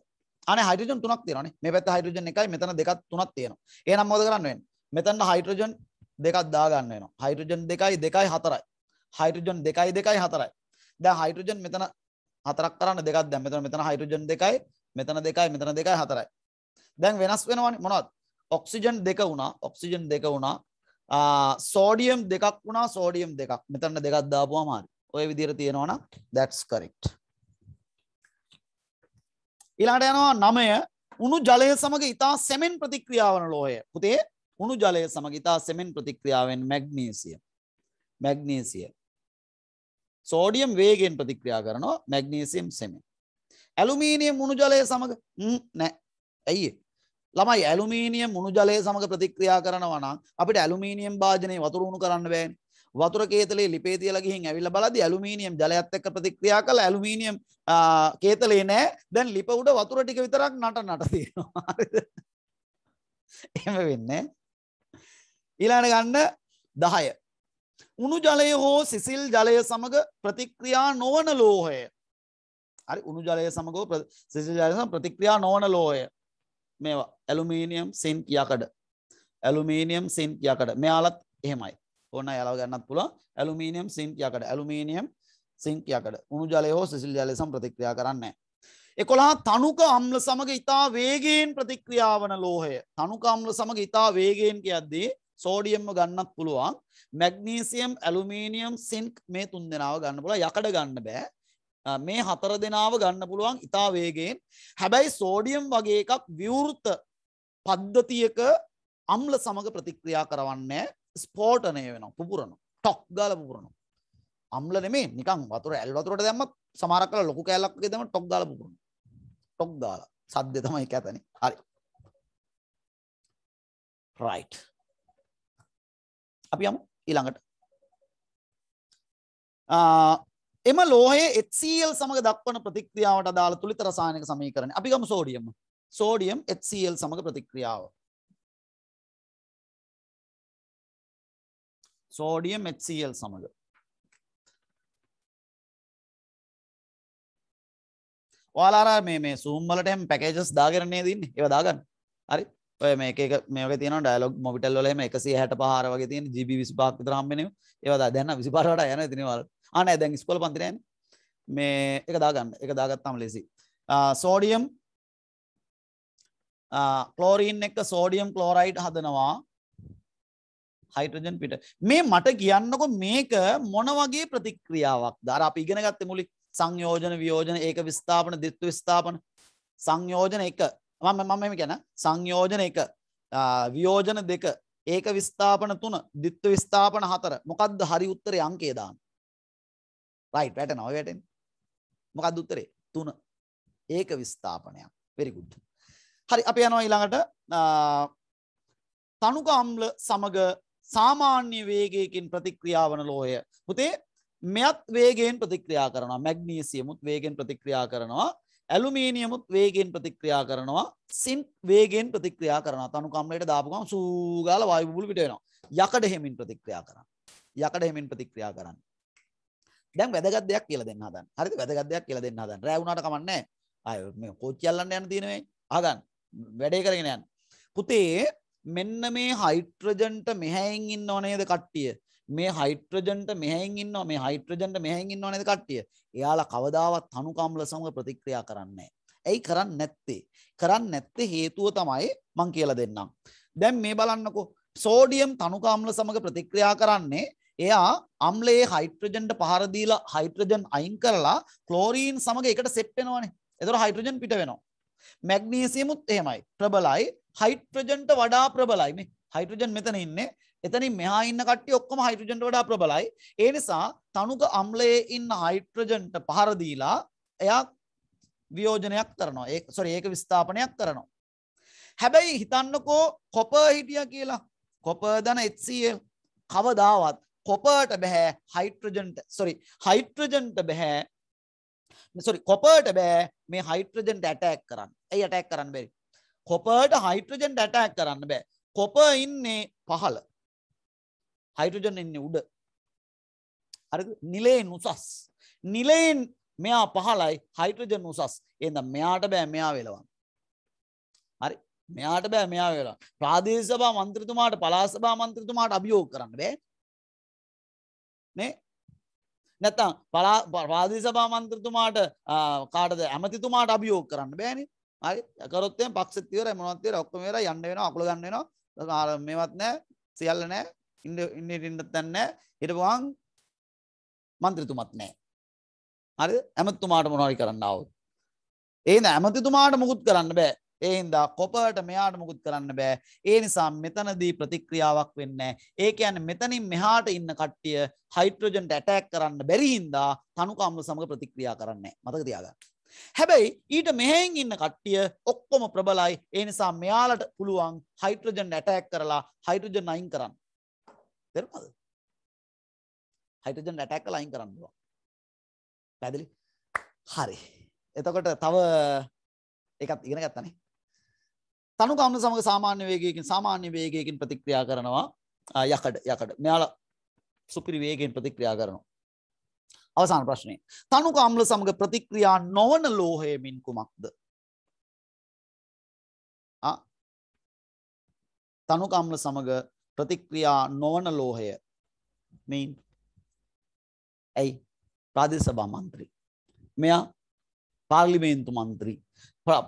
අනේ හයිඩ්‍රජන් තුනක් තියෙනවානේ. මේ පැත්තේ හයිඩ්‍රජන් එකයි මෙතන දෙකක් තුනක් තියෙනවා. එහෙනම් මොකද කරන්න වෙන්නේ? මෙතනට හයිඩ්‍රජන් දෙකක් දාගන්න වෙනවා. හයිඩ්‍රජන් 2යි 2යි 4යි. හයිඩ්‍රජන් 2යි 2යි 4යි. දැන් හයිඩ්‍රජන් මෙතන හතරක් කරන්න දෙකක් දැන් මෙතන මෙතන හයිඩ්‍රජන් 2යි මෙතන 2යි මෙතන 2යි 4යි. දැන් වෙනස් වෙනවනේ මොනවද? ඔක්සිජන් 2 වුණා. ඔක්සිජන් 2 වුණා. සෝඩියම් දෙකක් වුණා සෝඩියම් දෙකක්. මෙතන දෙකක් දාපුවාම හරි. ඔය විදිහට තියෙනවනම් that's correct. ඊළඟට යනවා 9 උණු ජලය සමග ඊතා සෙමෙන් ප්‍රතික්‍රියාවන ලෝහය. පුතේ උණු ජලය සමග ඊතා සෙමෙන් ප්‍රතික්‍රියාවෙන් මැග්නීසියම්. මැග්නීසියම්. සෝඩියම් වේගෙන් ප්‍රතික්‍රියා කරනවා මැග්නීසියම් සෙමෙන්. ඇලුමීනියම් උණු ජලය සමග නෑ. ඇයි ළමයි ඇලුමීනියම් උණු ජලය සමග ප්‍රතික්‍රියා කරනවා නම් අපිට ඇලුමීනියම් භාජනය වතුර උණු කරන්න බෑනේ. වතුර කේතලේ ලිපේ තියලා ගිහින් ඇවිල්ලා බලද්දි ඇලුමිනියම් ජලයත් එක්ක ප්‍රතික්‍රියා කළා ඇලුමිනියම් කේතලේ නෑ දැන් ලිප උඩ වතුර ටික විතරක් නට නට තියෙනවා හරිද එහෙම වෙන්නේ ඊළඟ ගන්න 10 උණු ජලය හෝ සිසිල් ජලය සමග ප්‍රතික්‍රියා නොවන ලෝහය හරි උණු ජලය සමග සිසිල් ජලය සමග ප්‍රතික්‍රියා නොවන ලෝහය මේවා ඇලුමිනියම් සින්ක් යකඩ ඇලුමිනියම් සින්ක් යකඩ මෙයාලත් එහෙමයි ඔන්න යලව ගන්නත් පුළුවන් ඇලුමිනියම් සිංකයකට ඇලුමිනියම් සිංකයකට උණු ජලය හෝ සිසිල් ජලය සම් ප්‍රතික්‍රියා කරන්නේ එකොළා තනුක අම්ල සමග ඉතා වේගයෙන් ප්‍රතික්‍රියාවන ලෝහය තනුක අම්ල සමග ඉතා වේගයෙන් කියද්දී සෝඩියම්ම ගන්නත් පුළුවන් මැග්නීසියම් ඇලුමීනියම් සිංක් මේ තුන් දෙනාව ගන්න පුළ යකඩ ගන්න බෑ මේ හතර දෙනාව ගන්න පුළුවන් ඉතා වේගෙන් හැබැයි සෝඩියම් වගේ එකක් විවෘත පද්ධතියක අම්ල සමඟ ප්‍රතික්‍රියා කරවන්නේ ස්පෝටනය වෙනවා පුපුරනවා ටොක් ගාල පුපුරනවා අම්ල නෙමේ නිකන් වතුර ඇල් වතුරට දැම්ම සමහරක් කරලා ලොකු කෑල්ලක් වගේ තමයි ටොක් ගාලා පුපුරනවා ටොක් ගාලා සද්දේ තමයි කැතනේ හරි right අපි යමු ඊළඟට එම ලෝහයේ HCl සමග දක්වන ප්‍රතික්‍රියාවට අදාළ තුලිත රසායනික සමීකරණ අපි ගමු සෝඩියම් සෝඩියම් HCl සමග ප්‍රතික්‍රියාව සෝඩියම් HCl සමඟ. ඔයාලා මේ මේ සූම් වලට හැම පැකේජස් දාගෙන නේ දින්නේ. ඒවා දාගන්න. හරි. ඔය මේක එක මේ වගේ තියෙනවා ඩයලොග් මොබිටල් වල එහෙම 165 වගේ තියෙන GB 25ක් විතර හම්බෙන්නේ. ඒවා දා දැන් 25 වලට යනවා ඉතින් ඔයාලා. ආ නෑ දැන් ඉස්කෝල පන්ති නෑනේ. මේ එක දාගන්න. එක දාගත්තාම ලේසි. සෝඩියම් ක්ලෝරීන් එක්ක සෝඩියම් ක්ලෝරයිඩ් හදනවා හයිටජන් පිට මේ මට කියන්නකො මේක මොන වගේ ප්‍රතික්‍රියාවක් දර අප ඉගෙනගත්ත මුලි සංයෝජන වියෝජන ඒක විස්ථාපන දිත්තු විස්ථාපන සංයෝජන එක මම මම ගැන සංයෝජන එක වියෝජන දෙක ඒක විස්ථාපන තුන දිත්තු විස්ථාපන හතර මොකක්ද හරි උත්තරය අංකේදාන්න රයි් වැට නොව වැටෙන් මොකක්ද උත්තරේ තුන ඒක විස්ථාපනයක් වෙරිකුඩ් හරි අපි යනවා ඊළඟට තනුකාම්ල සමග සාමාන්‍ය වේගයකින් ප්‍රතික්‍රියා වන ලෝහය. පුතේ මෙත් වේගෙන් ප්‍රතික්‍රියා කරනවා මැග්නීසියමුත් වේගෙන් ප්‍රතික්‍රියා කරනවා ඇලුමීනියමුත් වේගෙන් ප්‍රතික්‍රියා කරනවා සින් වේගෙන් ප්‍රතික්‍රියා කරන තනුකම්ලට දාපුකම් සූගාල වයිබුල පිටේනවා යකඩ හෙමින් ප්‍රතික්‍රියා කරන්න යකඩ හෙමින් ප්‍රතික්‍රියා කරන්න දැන් වැදගත් දෙයක් කියලා දෙන්න හදන් හරි වැදගත් දෙයක් කියලා දෙන්න හදන් රෑ වුණාට කමන්නේ අය මේ කෝච්චියල්ලන්න යන තියෙනවේ අහගන්න වැඩේ කරගෙන යන්න පුතේ මෙන්න මේ හයිට්‍රජන්ට මෙහැයින් ඉන්න ඕනේද කට්ටිය මේ හයිට්‍රජන්ට මෙහැයින් ඉන්න මේ හයිට්‍රජන්ට මෙහැයින් ඉන්න ඕනේද කට්ටිය එයාලා කවදාවත් තනුකම්ල සමග ප්‍රතික්‍රියා කරන්නේ ඇයි කරන්නේ නැත්තේ කරන්නේ නැත්තේ හේතුව තමයි මං කියලා දෙන්නම් දැන් මේ බලන්නකෝ සෝඩියම් තනුකාම්ල සමග ප්‍රතික්‍රියා කරන්නේ එයා අම්ලයේ හයිට්‍රජන්ට පහර දීලා හයිට්‍රජන් අයින් කරලා ක්ලෝරීන් සමග එකට සෙට් වෙනවනේ. එතකොට හයිට්‍රජන් පිට වෙනවා. මැග්නීසියමුත් එහෙමයි. ප්‍රබලයි. හයිට්‍රජන්ට වඩා ප්‍රබලයින හයිට්‍රජන් මෙතන ඉන්නේ එතනින් මෙහා ඉන්න කට්ටිය ඔක්කොම හයිට්‍රජන්ට වඩා ප්‍රබලයි ඒ නිසා තනුක අම්ලයේ ඉන්න හයිට්‍රජන්ට පහර දීලා එයා වියෝජනයක් කරනවා ඒ සොරි ඒක විස්ථාපනයක් කරනවා හැබැයි හිතන්නකෝ කොපර් හිටිය කියලා කොපර් දන HCl කවදාවත් කොපර්ට බැහැ හයිට්‍රජන්ට සොරි හයිට්‍රජන්ට බැහැ සොරි කොපර්ට බෑ මේ හයිට්‍රජන්ට ඇටැක් කරන්න ඇයි ඇටැක් කරන්න බැරි කොපර්ට හයිට්‍රජන් ඩැටක් කරන්න බෑ කොප ඉන්නේ පහල හයිටජන් එන්න උඩ නිලයෙන් උසස් නිලයෙන් මෙයා පහලයි හයිට්‍රජන් උසස් එද මෙයාට බෑ මෙයා වෙලවන් හරි මෙයාට බෑ මෙයා වෙලා ප්‍රාදේශභා මන්ත්‍රතුමාට පලාසභා මන්ත්‍රතුමාට අභියෝග කරන්න බෑ නේ නැත්තම් පලා ප්‍රාදේශභා මන්ත්‍රතුමාට කාටද ඇමතිතුමාට අභියෝග කරන්න බෑනේ හරි කරොත් එහෙනම් පක්ෂෙත් ඉවරයි මොනවත් ඉවරයි ඔක්කොම ඉවරයි යන්න වෙනවා අකුල ගන්න වෙනවා මේවත් නැහැ සියල්ල නැහැ ඉන්න ඉන්න ඉන්නත් නැහැ හිටපුවාන් മന്ത്രിතුමත් නැහැ හරිද ඇමතිතුමාට මොනවයි කරන්න આવොත් එහෙනම් ඇමතිතුමාට මුකුත් කරන්න බෑ ඒ හින්දා කොපට මෙයාට මුකුත් කරන්න බෑ ඒ නිසා මෙතනදී ප්‍රතික්‍රියාවක් වෙන්නේ ඒ කියන්නේ මෙතනින් මෙහාට ඉන්න කට්ටිය හයිඩ්‍රජන්ට ඇටැක් කරන්න බැරි හින්දා තනුකම්ල සමග ප්‍රතික්‍රියා කරන්නේ මතක තියාගන්න හැබැයි ඊට මෙහෙන් ඉන්න කට්ටිය ඔක්කොම ප්‍රබලයි ඒ නිසා මෙයාලට පුළුවන් හයිට්‍රජන් ඇටැක් කරලා හයිට්‍රජන් අයින් කරන්න. තේරුණාද? හයිට්‍රජන් ඇටැක් කරලා අයින් කරන්න පුළුවන්. පැහැදිලි? හරි. එතකොට තව එකක් ඉගෙන ගත්තානේ. තනු කවුණු සමග සාමාන්‍ය වේගයකින් සාමාන්‍ය වේගයකින් ප්‍රතික්‍රියා කරනවා යකඩ යකඩ. මෙයාලා සුපිරි වේගයෙන් ප්‍රතික්‍රියා කරනවා. අවසාන ප්‍රශ්නය. තනුක අම්ල සමග ප්‍රතික්‍රියා නොවන ලෝහයමින් කුමක්ද. තනුක අම්ල සමග ප්‍රතික්‍රියා නොවන ලෝහය මෙයින් ඇයි ප්‍රාදේශභා මන්ත්‍රී. මෙයා පාර්ලිමේන්තු මන්ත්‍රී.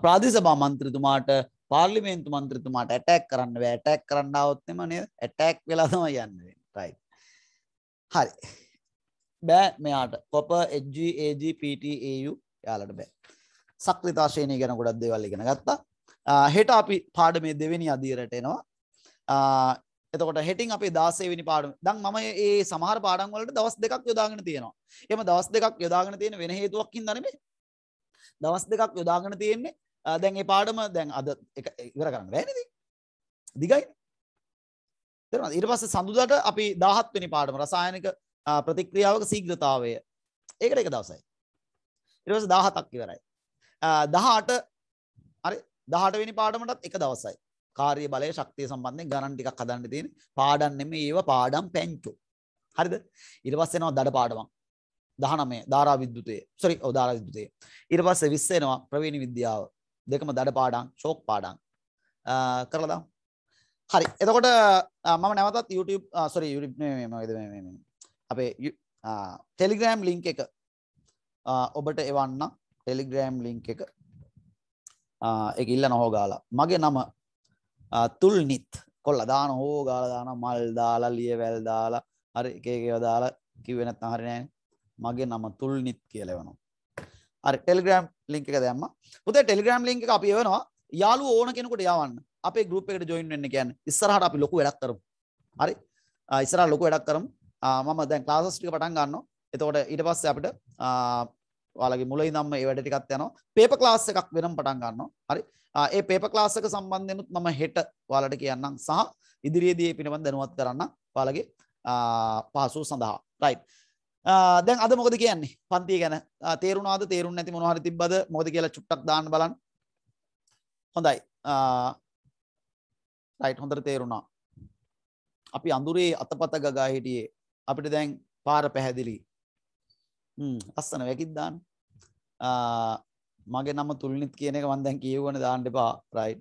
ප්‍රාදේශභා මන්ත්‍රතුමාට පාර්ලිමේන්තු මන්ත්‍රතුමාට ඇටැක් කරන්න වැටැක් කරන්නාවත්නෙම නේද ඇටැක් වෙලා තමයි යන්නේ. රයිට්. හරි. බෑ මෙයාට කොප HGAGPTAU යාලට බෑ සක්විතාශයනය ගැන ගොඩක් දෙවල් ඉගෙන ගත්තා හෙට අපි පාඩ මේ දෙවෙනි අදීරට එනවා එතකොට හෙටින් අපි දාසේවිනි පාඩම දන් මම ඒ සමහර පාඩම් වලට දවස් දෙකක් යොදාගෙන තියෙනවා එම දවස් දෙකක් යොදාගෙන තියෙන වෙන හේතුවක් හින්දා නෙමෙයි දවස් දෙකක් යොදාගෙන තියෙන්නේ දැන් ඒ පාඩම දැන් අද එක ඉවර කරන්න බෑනේ දිගයි තේරුණාද ඊට පස්සේ සඳුදාට අපි 17 වෙනි පාඩම රසායනික ප්‍රතික්‍රියාවක ශීඝ්‍රතාවය. ඒකට එක දවසයි. ඊට පස්සේ 17ක් ඉවරයි. 18 හරි 18 වෙනි පාඩමටත් එක දවසයි. කාර්ය බලය ශක්තිය සම්බන්ධයෙන් ගණන් ටිකක් හදන්න තියෙන පාඩම් නෙමෙයි ඒව පාඩම් පැංචු. හරිද? ඊට පස්සේ එනවා දඩ පාඩමක්. 19 ධාරා විද්‍යුතය. sorry ඔව් ධාරා විද්‍යුතය. ඊට පස්සේ 20 එනවා ප්‍රවීණ විද්‍යාව. දෙකම දඩ පාඩම්, ෂෝක් පාඩම්. කරලා දාමු. හරි. එතකොට මම නැවතත් YouTube sorry YouTube මේ මේ මේ මේ අපේ ටෙලිග්‍රෑම් ලිංක එක ඔබට එවන්න ටෙලිග්‍රෑම් ලිංක එක එක ඉල්ල නොහෝ ගාලා මගේ නම තුල් නිත් කොල්ල දාන හෝ ගාල දාන මල් දාලා ලිය වැල් දාලා හරි එකේකව දාලා කිවෙනත් අහරිනෑ මගේ නම තුල් නිත් කියලවනවා අරි ටෙලිග්‍රෑම් ලිංක එක දැම්ම පුතේ ටෙලිග්‍රෑම් ලිංක අපි එවනවා යාලු ඕන කෙනෙකුට යවන්න අපේ ගරුප් එකට ජොයින් වෙන්න කියන්න ඉස්සරහට අපි ලොකු වැඩක් කරමු හරි ඉස්සරහ ලොකු වැඩක් කරමු මම දැන් ක්ලාසස් ටික පටන් ගන්නවා. එතකොට ඊට පස්සේ අපිට ඔයාලගේ මුල ඉඳන්ම මේ වැඩ ටිකත් යනවා. පේපර් ක්ලාස් එකක් වෙනම පටන් ගන්නවා. හරි. ඒ පේපර් ක්ලාස් එක සම්බන්ධයෙන්ුත් මම හෙට ඔයාලට කියන්නම් සහ ඉදිරියේදී මේ පිළිබඳ දැනුවත් කරන්න ඔයාලගේ පහසු සඳහා. රයිට්. දැන් අද මොකද කියන්නේ පන්තිය ගැන තේරුණාද තේරුන්නේ නැති මොනවා හරි තිබ්බද මොකද කියලා චුට්ටක් දාන්න බලන්න. හොඳයි. රයිට් හොඳට තේරුණා. අපි අඳුරේ අතපත ගගා හිටියේ අපිට දැන් පාර පැහැදිලි අස්සන වැකිද්දාන මගේ නම තුල්නිත් කියන එක වන්දැන් කියවන දාන්නට පා රයි්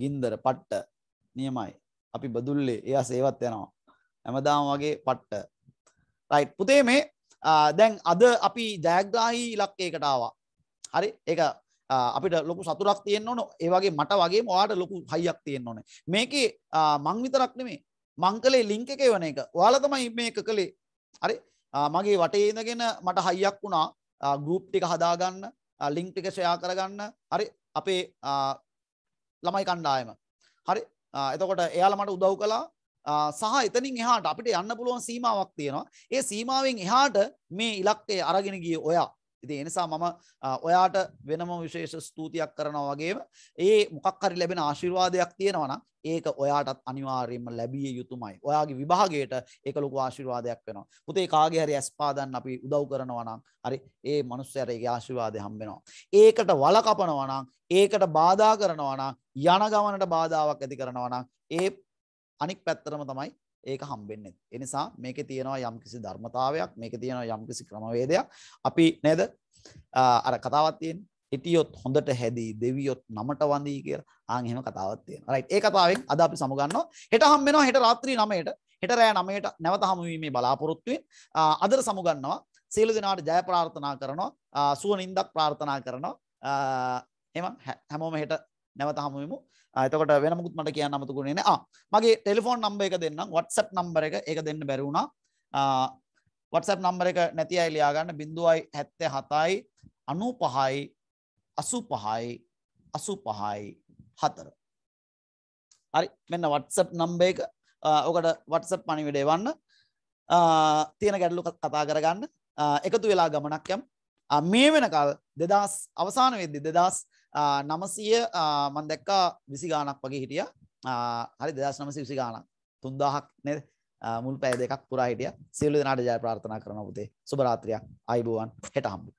ගින්දර පට්ට නියමයි අපි බදුල්ලේ එයා සේවත් යනවා ඇමදාම වගේ පට්ට රයි් පුතේ මේ දැන් අද අපි ජයග්‍රාහි ඉලක්කේකටාවා හරි ඒ අපිට ලොකු සතුරක් තියෙන් ඕන ඒවගේ මට වගේ මවාට ලොකු හයියක් තියෙන් ඕන මේකේ මංවිතරක්න මේ මංකලේ ලිංක එක වන එක වාලතමයි මේක කළේ හරි මගේ වටේ ඉඳගෙන මට හයියක් වුණා ගරුප් ටික හදාගන්න ලිංක් ටික ෂයා කරගන්න හරි අපේ ළමයි කණ්ඩායම හරි එතකොට එයාල මට උදව් කලා සහ එතනින් එහාට අපිට යන්න පුළුවන් සීමාවක් තියෙනවා ඒ සීමාවෙන් එහාට මේ ඉලක්කේ අරගෙන ගිය ඔයා ඉති එනිසා මම ඔයාට වෙනම විශේෂ ස්තුතියක් කරනවා වගේම ඒ මොකක්කරි ලැබෙන ආශිර්වාදයක් තියෙනවන ඒක ඔයාටත් අනිවාර්යෙන්ම ලැබිය යුතුමයි ඔයාගේ විභාගයට එකලොකු ආශිර්වාදයක් වෙනවා පුතේ කාගේ හරි ඇස්පාදන්න අපි උදව් කරනවනම් හරි ඒ මනුස්සයරගේ ආශිර්වාදය හම්බෙනවා ඒකට වලකපනවනම් ඒකට බාධා කරනවනම් යන ගමනට බාධාවක් ඇති කරනවනම් ඒ අනික් පැත්තරම තමයි ඒක හම්බෙන්නේ නැහැ. ඒ නිසා මේකේ තියෙනවා යම්කිසි ධර්මතාවයක්, මේකේ තියෙනවා යම්කිසි ක්‍රමවේදයක්. අපි නේද? අර කතාවක් තියෙන්නේ. හිටියොත් හොඳට හැදී දෙවියොත් නමට වඳී කියලා. ආන් එහෙම කතාවක් තියෙනවා. රයිට්. ඒ කතාවෙන් අද අපි සමුගන්නවා. හෙට හම්බෙනවා හෙට රාත්‍රී 9ට. හෙට රෑ 9ට නැවත හමු වීමේ බලාපොරොත්තුවෙන් අදට සමුගන්නවා. සියලු දෙනාට ජය ප්‍රාර්ථනා කරනවා. සුව නින්දක් ප්‍රාර්ථනා කරනවා. එහෙනම් හැමෝම හෙට නැවත හමු වෙමු. එතකොට වෙන මොකුත් මට කියන්න අමතකුනේ නෑ. ආ මගේ ටෙලිෆෝන් නම්බර් එක දෙන්නම්. WhatsApp නම්බර් එක ඒක දෙන්න බැරි වුණා. WhatsApp නම්බර් එක නැති අය ලියා ගන්න 077යි 95යි 85යි 85යි 4. හරි මෙන්න WhatsApp නම්බර් එක ඔකට WhatsApp පණිවිඩය එවන්න. තියෙන ගැටලු කතා කරගන්න. එකතු වෙලා ගමනක් යම්. මේ වෙනකල් 2000 අවසාන වෙද්දි 2000 නමසය මන්දැක්කා විසි ගානක් වගේ හිටිය හරි දෙදස් නමසි විසි ගානක් තුන්දාහක් නෙ මුල් පැය දෙකක් පුරා හිටිය සියලු දෙනාට ජය ප්‍රාර්ථනා කරන පුතේ සුභරාත්‍රියක් අයිබුවන් හෙට හම්බු